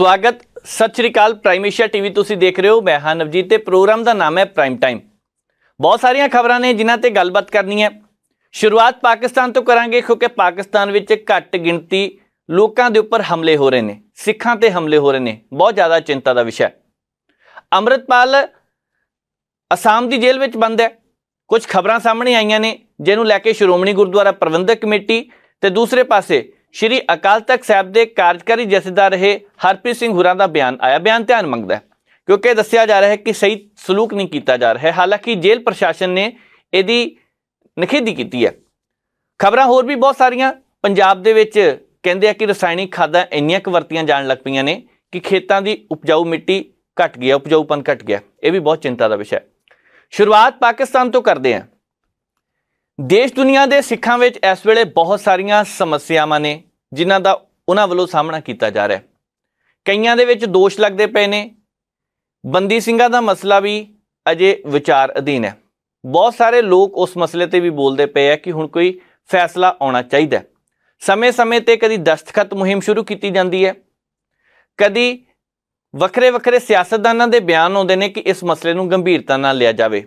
ਸਵਾਗਤ ਸਤਿ ਸ਼੍ਰੀ ਅਕਾਲ ਪ੍ਰਾਈਮ ਏਸ਼ੀਆ ਟੀਵੀ ਤੁਸੀਂ ਦੇਖ ਰਹੇ ਹੋ ਮੈਂ ਹਾਂ ਨਵਜੀਤ ਤੇ ਪ੍ਰੋਗਰਾਮ ਦਾ ਨਾਮ ਹੈ ਪ੍ਰਾਈਮ ਟਾਈਮ ਬਹੁਤ ਸਾਰੀਆਂ ਖਬਰਾਂ ਨੇ ਜਿਨ੍ਹਾਂ ਤੇ ਗੱਲਬਾਤ ਕਰਨੀ ਹੈ ਸ਼ੁਰੂਆਤ ਪਾਕਿਸਤਾਨ ਤੋਂ ਕਰਾਂਗੇ ਕਿਉਂਕਿ ਪਾਕਿਸਤਾਨ ਵਿੱਚ ਘੱਟ ਗਿਣਤੀ ਲੋਕਾਂ ਦੇ ਉੱਪਰ ਹਮਲੇ ਹੋ ਰਹੇ ਨੇ ਸਿੱਖਾਂ ਤੇ ਹਮਲੇ ਹੋ ਰਹੇ ਨੇ ਬਹੁਤ ਜ਼ਿਆਦਾ ਚਿੰਤਾ ਦਾ ਵਿਸ਼ਾ ਹੈ ਅਮਰਤਪਾਲ ਅਸਾਮ ਦੀ ਜੇਲ੍ਹ ਵਿੱਚ ਬੰਦ ਹੈ ਕੁਝ ਖਬਰਾਂ ਸਾਹਮਣੇ ਆਈਆਂ ਨੇ ਜਿਹਨੂੰ ਲੈ ਕੇ ਸ਼੍ਰੋਮਣੀ ਗੁਰਦੁਆਰਾ ਪ੍ਰਬੰਧਕ ਕਮੇਟੀ ਤੇ ਦੂਸਰੇ ਪਾਸੇ ਸ਼੍ਰੀ ਅਕਾਲ ਤਖਤ ਸਾਹਿਬ ਦੇ ਕਾਰਜਕਾਰੀ ਜਥੇਦਾਰ ਰਹੇ ਹਰਪ੍ਰੀਤ ਸਿੰਘ ਹੁਰਾਂ ਦਾ ਬਿਆਨ ਆਇਆ ਬਿਆਨ ਧਿਆਨ ਮੰਗਦਾ ਹੈ ਕਿਉਂਕਿ ਦੱਸਿਆ ਜਾ ਰਿਹਾ ਹੈ ਕਿ ਸਹੀ ਸਲੂਕ ਨਹੀਂ ਕੀਤਾ ਜਾ ਰਿਹਾ ਹੈ ਹਾਲਾਂਕਿ ਜੇਲ੍ਹ ਪ੍ਰਸ਼ਾਸਨ ਨੇ ਇਹਦੀ ਨਖੇਦੀ ਕੀਤੀ ਹੈ ਖਬਰਾਂ ਹੋਰ ਵੀ ਬਹੁਤ ਸਾਰੀਆਂ ਪੰਜਾਬ ਦੇ ਵਿੱਚ ਕਹਿੰਦੇ ਆ ਕਿ ਰਸਾਇਣਿਕ ਖਾਦਾਂ ਇੰਨੀਆਂ ਕੁ ਵਰਤੀਆਂ ਜਾਣ ਲੱਗ ਪਈਆਂ ਨੇ ਕਿ ਖੇਤਾਂ ਦੀ ਉਪਜਾਊ ਮਿੱਟੀ ਘਟ ਗਈ ਹੈ ਉਪਜਾਊਪਨ ਘਟ ਗਿਆ ਇਹ ਵੀ ਬਹੁਤ ਚਿੰਤਾ ਦਾ ਵਿਸ਼ਾ ਹੈ ਸ਼ੁਰੂਆਤ ਪਾਕਿਸਤਾਨ ਤੋਂ ਕਰਦੇ ਆ ਦੇਸ਼ ਦੁਨੀਆ ਦੇ ਸਿੱਖਾਂ ਵਿੱਚ ਇਸ ਵੇਲੇ ਬਹੁਤ ਸਾਰੀਆਂ ਸਮੱਸਿਆਵਾਂ ਨੇ ਜਿਨ੍ਹਾਂ ਦਾ ਉਹਨਾਂ ਵੱਲੋਂ ਸਾਹਮਣਾ ਕੀਤਾ ਜਾ ਰਿਹਾ ਹੈ ਕਈਆਂ ਦੇ ਵਿੱਚ ਦੋਸ਼ ਲੱਗਦੇ ਪਏ ਨੇ ਬੰਦੀ ਸਿੰਘਾਂ ਦਾ ਮਸਲਾ ਵੀ ਅਜੇ ਵਿਚਾਰ ਅਧੀਨ ਹੈ ਬਹੁਤ ਸਾਰੇ ਲੋਕ ਉਸ ਮਸਲੇ ਤੇ ਵੀ ਬੋਲਦੇ ਪਏ ਆ ਕਿ ਹੁਣ ਕੋਈ ਫੈਸਲਾ ਆਉਣਾ ਚਾਹੀਦਾ ਸਮੇਂ-ਸਮੇਂ ਤੇ ਕਦੀ ਦਸਤਖਤ ਮੁਹਿੰਮ ਸ਼ੁਰੂ ਕੀਤੀ ਜਾਂਦੀ ਹੈ ਕਦੀ ਵੱਖਰੇ-ਵੱਖਰੇ ਸਿਆਸਤਦਾਨਾਂ ਦੇ ਬਿਆਨ ਆਉਂਦੇ ਨੇ ਕਿ ਇਸ ਮਸਲੇ ਨੂੰ ਗੰਭੀਰਤਾ ਨਾਲ ਲਿਆ ਜਾਵੇ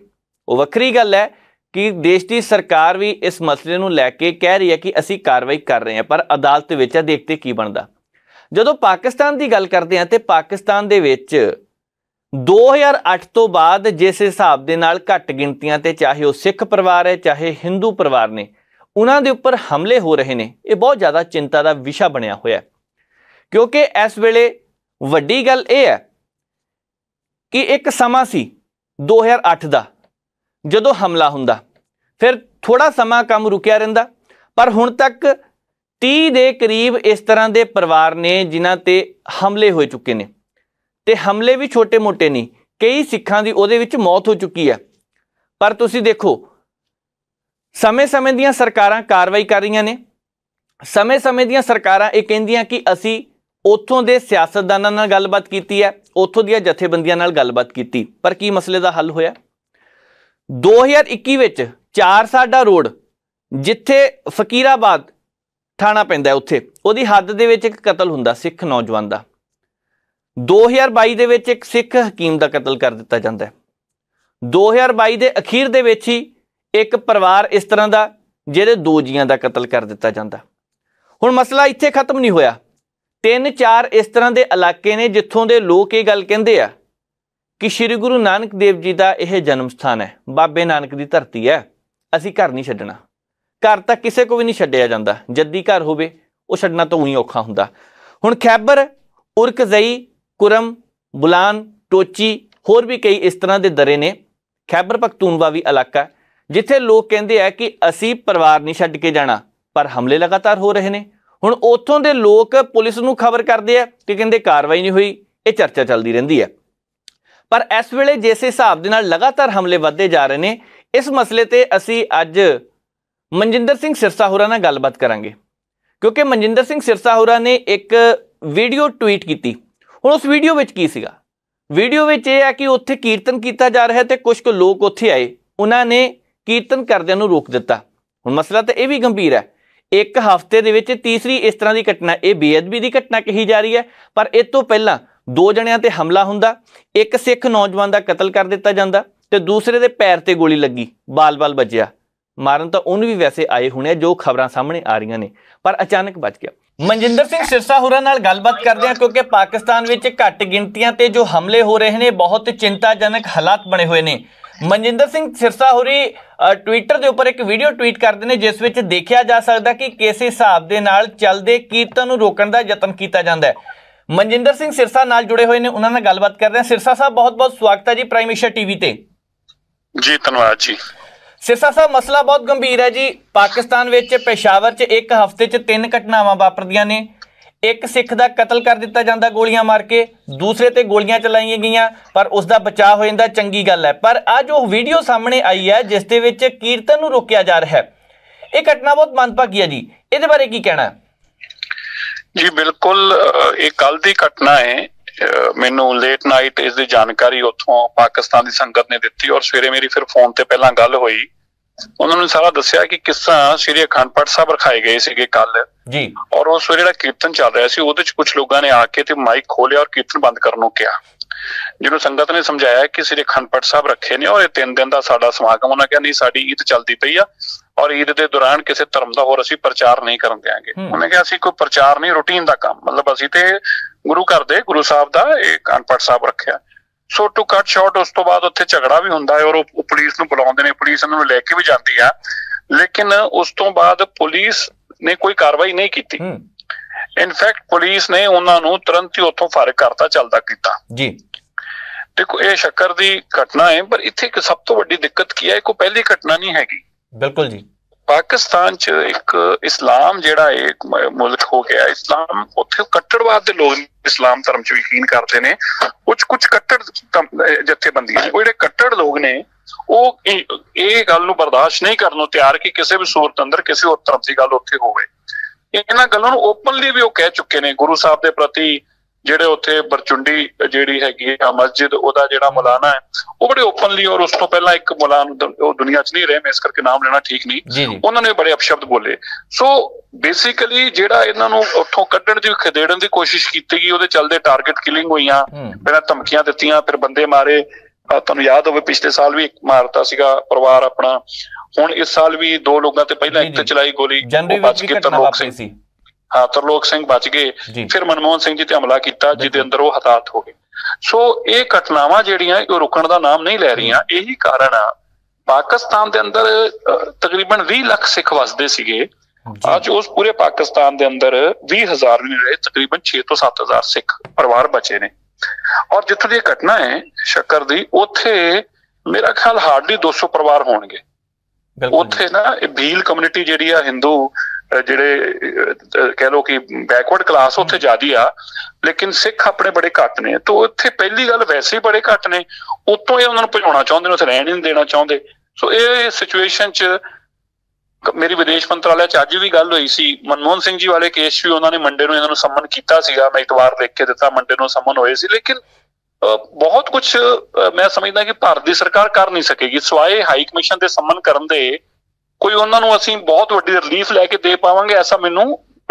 ਉਹ ਵੱਖਰੀ ਗੱਲ ਹੈ ਕਿ ਦੇਸ਼ ਦੀ ਸਰਕਾਰ ਵੀ ਇਸ ਮਸਲੇ ਨੂੰ ਲੈ ਕੇ ਕਹਿ ਰਹੀ ਹੈ ਕਿ ਅਸੀਂ ਕਾਰਵਾਈ ਕਰ ਰਹੇ ਹਾਂ ਪਰ ਅਦਾਲਤ ਵਿੱਚ ਆ ਦੇਖਤੇ ਕੀ ਬਣਦਾ ਜਦੋਂ ਪਾਕਿਸਤਾਨ ਦੀ ਗੱਲ ਕਰਦੇ ਹਾਂ ਤੇ ਪਾਕਿਸਤਾਨ ਦੇ ਵਿੱਚ 2008 ਤੋਂ ਬਾਅਦ ਜਿਸ ਹਿਸਾਬ ਦੇ ਨਾਲ ਘੱਟ ਗਿਣਤੀਆਂ ਤੇ ਚਾਹੇ ਉਹ ਸਿੱਖ ਪਰਿਵਾਰ ਹੈ ਚਾਹੇ Hindu ਪਰਿਵਾਰ ਨੇ ਉਹਨਾਂ ਦੇ ਉੱਪਰ ਹਮਲੇ ਹੋ ਰਹੇ ਨੇ ਇਹ ਬਹੁਤ ਜ਼ਿਆਦਾ ਚਿੰਤਾ ਦਾ ਵਿਸ਼ਾ ਬਣਿਆ ਹੋਇਆ ਹੈ ਕਿਉਂਕਿ ਇਸ ਵੇਲੇ ਵੱਡੀ ਗੱਲ ਇਹ ਹੈ ਕਿ ਇੱਕ ਸਮਾਂ ਸੀ 2008 ਦਾ ਜਦੋਂ ਹਮਲਾ ਹੁੰਦਾ ਫਿਰ ਥੋੜਾ ਸਮਾਂ ਕੰਮ ਰੁਕਿਆ ਰਹਿੰਦਾ ਪਰ ਹੁਣ ਤੱਕ 30 ਦੇ ਕਰੀਬ ਇਸ ਤਰ੍ਹਾਂ ਦੇ ਪਰਿਵਾਰ ਨੇ ਜਿਨ੍ਹਾਂ ਤੇ ਹਮਲੇ ਹੋ ਚੁੱਕੇ ਨੇ ਤੇ ਹਮਲੇ ਵੀ ਛੋਟੇ-ਮੋਟੇ ਨਹੀਂ ਕਈ ਸਿੱਖਾਂ ਦੀ ਉਹਦੇ ਵਿੱਚ ਮੌਤ ਹੋ ਚੁੱਕੀ ਹੈ ਪਰ ਤੁਸੀਂ ਦੇਖੋ ਸਮੇਂ-ਸਮੇਂ ਦੀਆਂ ਸਰਕਾਰਾਂ ਕਾਰਵਾਈ ਕਰ ਰਹੀਆਂ ਨੇ ਸਮੇਂ-ਸਮੇਂ ਦੀਆਂ ਸਰਕਾਰਾਂ ਇਹ ਕਹਿੰਦੀਆਂ ਕਿ ਅਸੀਂ ਉੱਥੋਂ ਦੇ ਸਿਆਸਤਦਾਨਾਂ ਨਾਲ ਗੱਲਬਾਤ ਕੀਤੀ ਹੈ ਉੱਥੋਂ ਦੀਆਂ ਜਥੇਬੰਦੀਆਂ ਨਾਲ ਗੱਲਬਾਤ ਕੀਤੀ ਪਰ ਕੀ ਮਸਲੇ ਦਾ ਹੱਲ ਹੋਇਆ 2021 ਵਿੱਚ ਚਾਰ ਸਾਡਾ ਰੋਡ ਜਿੱਥੇ ਫਕੀਰਾਬਾਦ ਥਾਣਾ ਪੈਂਦਾ ਉੱਥੇ ਉਹਦੀ ਹੱਦ ਦੇ ਵਿੱਚ ਇੱਕ ਕਤਲ ਹੁੰਦਾ ਸਿੱਖ ਨੌਜਵਾਨ ਦਾ 2022 ਦੇ ਵਿੱਚ ਇੱਕ ਸਿੱਖ ਹਕੀਮ ਦਾ ਕਤਲ ਕਰ ਦਿੱਤਾ ਜਾਂਦਾ ਹੈ 2022 ਦੇ ਅਖੀਰ ਦੇ ਵਿੱਚ ਹੀ ਇੱਕ ਪਰਿਵਾਰ ਇਸ ਤਰ੍ਹਾਂ ਦਾ ਜਿਹਦੇ ਦੋ ਜੀਆਂ ਦਾ ਕਤਲ ਕਰ ਦਿੱਤਾ ਜਾਂਦਾ ਹੁਣ ਮਸਲਾ ਇੱਥੇ ਖਤਮ ਨਹੀਂ ਹੋਇਆ ਤਿੰਨ ਚਾਰ ਇਸ ਤਰ੍ਹਾਂ ਦੇ ਇਲਾਕੇ ਨੇ ਜਿੱਥੋਂ ਦੇ ਲੋਕ ਇਹ ਗੱਲ ਕਹਿੰਦੇ ਆ ਕਿ ਸ੍ਰੀ ਗੁਰੂ ਨਾਨਕ ਦੇਵ ਜੀ ਦਾ ਇਹ ਜਨਮ ਸਥਾਨ ਹੈ ਬਾਬੇ ਨਾਨਕ ਦੀ ਧਰਤੀ ਹੈ ਅਸੀਂ ਘਰ ਨਹੀਂ ਛੱਡਣਾ ਘਰ ਤਾਂ ਕਿਸੇ ਕੋ ਵੀ ਨਹੀਂ ਛੱਡਿਆ ਜਾਂਦਾ ਜੱਦੀ ਘਰ ਹੋਵੇ ਉਹ ਛੱਡਣਾ ਤਾਂ ਉਹੀ ਔਖਾ ਹੁੰਦਾ ਹੁਣ ਖੈਬਰ ਉਰਕਜ਼ਈ ਕੁਰਮ ਬੁਲਾਨ ਟੋਚੀ ਹੋਰ ਵੀ ਕਈ ਇਸ ਤਰ੍ਹਾਂ ਦੇ ਦਰੇ ਨੇ ਖੈਬਰ ਪਖਤੂਨਵਾ ਵੀ ਇਲਾਕਾ ਜਿੱਥੇ ਲੋਕ ਕਹਿੰਦੇ ਆ ਕਿ ਅਸੀਂ ਪਰਿਵਾਰ ਨਹੀਂ ਛੱਡ ਕੇ ਜਾਣਾ ਪਰ ਹਮਲੇ ਲਗਾਤਾਰ ਹੋ ਰਹੇ ਨੇ ਹੁਣ ਉਥੋਂ ਦੇ ਲੋਕ ਪੁਲਿਸ ਨੂੰ ਖਬਰ ਕਰਦੇ ਆ ਕਿ ਕਹਿੰਦੇ ਕਾਰਵਾਈ ਨਹੀਂ ਹੋਈ ਇਹ ਚਰਚਾ ਚੱਲਦੀ ਰਹਿੰਦੀ ਹੈ ਪਰ ਇਸ ਵੇਲੇ ਜਿਸ ਹਿਸਾਬ ਦੇ ਨਾਲ ਲਗਾਤਾਰ ਹਮਲੇ ਵੱਧਦੇ ਜਾ ਰਹੇ ਨੇ ਇਸ ਮਸਲੇ ਤੇ ਅਸੀਂ ਅੱਜ ਮਨਜਿੰਦਰ ਸਿੰਘ ਸਿਰਸਾ ਹੋਰਾਂ ਨਾਲ ਗੱਲਬਾਤ ਕਰਾਂਗੇ ਕਿਉਂਕਿ ਮਨਜਿੰਦਰ ਸਿੰਘ ਸਿਰਸਾ ਹੋਰਾਂ ਨੇ ਇੱਕ ਵੀਡੀਓ ਟਵੀਟ ਕੀਤੀ ਹੁਣ ਉਸ ਵੀਡੀਓ ਵਿੱਚ ਕੀ ਸੀਗਾ ਵੀਡੀਓ ਵਿੱਚ ਇਹ ਹੈ ਕਿ ਉੱਥੇ ਕੀਰਤਨ ਕੀਤਾ ਜਾ ਰਿਹਾ ਤੇ ਕੁਝ ਕੁ ਲੋਕ ਉੱਥੇ ਆਏ ਉਹਨਾਂ ਨੇ ਕੀਰਤਨ ਕਰਦਿਆਂ ਨੂੰ ਰੋਕ ਦਿੱਤਾ ਹੁਣ ਮਸਲਾ ਤਾਂ ਇਹ ਵੀ ਗੰਭੀਰ ਹੈ ਇੱਕ ਹਫ਼ਤੇ ਦੇ ਵਿੱਚ ਤੀਸਰੀ ਇਸ ਤਰ੍ਹਾਂ ਦੀ ਘਟਨਾ ਇਹ ਬੇਅਦਬੀ ਦੀ ਘਟਨਾ ਕਹੀ ਜਾ ਰਹੀ ਹੈ ਪਰ ਇਸ ਤੋਂ ਪਹਿਲਾਂ ਦੋ ਜਣਿਆਂ ਤੇ ਹਮਲਾ ਹੁੰਦਾ ਇੱਕ ਸਿੱਖ ਨੌਜਵਾਨ ਦਾ ਕਤਲ ਕਰ ਦਿੱਤਾ ਜਾਂਦਾ ਤੇ ਦੂਸਰੇ ਦੇ ਪੈਰ ਤੇ ਗੋਲੀ ਲੱਗੀ ਬਾਲ-ਬਾਲ ਬਚਿਆ ਮਾਰਨ ਤਾਂ ਉਹਨੂੰ ਵੀ ਵੈਸੇ ਆਏ ਹੋਣੇ ਜੋ ਖਬਰਾਂ ਸਾਹਮਣੇ ਆ ਰਹੀਆਂ ਨੇ ਪਰ ਅਚਾਨਕ ਬਚ ਗਿਆ ਮਨਜਿੰਦਰ ਸਿੰਘ ਸਿਰਸਾ ਹੋਰਾਂ ਨਾਲ ਗੱਲਬਾਤ ਕਰਦੇ ਹਾਂ ਕਿਉਂਕਿ ਪਾਕਿਸਤਾਨ ਵਿੱਚ ਘੱਟ ਗਿਣਤੀਆਂ ਤੇ ਜੋ ਹਮਲੇ ਹੋ ਰਹੇ ਨੇ ਬਹੁਤ ਚਿੰਤਾਜਨਕ ਹਾਲਾਤ ਬਣੇ ਹੋਏ ਨੇ ਮਨਜਿੰਦਰ ਸਿੰਘ ਸਿਰਸਾ ਹੋਰੀ ਟਵਿੱਟਰ ਦੇ ਉੱਪਰ ਇੱਕ ਵੀਡੀਓ ਟਵੀਟ ਕਰਦੇ ਨੇ ਜਿਸ ਵਿੱਚ ਦੇਖਿਆ ਜਾ ਸਕਦਾ ਕਿ ਕਿਸੇ ਹਿਸਾਬ ਦੇ ਨਾਲ ਚੱਲਦੇ ਕੀਰਤਨ ਨੂੰ ਰੋਕਣ ਦਾ ਯਤਨ ਕੀਤਾ ਜਾਂਦਾ ਹੈ ਮਨਜਿੰਦਰ ਸਿੰਘ ਸਿਰਸਾ ਨਾਲ ਜੁੜੇ ਹੋਏ ਨੇ ਉਹਨਾਂ ਨਾਲ ਗੱਲਬਾਤ ਕਰ ਰਹੇ ਹਾਂ ਸਿਰਸਾ ਸਾਹਿਬ ਬਹੁਤ-ਬਹੁਤ ਸਵਾਗਤ ਹੈ ਜੀ ਪ੍ਰਾਈਮੇਸ਼ਰ ਟੀਵੀ ਤੇ ਜੀ ਧੰਨਵਾਦ ਜੀ ਸਿਰਸਾ ਸਾਹਿਬ ਮਸਲਾ ਬਹੁਤ ਗੰਭੀਰ ਹੈ ਜੀ ਪਾਕਿਸਤਾਨ ਵਿੱਚ ਪੇਸ਼ਾਵਰ 'ਚ ਇੱਕ ਹਫ਼ਤੇ 'ਚ ਤਿੰਨ ਘਟਨਾਵਾਂ ਵਾਪਰਦੀਆਂ ਨੇ ਇੱਕ ਸਿੱਖ ਦਾ ਕਤਲ ਕਰ ਦਿੱਤਾ ਜਾਂਦਾ ਗੋਲੀਆਂ ਮਾਰ ਕੇ ਦੂਸਰੇ ਤੇ ਗੋਲੀਆਂ ਚਲਾਈਆਂ ਗਈਆਂ ਪਰ ਉਸ ਦਾ ਬਚਾਅ ਹੋ ਜਾਂਦਾ ਚੰਗੀ ਗੱਲ ਹੈ ਪਰ ਆ ਜੋ ਵੀਡੀਓ ਸਾਹਮਣੇ ਆਈ ਹੈ ਜਿਸ ਦੇ ਵਿੱਚ ਕੀਰਤਨ ਨੂੰ ਰੋਕਿਆ ਜਾ ਰਿਹਾ ਹੈ ਇਹ ਘਟਨਾ ਬਹੁਤ ਮੰਦਭਾਗੀ ਹੈ ਜੀ ਇਹਦੇ ਬਾਰੇ ਕੀ ਕਹਿਣਾ ਹੈ ਜੀ ਬਿਲਕੁਲ ਇਹ ਕੱਲ ਦੀ ਘਟਨਾ ਹੈ ਮੈਨੂੰ ਲੇਟ ਨਾਈਟ ਇਸ ਦੀ ਜਾਣਕਾਰੀ ਉੱਥੋਂ ਪਾਕਿਸਤਾਨ ਦੀ ਸੰਗਤ ਨੇ ਦਿੱਤੀ ਔਰ ਸਵੇਰੇ ਮੇਰੀ ਫਿਰ ਫੋਨ ਤੇ ਪਹਿਲਾਂ ਗੱਲ ਹੋਈ ਉਹਨਾਂ ਨੇ ਸਾਰਾ ਦੱਸਿਆ ਕਿ ਕਿਸਾ ਸ੍ਰੀ ਅਖੰਡ ਪਾਠ ਸਾਹਿਬ ਰਖਾਏ ਗਏ ਸੀਗੇ ਕੱਲ ਜੀ ਔਰ ਉਸ ਵੇਲੇ ਦਾ ਕੀਰਤਨ ਚੱਲ ਰਿਹਾ ਸੀ ਉਹਦੇ ਚ ਕੁਝ ਲੋਕਾਂ ਨੇ ਆ ਕੇ ਤੇ ਮਾਈਕ ਖੋਲਿਆ ਔਰ ਕੀਰਤਨ ਬੰਦ ਕਰਨ ਨੂੰ ਕਿਹਾ ਜਿਹਨੂੰ ਸੰਗਤ ਨੇ ਸਮਝਾਇਆ ਕਿ ਸ੍ਰੀ ਅਖੰਡ ਪਾਠ ਸਾਹਿਬ ਰੱਖੇ ਨੇ ਔਰ ਇਹ ਤਿੰਨ ਦਿਨ ਦਾ ਸਾਡਾ ਸਮਾਗਮ ਉਹਨਾਂ ਕਹਿੰਦੇ ਸਾਡੀ ਈਦ ਚੱਲਦੀ ਪਈ ਆ ਔਰ ਈਦ ਦੇ ਦੌਰਾਨ ਕਿਸੇ ਧਰਮ ਦਾ ਹੋਰ ਅਸੀਂ ਪ੍ਰਚਾਰ ਨਹੀਂ ਕਰਨ ਦੇਾਂਗੇ ਉਹਨੇ ਕਿਹਾ ਅਸੀਂ ਕੋਈ ਪ੍ਰਚਾਰ ਨਹੀਂ ਰੁਟੀਨ ਦਾ ਕੰਮ ਮਤਲਬ ਅਸੀਂ ਤੇ ਗੁਰੂ ਘਰ ਦੇ ਗੁਰੂ ਸਾਹਿਬ ਦਾ ਇੱਕ ਅਨਪੜ ਸਾਹਿਬ ਰੱਖਿਆ ਸੋ ਟੂ ਕੱਟ ਸ਼ਾਰਟ ਉਸ ਤੋਂ ਬਾਅਦ ਉੱਥੇ ਝਗੜਾ ਵੀ ਹੁੰਦਾ ਹੈ ਔਰ ਉਹ ਪੁਲਿਸ ਨੂੰ ਬੁਲਾਉਂਦੇ ਨੇ ਪੁਲਿਸ ਉਹਨੂੰ ਨੂੰ ਲੈ ਕੇ ਵੀ ਜਾਂਦੀ ਆ ਲੇਕਿਨ ਉਸ ਤੋਂ ਬਾਅਦ ਪੁਲਿਸ ਨੇ ਕੋਈ ਕਾਰਵਾਈ ਨਹੀਂ ਕੀਤੀ ਇਨਫੈਕਟ ਪੁਲਿਸ ਨੇ ਉਹਨਾਂ ਨੂੰ ਤੁਰੰਤ ਹੀ ਉੱਥੋਂ ਫਾਰਗ ਕਰਤਾ ਚੱਲਦਾ ਕੀਤਾ ਜੀ ਦੇਖੋ ਇਹ ਸ਼ੱਕਰ ਦੀ ਘਟਨਾ ਹੈ ਪਰ ਇੱਥੇ ਇੱਕ ਸਭ ਤੋਂ ਵੱਡੀ ਦਿੱਕਤ ਕੀ ਹੈ ਇਹ ਕੋਈ ਪਹਿਲੀ ਘਟਨਾ ਨਹੀਂ ਹੈਗੀ ਬਿਲਕੁਲ ਜੀ ਪਾਕਿਸਤਾਨ 'ਚ ਇੱਕ ਇਸਲਾਮ ਜਿਹੜਾ ਹੈ ਮੁਲਕ ਹੋ ਗਿਆ ਇਸਲਾਮ ਉੱਥੇ ਕੱਟੜਵਾਦ ਦੇ ਲੋਕ ਇਸਲਾਮ ਧਰਮ 'ਚ ਯਕੀਨ ਕਰਦੇ ਨੇ ਕੁਝ ਕੁਝ ਕੱਟੜ ਜਥੇਬੰਦੀ ਨੇ ਉਹ ਜਿਹੜੇ ਕੱਟੜ ਲੋਕ ਨੇ ਉਹ ਇਹ ਗੱਲ ਨੂੰ ਬਰਦਾਸ਼ਤ ਨਹੀਂ ਕਰਨ ਨੂੰ ਤਿਆਰ ਕਿ ਕਿਸੇ ਵੀ ਸੂਰਤ ਅੰਦਰ ਕਿਸੇ ਹੋਰ ਤਰ੍ਹਾਂ ਦੀ ਗੱਲ ਉੱਥੇ ਹੋਵੇ ਇਹਨਾਂ ਗੱਲਾਂ ਨੂੰ ਓਪਨਲੀ ਵੀ ਉਹ ਕਹਿ ਚੁੱਕੇ ਨੇ ਗੁਰੂ ਸਾਹਿਬ ਦੇ ਪ੍ਰਤੀ ਜਿਹੜੇ ਉੱਥੇ ਬਰਚੁੰਡੀ ਜਿਹੜੀ ਹੈਗੀ ਆ ਮਸਜਿਦ ਉਹਦਾ ਜਿਹੜਾ ਮੌਲਾਨਾ ਹੈ ਉਹ ਬੜੇ ਓਪਨਲੀ ਔਰ ਉਸ ਤੋਂ ਪਹਿਲਾਂ ਇੱਕ ਮੌਲਾਨਾ ਉਹ ਦੁਨੀਆ 'ਚ ਨਹੀਂ ਰਹੇ ਮੈਂ ਇਸ ਕਰਕੇ ਨਾਮ ਲੈਣਾ ਠੀਕ ਨਹੀਂ ਉਹਨਾਂ ਨੇ ਬੜੇ ਅਪਸ਼ਬਦ ਬੋਲੇ ਸੋ ਬੇਸਿਕਲੀ ਜਿਹੜਾ ਇਹਨਾਂ ਨੂੰ ਉੱਥੋਂ ਕੱਢਣ ਦੀ ਖਦੇੜਨ ਦੀ ਕੋਸ਼ਿਸ਼ ਕੀਤੀ ਗਈ ਉਹਦੇ ਚੱਲਦੇ ਟਾਰਗੇਟ ਕਿਲਿੰਗ ਹੋਈਆਂ ਪਹਿਲਾਂ ਧਮਕੀਆਂ ਦਿੱਤੀਆਂ ਫਿਰ ਬੰਦੇ ਮਾਰੇ ਤੁਹਾਨੂੰ ਯਾਦ ਹੋਵੇ ਪਿਛਲੇ ਸਾਲ ਵੀ ਇੱਕ ਮਾਰਤਾ ਸੀਗਾ ਪਰਿਵਾਰ ਆਪਣਾ ਹੁਣ ਇਸ ਸਾਲ ਵੀ ਦੋ ਲੋਕਾਂ ਤੇ ਪਹਿਲਾਂ ਇੱਕ ਤੇ ਚਲਾਈ ਗੋਲੀ ਉਹ ਬਚ ਕੇ ਤਨੋਕ ਸੀ ਤਰਲੋਕ ਸਿੰਘ ਬਚ ਗਏ ਫਿਰ ਮਨਮੋਹਨ ਸਿੰਘ ਜੀ ਤੇ ਹਮਲਾ ਕੀਤਾ ਜਿਹਦੇ ਅੰਦਰ ਉਹ ਹਤਾਤ ਹੋ ਗਏ ਸੋ ਇਹ ਘਟਨਾਵਾਂ ਜਿਹੜੀਆਂ ਉਹ ਰੁਕਣ ਦਾ ਨਾਮ ਨਹੀਂ ਲੈ ਰਹੀਆਂ ਇਹੀ ਕਾਰਨ ਆ ਪਾਕਿਸਤਾਨ ਦੇ ਅੰਦਰ ਤਕਰੀਬਨ 20 ਲੱਖ ਸਿੱਖ ਵਸਦੇ ਸੀਗੇ ਅੱਜ ਉਸ ਪੂਰੇ ਪਾਕਿਸਤਾਨ ਦੇ ਅੰਦਰ 20000 ਨਹੀਂ ਰਹੇ ਤਕਰੀਬਨ 6 ਤੋਂ 7000 ਸਿੱਖ ਪਰਿਵਾਰ ਬਚੇ ਨੇ ਔਰ ਜਿੱਥੇ ਦੀ ਘਟਨਾ ਹੈ ਸ਼ੱਕਰ ਦੀ ਉੱਥੇ ਮੇਰਾ ਖਿਆਲ ਹਾਰਡਲੀ 200 ਪਰਿਵਾਰ ਹੋਣਗੇ ਉੱਥੇ ਨਾ ਇਹ ਭੀਲ ਕਮਿਊਨਿਟੀ ਜਿਹੜੀ ਆ ਹਿੰਦੂ ਜਿਹੜੇ ਕਹਿ ਲੋ ਕਿ ਬੈਕਵਰਡ ਕਲਾਸ ਉੱਥੇ ਜ਼ਿਆਦੀ ਆ ਲੇਕਿਨ ਸਿੱਖ ਆਪਣੇ ਬੜੇ ਘੱਟ ਨੇ ਤੋਂ ਉੱਥੇ ਪਹਿਲੀ ਗੱਲ ਵੈਸੇ ਹੀ ਬੜੇ ਘੱਟ ਨੇ ਉਤੋਂ ਇਹ ਉਹਨਾਂ ਨੂੰ ਭਜਾਉਣਾ ਚਾਹੁੰਦੇ ਨੇ ਉੱਥੇ ਰਹਿਣ ਨਹੀਂ ਦੇਣਾ ਚਾਹੁੰਦੇ ਸੋ ਇਹ ਸਿਚੁਏਸ਼ਨ 'ਚ ਮੇਰੀ ਵਿਦੇਸ਼ ਮੰਤਰਾਲੇ 'ਚ ਅੱਜ ਵੀ ਗੱਲ ਹੋਈ ਸੀ ਮਨਮੋਹਨ ਸਿੰਘ ਜੀ ਵਾਲੇ ਕੇਸ ਵੀ ਉਹਨਾਂ ਨੇ ਮੰਡੇ ਨੂੰ ਇਹਨਾਂ ਨੂੰ ਸੰਮਨ ਕੀਤਾ ਸੀਗਾ ਮੈਂ ਇਤਵਾਰ ਦੇਖ ਕੇ ਦਿੱਤਾ ਮੰਡੇ ਨੂੰ ਸੰਮਨ ਹੋਏ ਸੀ ਲੇਕਿਨ ਬਹੁਤ ਕੁਝ ਮੈਂ ਸਮਝਦਾ ਕਿ ਭਾਰਤ ਦੀ ਸਰਕਾਰ ਕਰ ਨਹੀਂ ਸਕੇਗੀ ਸਵਾਏ ਹਾਈ ਕਮਿਸ਼ਨ ਦੇ ਸੰਮਨ ਕਰਨ ਦੇ ਕੋਈ ਉਹਨਾਂ ਨੂੰ ਅਸੀਂ ਬਹੁਤ ਵੱਡੀ ਰਿਲੀਫ ਲੈ ਕੇ ਦੇ ਪਾਵਾਂਗੇ ਐਸਾ ਮੈਨੂੰ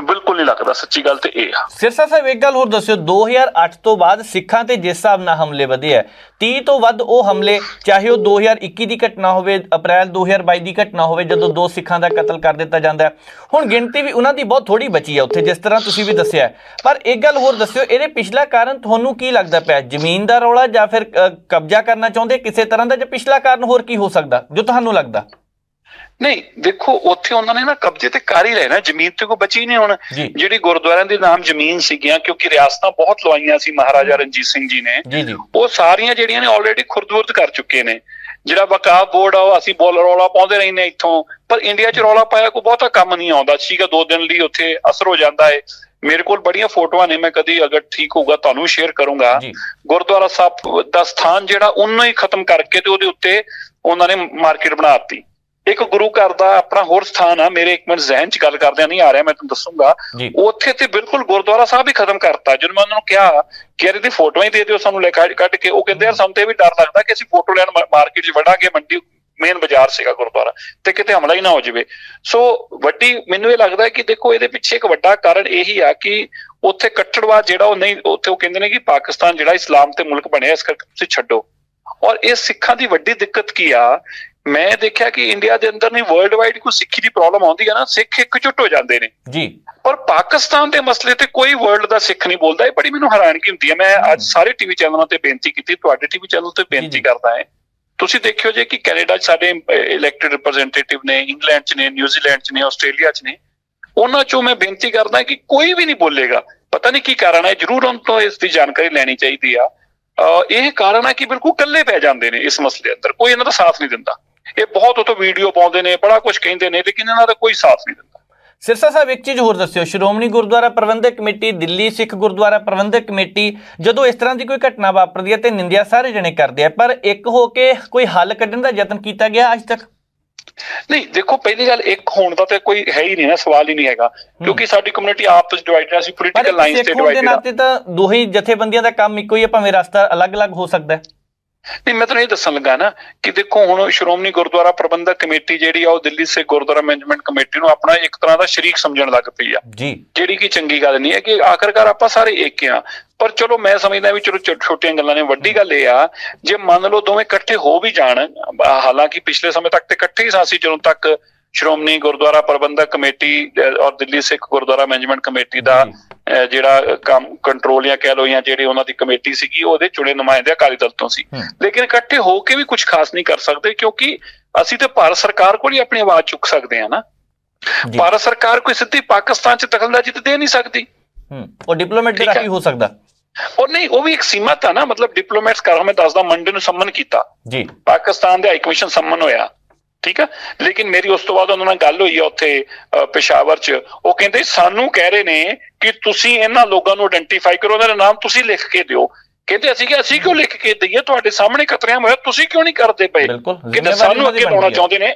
ਬਿਲਕੁਲ ਨਹੀਂ ਲੱਗਦਾ ਸੱਚੀ ਗੱਲ ਤੇ ਇਹ ਆ ਸਿਰਸਾ ਸਾਹਿਬ ਇੱਕ ਗੱਲ ਹੋਰ ਦੱਸਿਓ 2008 ਤੋਂ ਬਾਅਦ ਸਿੱਖਾਂ ਤੇ ਜਿਸ ਹਿਸਾਬ ਨਾਲ ਹਮਲੇ ਵਧੇ ਆ 30 ਤੋਂ ਵੱਧ ਉਹ ਹਮਲੇ ਚਾਹੇ ਉਹ 2021 ਦੀ ਘਟਨਾ ਹੋਵੇ ਅਪ੍ਰੈਲ 2022 ਦੀ ਘਟਨਾ ਹੋਵੇ ਜਦੋਂ ਦੋ ਸਿੱਖਾਂ ਦਾ ਕਤਲ ਕਰ ਦਿੱਤਾ ਜਾਂਦਾ ਹੁਣ ਗਿਣਤੀ ਵੀ ਉਹਨਾਂ ਦੀ ਬਹੁਤ ਥੋੜੀ ਬਚੀ ਆ ਉੱਥੇ ਜਿਸ ਤਰ੍ਹਾਂ ਤੁਸੀਂ ਵੀ ਦੱਸਿਆ ਪਰ ਇੱਕ ਗੱਲ ਹੋਰ ਦੱਸਿਓ ਇਹਦੇ ਪਿਛਲਾ ਕਾਰਨ ਤੁਹਾਨੂੰ ਕੀ ਲੱਗਦਾ ਪਿਆ ਜ਼ਮੀਨ ਦਾ ਰੌਲਾ ਜਾਂ ਫਿਰ ਕਬਜ਼ਾ ਕਰਨਾ ਚਾਹੁੰਦੇ ਕਿਸੇ ਤਰ੍ਹਾਂ ਦਾ ਜਾਂ ਪਿਛਲਾ ਕਾਰਨ ਹੋਰ ਕੀ ਹੋ ਸਕਦਾ ਜੋ ਤੁਹਾਨੂੰ ਲੱਗਦਾ ਨਹੀਂ ਦੇਖੋ ਉੱਥੇ ਉਹਨਾਂ ਨੇ ਨਾ ਕਬਜ਼ੇ ਤੇ ਕਰ ਹੀ ਲੈਣਾ ਜ਼ਮੀਨ ਤੇ ਕੋ ਬਚੀ ਨਹੀਂ ਹੁਣ ਜਿਹੜੀ ਗੁਰਦੁਆਰਿਆਂ ਦੇ ਨਾਮ ਜ਼ਮੀਨ ਸੀਗੀਆਂ ਕਿਉਂਕਿ ਰਿਆਸਤਾਂ ਬਹੁਤ ਲਵਾਈਆਂ ਸੀ ਮਹਾਰਾਜਾ ਰਣਜੀਤ ਸਿੰਘ ਜੀ ਨੇ ਉਹ ਸਾਰੀਆਂ ਜਿਹੜੀਆਂ ਨੇ ਆਲਰੇਡੀ ਖੁਰਦੂਰਤ ਕਰ ਚੁੱਕੇ ਨੇ ਜਿਹੜਾ ਵਕਾਫ ਬੋਰਡ ਆ ਉਹ ਅਸੀਂ ਬੋਲ ਰੋਲਾ ਪਾਉਂਦੇ ਰਹਿੰਦੇ ਇੱਥੋਂ ਪਰ ਇੰਡੀਆ 'ਚ ਰੋਲਾ ਪਾਇਆ ਕੋਈ ਬਹੁਤਾ ਕੰਮ ਨਹੀਂ ਆਉਂਦਾ ਸੀਗਾ ਦੋ ਦਿਨ ਲਈ ਉੱਥੇ ਅਸਰ ਹੋ ਜਾਂਦਾ ਏ ਮੇਰੇ ਕੋਲ ਬੜੀਆਂ ਫੋਟੋਆਂ ਨੇ ਮੈਂ ਕਦੀ ਅਗਰ ਠੀਕ ਹੋਊਗਾ ਤੁਹਾਨੂੰ ਸ਼ੇਅਰ ਕਰੂੰਗਾ ਗੁਰਦੁਆਰਾ ਸਾਹਿਬ ਦਾ ਸਥਾਨ ਜਿਹੜਾ ਉਹਨੂੰ ਹੀ ਖਤਮ ਕਰਕੇ ਤੇ ਉਹਦੇ ਉੱਤੇ ਉਹਨਾਂ ਨੇ ਮਾਰਕੀਟ ਬਣਾਤੀ ਇੱਕ ਗੁਰੂ ਘਰ ਦਾ ਆਪਣਾ ਹੋਰ ਸਥਾਨ ਆ ਮੇਰੇ ਇੱਕ ਮਿੰਟ ਜ਼ਿਹਨ 'ਚ ਗੱਲ ਕਰਦਿਆਂ ਨਹੀਂ ਆ ਰਿਹਾ ਮੈਂ ਤੁਹਾਨੂੰ ਦੱਸੂਗਾ ਉੱਥੇ ਤੇ ਬਿਲਕੁਲ ਗੁਰਦੁਆਰਾ ਸਾਹਿਬ ਹੀ ਖਤਮ ਕਰਤਾ ਜਦੋਂ ਮੈਂ ਉਹਨਾਂ ਨੂੰ ਕਿਹਾ ਕਿ ਯਾਰ ਇਹਦੀ ਫੋਟੋਆਂ ਹੀ ਦੇ ਦਿਓ ਸਾਨੂੰ ਲੈ ਕੱਢ ਕੇ ਉਹ ਕਹਿੰਦੇ ਯਾਰ ਸਾਨੂੰ ਤੇ ਵੀ ਡਰ ਲੱਗਦਾ ਕਿ ਅਸੀਂ ਫੋਟੋ ਲੈਣ ਮਾਰਕੀਟ 'ਚ ਵੜਾਂਗੇ ਮੰਡੀ ਮੇਨ ਬਾਜ਼ਾਰ ਸੀਗਾ ਗੁਰਦੁਆਰਾ ਤੇ ਕਿਤੇ ਹਮਲਾ ਹੀ ਨਾ ਹੋ ਜਾਵੇ ਸੋ ਵੱਡੀ ਮੈਨੂੰ ਇਹ ਲੱਗਦਾ ਕਿ ਦੇਖੋ ਇਹਦੇ ਪਿੱਛੇ ਇੱਕ ਵੱਡਾ ਕਾਰਨ ਇਹੀ ਆ ਕਿ ਉੱਥੇ ਕੱਟੜਵਾ ਜਿਹੜਾ ਉਹ ਨਹੀਂ ਉੱਥੇ ਉਹ ਕਹਿੰਦੇ ਨੇ ਕਿ ਪਾਕਿਸਤਾਨ ਜਿਹੜਾ ਇਸਲਾਮ ਤੇ ਮੁਲਕ ਬਣਿਆ ਇਸ ਕਰਕੇ ਤੁਸੀਂ ਛੱਡੋ ਔਰ ਇਹ ਸਿੱਖਾਂ ਦੀ ਵੱਡੀ ਦਿੱਕਤ ਕੀ ਆ ਮੈਂ ਦੇਖਿਆ ਕਿ ਇੰਡੀਆ ਦੇ ਅੰਦਰ ਨਹੀਂ ਵਰਲਡ ਵਾਈਡ ਕੋਈ ਸਿੱਖੀ ਦੀ ਪ੍ਰੋਬਲਮ ਆਉਂਦੀ ਹੈ ਨਾ ਸਿੱਖ ਇੱਕ ਝੁੱਟ ਹੋ ਜਾਂਦੇ ਨੇ ਜੀ ਪਰ ਪਾਕਿਸਤਾਨ ਦੇ ਮਸਲੇ ਤੇ ਕੋਈ ਵਰਲਡ ਦਾ ਸਿੱਖ ਨਹੀਂ ਬੋਲਦਾ ਇਹ ਬੜੀ ਮੈਨੂੰ ਹੈਰਾਨਗੀ ਹੁੰਦੀ ਹੈ ਮੈਂ ਅੱਜ ਸਾਰੇ ਟੀਵੀ ਚੈਨਲਾਂ ਤੇ ਬੇਨਤੀ ਕੀਤੀ ਤੁਹਾਡੇ ਟੀਵੀ ਚੈਨਲ ਤੇ ਬੇਨਤੀ ਕਰਦਾ ਹਾਂ ਤੁਸੀਂ ਦੇਖਿਓ ਜੇ ਕਿ ਕੈਨੇਡਾ 'ਚ ਸਾਡੇ ਇਲੈਕਟਡ ਰਿਪਰੈਜ਼ੈਂਟੇਟਿਵ ਨੇ ਇੰਗਲੈਂਡ 'ਚ ਨੇ ਨਿਊਜ਼ੀਲੈਂਡ 'ਚ ਨੇ ਆਸਟ੍ਰੇਲੀਆ 'ਚ ਨੇ ਉਹਨਾਂ 'ਚੋਂ ਮੈਂ ਬੇਨਤੀ ਕਰਦਾ ਕਿ ਕੋਈ ਵੀ ਨਹੀਂ ਬੋਲੇਗਾ ਪਤਾ ਨਹੀਂ ਕੀ ਕਾਰਨ ਹੈ ਜਰੂਰ ਉਹਨਾਂ ਤੋਂ ਇਸ ਦੀ ਜਾਣਕਾਰੀ ਲੈਣੀ ਚਾਹੀਦੀ ਆ ਇਹ ਕਾਰਨ ਹੈ ਕਿ ਬਿਲਕੁਲ ਇਕੱਲੇ ਪੈ ਜਾਂਦੇ ਨੇ ਇਸ ਮਸਲੇ ਅੰਦਰ ਕੋਈ ਇਹਨਾਂ ਦਾ ਸਾਥ ਨਹੀਂ ਦਿੰਦਾ ਇਹ ਬਹੁਤ ਉਤੋਂ ਵੀਡੀਓ ਪਾਉਂਦੇ ਨੇ ਬੜਾ ਕੁਝ ਕਹਿੰਦੇ ਨੇ ਲੇਕਿਨ ਇਹਨਾਂ ਦਾ ਕੋਈ ਸਾਥ ਨਹੀਂ ਦਿੰਦਾ ਸਿਰਸਾ ਸਾਹਿਬ ਇੱਕ ਚੀਜ਼ ਹੋਰ ਦੱਸਿਓ ਸ਼੍ਰੋਮਣੀ ਗੁਰਦੁਆਰਾ ਪ੍ਰਬੰਧਕ ਕਮੇਟੀ ਦਿੱਲੀ ਸਿੱਖ ਗੁਰਦੁਆਰਾ ਪ੍ਰਬੰਧਕ ਕਮੇਟੀ ਜਦੋਂ ਇਸ ਤਰ੍ਹਾਂ ਦੀ ਕੋਈ ਘਟਨਾ ਵਾਪਰਦੀ ਹੈ ਤੇ ਨਿੰਦਿਆ ਸਾਰੇ ਜਣੇ ਕਰਦੇ ਆ ਪਰ ਇੱਕ ਹੋ ਕੇ ਕੋਈ ਹੱਲ ਕੱਢਣ ਦਾ ਯਤਨ ਕੀਤਾ ਗਿਆ ਅੱਜ ਤੱਕ ਨਹੀਂ ਦੇਖੋ ਪਹਿਲੀ ਗੱਲ ਇੱਕ ਹੋਣ ਦਾ ਤੇ ਕੋਈ ਹੈ ਹੀ ਨਹੀਂ ਨਾ ਸਵਾਲ ਹੀ ਨਹੀਂ ਹੈਗਾ ਕਿਉਂਕਿ ਸਾਡੀ ਕਮਿਊਨਿਟੀ ਆਪਸ ਵਿੱਚ ਡਿਵਾਈਡਡ ਹੈ ਅਸੀਂ ਪੋਲੀਟੀਕਲ ਲਾਈਨਸ ਤੇ ਡਿਵਾਈਡਡ ਹਾਂ ਸਿੱਖੋਂ ਦੇ ਨਾਤੇ ਤਾਂ ਦੋਹੀ ਜਥੇਬੰਦੀਆਂ ਦਾ ਕੰਮ ਇੱਕੋ ਹੀ ਹੈ ਭਾਵੇਂ ਰਸਤਾ ਅਲੱਗ-ਅਲੱਗ ਹੋ ਸਕਦਾ ਹੈ ਨਹੀਂ ਮੈਂ ਤੁਹਾਨੂੰ ਇਹ ਦੱਸਣ ਲੱਗਾ ਨਾ ਕਿ ਦੇਖੋ ਹੁਣ ਸ਼੍ਰੋਮਣੀ ਗੁਰਦੁਆਰਾ ਪ੍ਰਬੰਧਕ ਕਮੇਟੀ ਜਿਹੜੀ ਆ ਉਹ ਦਿੱਲੀ ਸੇ ਗੁਰਦੁਆਰਾ ਮੈਨੇਜਮੈਂਟ ਕਮੇਟੀ ਨੂੰ ਆਪਣਾ ਇੱਕ ਤਰ੍ਹਾਂ ਦਾ ਸ਼ਰੀਕ ਸਮਝਣ ਲੱਗ ਪਈ ਆ ਜਿਹੜੀ ਕਿ ਚੰਗੀ ਗੱਲ ਨਹੀਂ ਹੈ ਕਿ ਆਖਰਕਾਰ ਆਪਾਂ ਸਾਰੇ ਇੱਕ ਆ ਪਰ ਚਲੋ ਮੈਂ ਸਮਝਦਾ ਵੀ ਚਲੋ ਛੋਟੀਆਂ ਗੱਲਾਂ ਨੇ ਵੱਡੀ ਗੱਲ ਇਹ ਆ ਜੇ ਮੰਨ ਲਓ ਦੋਵੇਂ ਇਕੱਠੇ ਹੋ ਵੀ ਜਾਣ ਹਾਲਾਂਕਿ ਪਿਛਲੇ ਸਮੇਂ ਤੱਕ ਤੇ ਇਕੱਠੇ ਹੀ ਸਾਸੀ ਜਦੋਂ ਤੱਕ ਸ਼੍ਰੋਮਣੀ ਗੁਰਦੁਆਰਾ ਪ੍ਰਬੰਧਕ ਕਮੇਟੀ ਔਰ ਦਿੱਲੀ ਸਿੱਖ ਗੁਰਦੁਆਰਾ ਮੈਨੇਜਮੈਂਟ ਕਮੇਟੀ ਦਾ ਜਿਹੜਾ ਕੰਮ ਕੰਟਰੋਲ ਜਾਂ ਕਹਿ ਲੋ ਜਾਂ ਜਿਹੜੀ ਉਹਨਾਂ ਦੀ ਕਮੇਟੀ ਸੀਗੀ ਉਹਦੇ ਚੁਣੇ ਨੁਮਾਇੰਦੇ ਅਕਾਲੀ ਦਲ ਤੋਂ ਸੀ ਲੇਕਿਨ ਇਕੱਠੇ ਹੋ ਕੇ ਵੀ ਕੁਝ ਖਾਸ ਨਹੀਂ ਕਰ ਸਕਦੇ ਕਿਉਂਕਿ ਅਸੀਂ ਤੇ ਭਾਰਤ ਸਰਕਾਰ ਕੋਲ ਹੀ ਆਪਣੀ ਆਵਾਜ਼ ਚੁੱਕ ਸਕਦੇ ਹਾਂ ਨਾ ਭਾਰਤ ਸਰਕਾਰ ਕੋਈ ਸਿੱਧੀ ਪਾਕਿਸਤਾਨ 'ਚ ਦਖਲਅੰਦਾਜ਼ੀ ਤੇ ਦੇ ਨਹੀਂ ਸਕਦੀ ਉਹ ਡਿਪਲੋਮੈਟ ਜਿਹੜਾ ਕੀ ਹੋ ਸਕਦਾ ਉਹ ਨਹੀਂ ਉਹ ਵੀ ਇੱਕ ਸੀਮਤ ਆ ਨਾ ਮਤਲਬ ਡਿਪਲੋਮੈਟਸ ਕਰ ਮੈਂ ਦੱਸਦਾ ਮੰਡੇ ਨੂੰ ਸੰਮਨ ਕੀਤਾ ਜੀ ਪਾਕਿਸਤਾਨ ਦੇ ਹਾਈ ਕਮਿਸ਼ਨ ਸੰਮਨ ਹੋਇਆ ਠੀਕ ਹੈ ਲੇਕਿਨ ਮੇਰੀ ਉਸ ਤੋਂ ਬਾਅਦ ਉਹਨਾਂ ਨਾਲ ਗੱਲ ਹੋਈ ਆ ਉੱਥੇ ਪੇਸ਼ਾਵਰ 'ਚ ਉਹ ਕਹਿੰਦੇ ਸਾਨੂੰ ਕਹਿ ਰਹੇ ਨੇ ਕਿ ਤੁਸੀਂ ਇਹਨਾਂ ਲੋਕਾਂ ਨੂੰ ਆਇਡੈਂਟੀਫਾਈ ਕਰੋ ਉਹਨਾਂ ਦਾ ਨਾਮ ਤੁਸੀਂ ਲਿਖ ਕੇ ਦਿਓ ਕਹਿੰਦੇ ਅਸੀਂ ਕਿ ਅਸੀਂ ਕਿਉਂ ਲਿਖ ਕੇ ਦਈਏ ਤੁਹਾਡੇ ਸਾਹਮਣੇ ਖਤਰਿਆਂ ਹੋਇਆ ਤੁਸੀਂ ਕਿਉਂ ਨਹੀਂ ਕਰਦੇ ਪਏ ਕਿ ਸਾਨੂੰ ਅੱਗੇ ਪਾਉਣਾ ਚਾਹੁੰਦੇ ਨੇ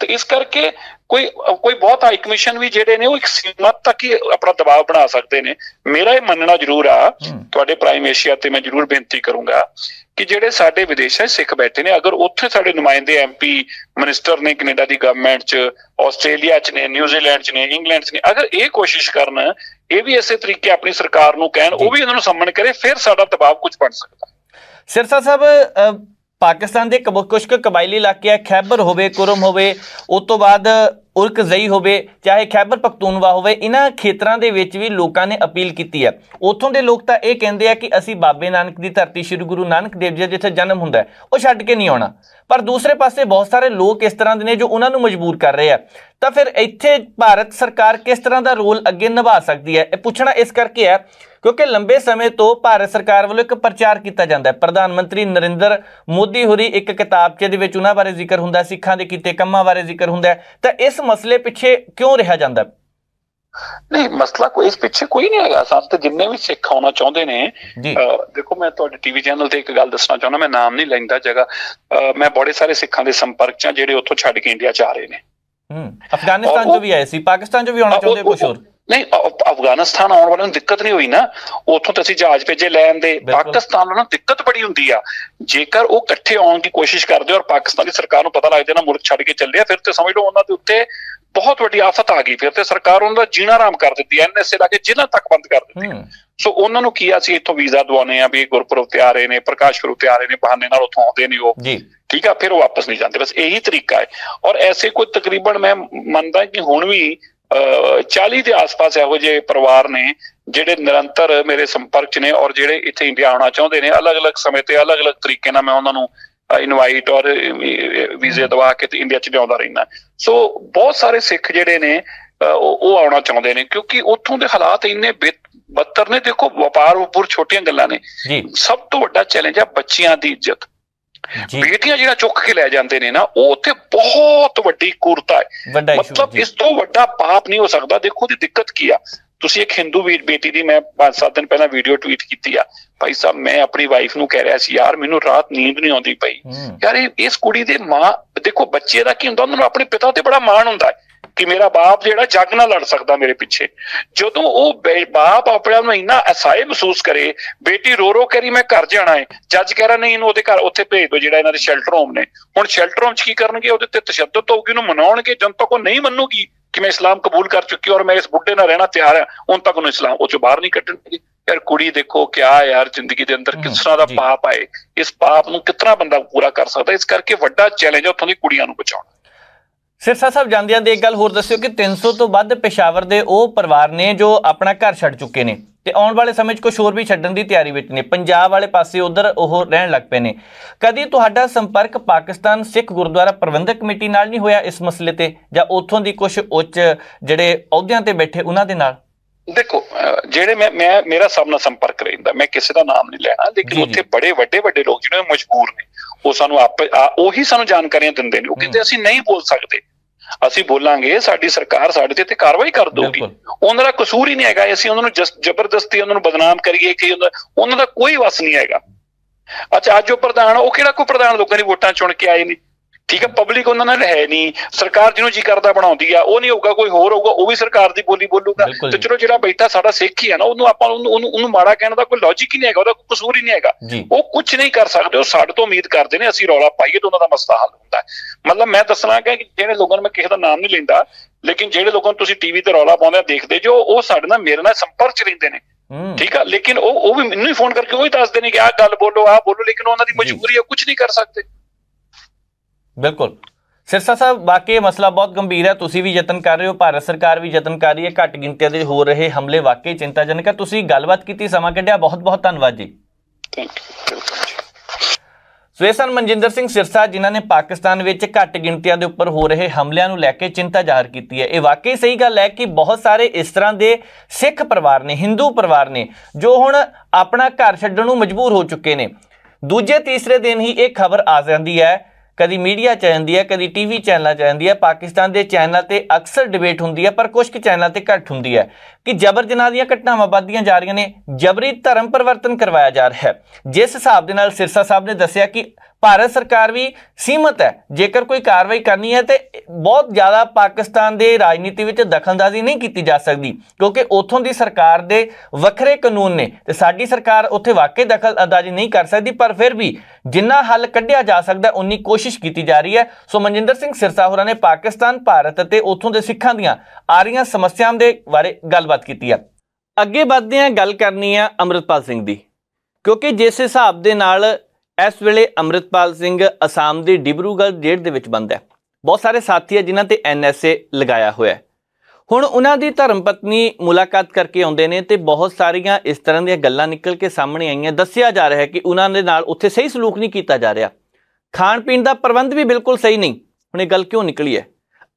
ਤੇ ਇਸ ਕਰਕੇ ਕੋਈ ਕੋਈ ਬਹੁਤ ਹਾਈ ਕਮਿਸ਼ਨ ਵੀ ਜਿਹੜੇ ਨੇ ਉਹ ਇੱਕ ਸੀਮਤ ਤੱਕ ਹੀ ਆਪਣਾ ਦਬਾਅ ਬਣਾ ਸਕਦੇ ਨੇ ਮੇਰਾ ਇਹ ਮੰਨਣਾ ਜ਼ਰੂਰ ਆ ਤੁਹਾਡੇ ਪ੍ਰਾਈਮ ਏਸ਼ੀਆ ਤੇ ਮੈਂ ਜ਼ਰੂਰ ਬੇਨਤੀ ਕਰੂੰਗਾ ਕਿ ਜਿਹੜੇ ਸਾਡੇ ਵਿਦੇਸ਼ਾਂ ਸਿੱਖ ਬੈਠੇ ਨੇ ਅਗਰ ਉੱਥੇ ਸਾਡੇ ਨੁਮਾਇੰਦੇ ਐਮਪੀ ਮਿਨਿਸਟਰ ਨੇ ਕੈਨੇਡਾ ਦੀ ਗਵਰਨਮੈਂਟ 'ਚ ਆਸਟ੍ਰੇਲੀਆ 'ਚ ਨੇ ਨਿਊਜ਼ੀਲੈਂਡ 'ਚ ਨੇ ਇੰਗਲੈਂਡ 'ਚ ਨੇ ਅਗਰ ਇਹ ਕੋਸ਼ਿਸ਼ ਕਰਨ ਇਹ ਵੀ ਇਸੇ ਤਰੀਕੇ ਆਪਣੀ ਸਰਕਾਰ ਨੂੰ ਕਹਿਣ ਉਹ ਵੀ ਉਹਨਾਂ ਨੂੰ ਸੰਮਨ ਕਰੇ ਫਿਰ ਸਾਡਾ ਦਬਾਅ ਕੁਝ ਬਣ ਸਕਦਾ ਸਿਰਸਾ ਸਾਹਿਬ ਪਾਕਿਸਤਾਨ ਦੇ ਕੁਝ ਕੁ ਕਬਾਇਲੀ ਇਲਾਕੇ ਆ ਖੈਬਰ ਹੋਵੇ ਕੁਰਮ ਹੋਵੇ ਉਸ ਤੋਂ ਬਾਅਦ ਉਰਕ ਜ਼ਈ ਹੋਵੇ ਚਾਹੇ ਖੈਬਰ ਪਖਤੂਨਵਾ ਹੋਵੇ ਇਹਨਾਂ ਖੇਤਰਾਂ ਦੇ ਵਿੱਚ ਵੀ ਲੋਕਾਂ ਨੇ ਅਪੀਲ ਕੀਤੀ ਹੈ ਉਥੋਂ ਦੇ ਲੋਕ ਤਾਂ ਇਹ ਕਹਿੰਦੇ ਆ ਕਿ ਅਸੀਂ ਬਾਬੇ ਨਾਨਕ ਦੀ ਧਰਤੀ ਸ੍ਰੀ ਗੁਰੂ ਨਾਨਕ ਦੇਵ ਜੀ ਜਿੱਥੇ ਜਨਮ ਹੁੰਦਾ ਉਹ ਛੱਡ ਕੇ ਨਹੀਂ ਆਉਣਾ ਪਰ ਦੂਸਰੇ ਪਾਸੇ ਬਹੁਤ ਸਾਰੇ ਲੋਕ ਇਸ ਤਰ੍ਹਾਂ ਦੇ ਨੇ ਜੋ ਉਹਨਾਂ ਨੂੰ ਮਜਬੂਰ ਕਰ ਰਹੇ ਆ ਤਾਂ ਫਿਰ ਇੱਥੇ ਭਾਰਤ ਸਰਕਾਰ ਕਿਸ ਤਰ੍ਹਾਂ ਦਾ ਰੋਲ ਅੱਗੇ ਨਿਭਾ ਸਕਦੀ ਹੈ ਇਹ ਪੁੱਛਣਾ ਇਸ ਕਰਕੇ ਹੈ ਕਿਉਂਕਿ ਲੰਬੇ ਸਮੇਂ ਤੋਂ ਭਾਰਤ ਸਰਕਾਰ ਵੱਲੋਂ ਇੱਕ ਪ੍ਰਚਾਰ ਕੀਤਾ ਜਾਂਦਾ ਹੈ ਪ੍ਰਧਾਨ ਮੰਤਰੀ ਨਰਿੰਦਰ ਮੋਦੀ ਹੋਰੀ ਇੱਕ ਕਿਤਾਬਚੇ ਦੇ ਵਿੱਚ ਉਹਨਾਂ ਬਾਰੇ ਜ਼ਿਕਰ ਹੁੰਦਾ ਸਿੱਖਾਂ ਦੇ ਕੀਤੇ ਕੰਮਾਂ ਬਾਰੇ ਜ਼ਿਕਰ ਹੁੰਦਾ ਤਾਂ ਇਸ ਮਸਲੇ ਪਿੱਛੇ ਕਿਉਂ ਰਿਹਾ ਜਾਂਦਾ ਨਹੀਂ ਮਸਲਾ ਕੋਈ ਇਸ ਪਿੱਛੇ ਕੋਈ ਨਹੀਂ ਹੈਗਾ ਤੇ ਜਿੰਨੇ ਵੀ ਸਿੱਖ ਆਉਣਾ ਚਾਹੁੰਦੇ ਨੇ ਦੇਖੋ ਮੈਂ ਤੁਹਾਡੇ ਟੀਵੀ ਚੈਨਲ ਤੇ ਇੱਕ ਗੱਲ ਦੱਸਣਾ ਚਾਹੁੰਦਾ ਮੈਂ ਨਾਮ ਨਹੀਂ ਲੈਂਦਾ ਜਗਾ ਮੈਂ ਬੜੇ ਸਾਰੇ ਸਿੱਖਾਂ ਦੇ ਸੰਪਰਕ ਚਾਂ ਜਿਹੜੇ ਉੱਥੋਂ ਛੱਡ ਕੇ ਇੰਡੀਆ ਚ ਆ ਰਹੇ ਨੇ ਹਮ ਅਫਗਾਨਿਸਤਾਨ ਚੋਂ ਵੀ ਆਏ ਸੀ ਪਾਕਿਸਤਾਨ ਚੋਂ ਵੀ ਆਉਣਾ ਚਾਹੁੰਦੇ ਕੁਝ ਹੋਰ ਨਹੀਂ ਅਫਗਾਨਿਸਤਾਨ ਆਉਣ ਵਾਲਿਆਂ ਨੂੰ ਦਿੱਕਤ ਨਹੀਂ ਹੋਈ ਨਾ ਉੱਥੋਂ ਤੇ ਅਸੀਂ ਜਹਾਜ਼ ਭੇਜੇ ਲੈਣ ਦੇ ਪਾਕਿਸਤਾਨ ਨੂੰ ਦਿੱਕਤ ਬੜੀ ਹੁੰਦੀ ਆ ਜੇਕਰ ਉਹ ਇਕੱਠੇ ਆਉਣ ਦੀ ਕੋਸ਼ਿਸ਼ ਕਰਦੇ ਔਰ ਪਾਕਿਸਤਾਨ ਦੀ ਸਰਕਾਰ ਨੂੰ ਪਤਾ ਲੱਗ ਜਾਣਾ ਮੁਲਕ ਛੱਡ ਕੇ ਚੱਲੇ ਆ ਫਿਰ ਤੇ ਸਮਝ ਲਓ ਉਹਨਾਂ ਦੇ ਉੱਤੇ ਬਹੁਤ ਵੱਡੀ ਆਫਤ ਆ ਗਈ ਫਿਰ ਤੇ ਸਰਕਾਰ ਉਹਨਾਂ ਦਾ ਜੀਣਾ ਆਰਾਮ ਕਰ ਦਿੱਤੀ ਐਨਐਸਏ ਲਾ ਕੇ ਜਿਨ੍ਹਾਂ ਤੱਕ ਬੰਦ ਕਰ ਦਿੱਤੀ ਸੋ ਉਹਨਾਂ ਨੂੰ ਕੀ ਅਸੀਂ ਇੱਥੋਂ ਵੀਜ਼ਾ ਦਵਾਉਣੇ ਆ ਵੀ ਗੁਰਪੁਰਬ ਤੇ ਆ ਰਹੇ ਨੇ ਪ੍ਰਕਾਸ਼ਪੁਰ ਤੇ ਆ ਰਹੇ ਨੇ ਬਹਾਨੇ ਨਾਲ ਉੱਥੋਂ ਆਉਂਦੇ ਨੇ ਉਹ ਠੀਕ ਆ ਫਿਰ ਉਹ ਵਾਪਸ ਨਹੀਂ ਜਾਂਦੇ ਬਸ ਇਹੀ ਤਰੀਕਾ ਹੈ ਔਰ ਐਸੇ ਕੋਈ ਤਕਰੀਬਨ ਮੈਂ ਮੰਨਦਾ ਕਿ ਹੁਣ ਵੀ 40 ਦੇ ਆਸ-ਪਾਸ ਇਹੋ ਜਿਹੇ ਪਰਿਵਾਰ ਨੇ ਜਿਹੜੇ ਨਿਰੰਤਰ ਮੇਰੇ ਸੰਪਰਕ 'ਚ ਨੇ ਔਰ ਜਿਹੜੇ ਇੱਥੇ ਇੰਡੀਆ ਆਉਣਾ ਚਾਹੁੰਦੇ ਨੇ ਅਲੱਗ-ਅਲੱਗ ਸਮੇਂ ਤੇ ਅਲੱਗ-ਅਲੱਗ ਤਰੀਕੇ ਨਾਲ ਮੈਂ ਉਹਨਾਂ ਨੂੰ ਇਨਵਾਈਟ ਔਰ ਵੀਜ਼ੇ ਦਵਾ ਕੇ ਤੇ ਇੰਡੀਆ 'ਚ ਲਿਆਉਂਦਾ ਰਹਿਣਾ ਸੋ ਬਹੁਤ ਸਾਰੇ ਸਿੱਖ ਜਿਹੜੇ ਨੇ ਉਹ ਆਉਣਾ ਚਾਹੁੰਦੇ ਨੇ ਕਿਉਂਕਿ ਉੱਥੋਂ ਦੇ ਹਾਲਾਤ ਇੰਨੇ ਬੱਤਰ ਨੇ ਦੇਖੋ ਵਪਾਰ ਉਪਰ ਛੋਟੀਆਂ ਗੱਲਾਂ ਨੇ ਸਭ ਤੋਂ ਵੱਡਾ ਚੈਲੰਜ ਆ ਬੱਚਿਆਂ ਦੀ ਇੱਜ਼ਤ ਬੇਟੀਆਂ ਜਿਹੜਾ ਚੁੱਕ ਕੇ ਲੈ ਜਾਂਦੇ ਨੇ ਨਾ ਉਹ ਉੱਥੇ ਬਹੁਤ ਵੱਡੀ ਕੁਰਤਾ ਹੈ ਮਤਲਬ ਇਸ ਤੋਂ ਵੱਡਾ ਪਾਪ ਨਹੀਂ ਹੋ ਸਕਦਾ ਦੇਖੋ ਦੀ ਦਿੱਕਤ ਕੀ ਆ ਤੁਸੀਂ ਇੱਕ Hindu ਬੇਟੀ ਦੀ ਮੈਂ 5-7 ਦਿਨ ਪਹਿਲਾਂ ਵੀਡੀਓ ਟਵੀਟ ਕੀਤੀ ਆ ਭਾਈ ਸਾਹਿਬ ਮੈਂ ਆਪਣੀ ਵਾਈਫ ਨੂੰ ਕਹਿ ਰਿਹਾ ਸੀ ਯਾਰ ਮੈਨੂੰ ਰਾਤ ਨੀਂਦ ਨਹੀਂ ਆਉਂਦੀ ਪਈ ਯਾਰ ਇਸ ਕੁੜੀ ਦੇ ਮਾਂ ਦੇਖੋ ਬੱਚੇ ਦਾ ਕੀ ਹੁੰਦਾ ਉਹਨਾਂ ਨੂੰ ਆਪਣੇ ਪਿਤਾ ਤੇ ਬੜਾ ਮਾਣ ਹੁੰਦਾ ਹੈ ਕਿ ਮੇਰਾ ਬਾਪ ਜਿਹੜਾ ਜੱਗ ਨਾਲ ਲੜ ਸਕਦਾ ਮੇਰੇ ਪਿੱਛੇ ਜਦੋਂ ਉਹ ਬਾਪ ਆਪਣੇ ਆਪ ਨੂੰ ਇੰਨਾ ਅਸਹਾਇ ਮਹਿਸੂਸ ਕਰੇ ਬੇਟੀ ਰੋ ਰੋ ਕਰੀ ਮੈਂ ਘਰ ਜਾਣਾ ਹੈ ਜੱਜ ਕਹਿ ਰਿਹਾ ਨਹੀਂ ਇਹਨੂੰ ਉਹਦੇ ਘਰ ਉੱਥੇ ਭੇਜ ਦਿਓ ਜਿਹੜਾ ਇਹਨਾਂ ਦੇ ਸ਼ੈਲਟਰ ਹੋਮ ਨੇ ਹੁਣ ਸ਼ੈਲਟਰ ਹੋਮ 'ਚ ਕੀ ਕਰਨਗੇ ਉਹਦੇ ਤੇ ਤਸ਼ੱਦਦ ਹੋਊਗੀ ਉਹਨੂੰ ਮਨਾਉਣਗੇ ਜਦੋਂ ਤੱਕ ਉਹ ਨਹੀਂ ਮੰਨੂਗੀ ਕਿ ਮੈਂ ਇਸਲਾਮ ਕਬੂਲ ਕਰ ਚੁੱਕੀ ਔਰ ਮੈਂ ਇਸ ਬੁੱਢੇ ਨਾਲ ਰਹਿਣਾ ਤਿਆਰ ਹਾਂ ਉਹ ਤੱਕ ਉਹਨੂੰ ਇਸਲਾਮ ਉਹ ਚੋਂ ਬਾਹਰ ਨਹੀਂ ਕੱਢਣਗੇ ਯਾਰ ਕੁੜੀ ਦੇਖੋ ਕਿਆ ਯਾਰ ਜ਼ਿੰਦਗੀ ਦੇ ਅੰਦਰ ਕਿਸ ਤਰ੍ਹਾਂ ਦਾ ਪਾਪ ਆਏ ਇਸ ਪਾਪ ਨੂੰ ਕਿਤਨਾ ਬੰਦਾ ਪੂਰਾ ਕਰ ਸਕਦਾ ਇਸ ਕਰਕੇ ਵੱਡਾ ਚੈਲੰਜ ਹੈ ਉਥੋਂ ਦੀ ਕੁੜੀਆਂ ਨੂੰ ਬਚਾਉਣਾ ਸਿਰਸਾ ਸਾਹਿਬ ਜਾਂਦਿਆਂ ਦੇ ਇੱਕ ਗੱਲ ਹੋਰ ਦੱਸਿਓ ਕਿ 300 ਤੋਂ ਵੱਧ ਪੇਸ਼ਾਵਰ ਦੇ ਉਹ ਪਰਿਵਾਰ ਨੇ ਜੋ ਆਪਣਾ ਘਰ ਛੱਡ ਚੁੱਕੇ ਨੇ ਤੇ ਆਉਣ ਵਾਲੇ ਸਮੇਂ 'ਚ ਕੁਝ ਹੋਰ ਵੀ ਛੱਡਣ ਦੀ ਤਿਆਰੀ ਵਿੱਚ ਨੇ ਪੰਜਾਬ ਵਾਲੇ ਪਾਸੇ ਉਧਰ ਉਹ ਰਹਿਣ ਲੱਗ ਪਏ ਨੇ ਕਦੀ ਤੁਹਾਡਾ ਸੰਪਰਕ ਪਾਕਿਸਤਾਨ ਸਿੱਖ ਗੁਰਦੁਆਰਾ ਪ੍ਰਬੰਧਕ ਕਮੇਟੀ ਨਾਲ ਨਹੀਂ ਹੋਇਆ ਇਸ ਮਸਲੇ ਤੇ ਜਾਂ ਉੱਥੋਂ ਦੀ ਕੁਝ ਉੱਚ ਜਿਹੜੇ ਅਹੁਦਿਆਂ ਤੇ ਬੈਠੇ ਉਹਨਾਂ ਦੇ ਨਾਲ ਦੇਖੋ ਜਿਹੜੇ ਮੈਂ ਮੈਂ ਮੇਰਾ ਸਭ ਨਾਲ ਸੰਪਰਕ ਰਹਿੰਦਾ ਮੈਂ ਕਿਸੇ ਦਾ ਨਾਮ ਨਹੀਂ ਲੈਣਾ ਲੇਕਿਨ ਉੱਥੇ ਬੜੇ ਵੱਡੇ ਵੱਡੇ ਲੋਕ ਜਿਹੜੇ ਮਜਬੂਰ ਨੇ ਉਹ ਸਾਨੂੰ ਆਪ ਉਹੀ ਸਾਨੂੰ ਜਾਣਕਾਰੀਆਂ ਦਿੰਦੇ ਨੇ ਉਹ ਕਹਿੰਦੇ ਅਸੀਂ ਨਹੀਂ ਬੋਲ ਸਕਦੇ ਅਸੀਂ ਬੋਲਾਂਗੇ ਸਾਡੀ ਸਰਕਾਰ ਸਾਡੇ ਤੇ ਤੇ ਕਾਰਵਾਈ ਕਰ ਦੋਗੀ ਉਹਨਾਂ ਦਾ ਕਸੂਰ ਹੀ ਨਹੀਂ ਹੈਗਾ ਅਸੀਂ ਉਹਨਾਂ ਨੂੰ ਜ਼ਬਰਦਸਤੀ ਉਹਨਾਂ ਨੂੰ ਬਦਨਾਮ ਕਰੀਏ ਕਿ ਉਹਨਾਂ ਦਾ ਕੋਈ ਵਸ ਨਹੀਂ ਹੈਗਾ ਅੱਛਾ ਅੱਜ ਉਹ ਪ੍ਰਧਾਨ ਉਹ ਕਿਹੜਾ ਕੋਈ ਪ੍ਰਧਾਨ ਲੋਕਾਂ ਦੀ ਵੋਟਾਂ ਚੁਣ ਕੇ ਆਏ ਨੇ ਠੀਕ ਹੈ ਪਬਲਿਕ ਉਹਨਾਂ ਨਾਲ ਹੈ ਨਹੀਂ ਸਰਕਾਰ ਜਿਹਨੂੰ ਜੀ ਕਰਦਾ ਬਣਾਉਂਦੀ ਆ ਉਹ ਨਹੀਂ ਹੋਊਗਾ ਕੋਈ ਹੋਰ ਹੋਊਗਾ ਉਹ ਵੀ ਸਰਕਾਰ ਦੀ ਬੋਲੀ ਬੋਲੂਗਾ ਤੇ ਚਲੋ ਜਿਹੜਾ ਬੈਠਾ ਸਾਡਾ ਸਿੱਖ ਹੀ ਆ ਨਾ ਉਹਨੂੰ ਆਪਾਂ ਉਹਨੂੰ ਉਹਨੂੰ ਮਾੜਾ ਕਹਿਣ ਦਾ ਕੋਈ ਲੌਜੀਕ ਹੀ ਨਹੀਂ ਹੈਗਾ ਉਹਦਾ ਕੋਈ ਕਸੂਰ ਹੀ ਨਹੀਂ ਹੈਗਾ ਉਹ ਕੁਝ ਨਹੀਂ ਕਰ ਸਕਦੇ ਉਹ ਸਾਡੇ ਤੋਂ ਉਮੀਦ ਕਰਦੇ ਨੇ ਅਸੀਂ ਰੌਲਾ ਪਾਈਏ ਤਾਂ ਉਹਨਾਂ ਦਾ ਮਸਲਾ ਹੱਲ ਹੁੰਦਾ ਮਤਲਬ ਮੈਂ ਦੱਸਣਾ ਕਿ ਜਿਹੜੇ ਲੋਕਾਂ ਨੂੰ ਮੈਂ ਕਿਸੇ ਦਾ ਨਾਮ ਨਹੀਂ ਲੈਂਦਾ ਲੇਕਿਨ ਜਿਹੜੇ ਲੋਕਾਂ ਨੂੰ ਤੁਸੀਂ ਟੀਵੀ ਤੇ ਰੌਲਾ ਪਾਉਂਦੇ ਆ ਦੇਖਦੇ ਜੋ ਉਹ ਸਾਡੇ ਨਾਲ ਮੇਰੇ ਨਾਲ ਸੰਪਰਕ ਚ ਰਹਿੰਦੇ ਨੇ ਠੀਕ ਆ ਲੇਕਿਨ ਉਹ ਉਹ ਵੀ ਮੈਨੂੰ ਹੀ ਫੋਨ ਕਰਕੇ ਉਹ ਹੀ ਦੱਸਦੇ ਨੇ ਕਿ ਆਹ ਗੱਲ ਬੋਲੋ ਆਹ ਬੋਲੋ ਲੇਕਿਨ ਉਹਨਾਂ ਦੀ ਮਜਬੂਰੀ ਹੈ ਕੁਝ ਨਹੀਂ ਕਰ ਸਕਦੇ ਬਿਲਕੁਲ ਸਿਰਸਾ ਸਾਹਿਬ ਵਾਕਈ ਮਸਲਾ ਬਹੁਤ ਗੰਭੀਰ ਹੈ ਤੁਸੀਂ ਵੀ ਯਤਨ ਕਰ ਰਹੇ ਹੋ ਭਾਰਤ ਸਰਕਾਰ ਵੀ ਯਤਨ ਕਰ ਰਹੀ ਹੈ ਘੱਟ ਗਿਣਤੀ ਦੇ ਹੋ ਰਹੇ ਹਮਲੇ ਵਾਕਈ ਚਿੰਤਾਜਨਕ ਹੈ ਤੁਸੀਂ ਗੱਲਬਾਤ ਕੀਤੀ ਸਮਾਂ ਕੱਢਿਆ ਬਹੁਤ-ਬਹੁਤ ਧੰਨਵਾਦ ਜੀ ਸਵੇਸਨ ਮਨਜਿੰਦਰ ਸਿੰਘ ਸਿਰਸਾ ਜਿਨ੍ਹਾਂ ਨੇ ਪਾਕਿਸਤਾਨ ਵਿੱਚ ਘੱਟ ਗਿਣਤੀਆਂ ਦੇ ਉੱਪਰ ਹੋ ਰਹੇ ਹਮਲਿਆਂ ਨੂੰ ਲੈ ਕੇ ਚਿੰਤਾ ਜ਼ਾਹਰ ਕੀਤੀ ਹੈ ਇਹ ਵਾਕਈ ਸਹੀ ਗੱਲ ਹੈ ਕਿ ਬਹੁਤ ਸਾਰੇ ਇਸ ਤਰ੍ਹਾਂ ਦੇ ਸਿੱਖ ਪਰਿਵਾਰ ਨੇ ਹਿੰਦੂ ਪਰਿਵਾਰ ਨੇ ਜੋ ਹੁਣ ਆਪਣਾ ਘਰ ਛੱਡਣ ਨੂੰ ਮਜਬੂਰ ਹੋ ਚੁੱਕੇ ਨੇ ਦੂਜੇ ਤੀਸਰੇ ਦਿਨ ਹੀ ਇਹ ਖਬਰ ਆ ਜਾਂਦੀ ਹੈ ਕਦੀ ਮੀਡੀਆ 'ਚ ਜਾਂਦੀ ਹੈ ਕਦੀ ਟੀਵੀ ਚੈਨਲਾਂ 'ਚ ਜਾਂਦੀ ਹੈ ਪਾਕਿਸਤਾਨ ਦੇ ਚੈਨਲਾਂ ਤੇ ਅਕਸਰ ਡਿਬੇਟ ਹੁੰਦੀ ਹੈ ਪਰ ਕੁਝ ਕੁ ਚੈਨਲਾਂ ਤੇ ਘੱਟ ਹੁੰਦੀ ਹੈ ਕਿ ਜਬਰ ਜਨਾਹ ਦੀਆਂ ਘਟਨਾਵਾਂ ਵੱਧਦੀਆਂ ਜਾ ਰਹੀਆਂ ਨੇ ਜਬਰੀ ਧਰਮ ਪਰਿਵਰਤਨ ਕਰਵਾਇਆ ਜਾ ਰਿਹਾ ਹੈ ਜਿਸ ਹਿਸਾਬ ਦੇ ਨਾਲ ਸਿਰਸਾ ਸਾਹਿਬ ਨੇ ਦੱਸਿਆ ਕਿ ਭਾਰਤ ਸਰਕਾਰ ਵੀ ਸੀਮਤ ਹੈ ਜੇਕਰ ਕੋਈ ਕਾਰਵਾਈ ਕਰਨੀ ਹੈ ਤੇ ਬਹੁਤ ਜ਼ਿਆਦਾ ਪਾਕਿਸਤਾਨ ਦੇ ਰਾਜਨੀਤੀ ਵਿੱਚ ਦਖਲਅੰਦਾਜ਼ੀ ਨਹੀਂ ਕੀਤੀ ਜਾ ਸਕਦੀ ਕਿਉਂਕਿ ਉਥੋਂ ਦੀ ਸਰਕਾਰ ਦੇ ਵੱਖਰੇ ਕਾਨੂੰਨ ਨੇ ਤੇ ਸਾਡੀ ਸਰਕਾਰ ਉੱਥੇ ਵਾਕਈ ਦਖਲਅੰਦਾਜ਼ੀ ਨਹੀਂ ਕਰ ਸਕਦੀ ਪਰ ਫਿਰ ਵੀ ਜਿੰਨਾ ਹੱਲ ਕੱਢਿਆ ਜਾ ਸਕਦਾ ਉਨੀ ਕੋਸ਼ਿਸ਼ ਕੀਤੀ ਜਾ ਰਹੀ ਹੈ ਸੋ ਮਨਜਿੰਦਰ ਸਿੰਘ ਸਿਰਸਾ ਹੋਰਾਂ ਨੇ ਪਾਕਿਸਤਾਨ ਭਾਰਤ ਅਤੇ ਉਥੋਂ ਦੇ ਸਿੱਖਾਂ ਦੀਆਂ ਆ ਰਹੀਆਂ ਸਮੱਸਿਆਵਾਂ ਦੇ ਬਾਰੇ ਗੱਲਬਾਤ ਗੱਲਬਾਤ ਕੀਤੀ ਆ ਅੱਗੇ ਵਧਦੇ ਆ ਗੱਲ ਕਰਨੀ ਆ ਅਮਰਿਤਪਾਲ ਸਿੰਘ ਦੀ ਕਿਉਂਕਿ ਜਿਸ ਹਿਸਾਬ ਦੇ ਨਾਲ ਇਸ ਵੇਲੇ ਅਮਰਿਤਪਾਲ ਸਿੰਘ ਅਸਾਮ ਦੇ ਡਿਬਰੂਗੜ੍ਹ ਜੇਲ੍ਹ ਦੇ ਵਿੱਚ ਬੰਦ ਹੈ ਬਹੁਤ ਸਾਰੇ ਸਾਥੀ ਆ ਜਿਨ੍ਹਾਂ ਤੇ ਐਨਐਸਏ ਲਗਾਇਆ ਹੋਇਆ ਹੁਣ ਉਹਨਾਂ ਦੀ ਧਰਮ ਪਤਨੀ ਮੁਲਾਕਾਤ ਕਰਕੇ ਆਉਂਦੇ ਨੇ ਤੇ ਬਹੁਤ ਸਾਰੀਆਂ ਇਸ ਤਰ੍ਹਾਂ ਦੀਆਂ ਗੱਲਾਂ ਨਿਕਲ ਕੇ ਸਾਹਮਣੇ ਆਈਆਂ ਦੱਸਿਆ ਜਾ ਰਿਹਾ ਹੈ ਕਿ ਉਹਨਾਂ ਦੇ ਨਾਲ ਉੱਥੇ ਸਹੀ ਸਲੂਕ ਨਹੀਂ ਕੀਤਾ ਜਾ ਰਿਹਾ ਖਾਣ ਪੀਣ ਦਾ ਪ੍ਰਬੰਧ ਵੀ ਬਿਲਕੁਲ ਸਹੀ ਨਹੀਂ ਹੁਣ ਇਹ ਗੱਲ ਕਿਉਂ ਨਿਕਲੀ ਹੈ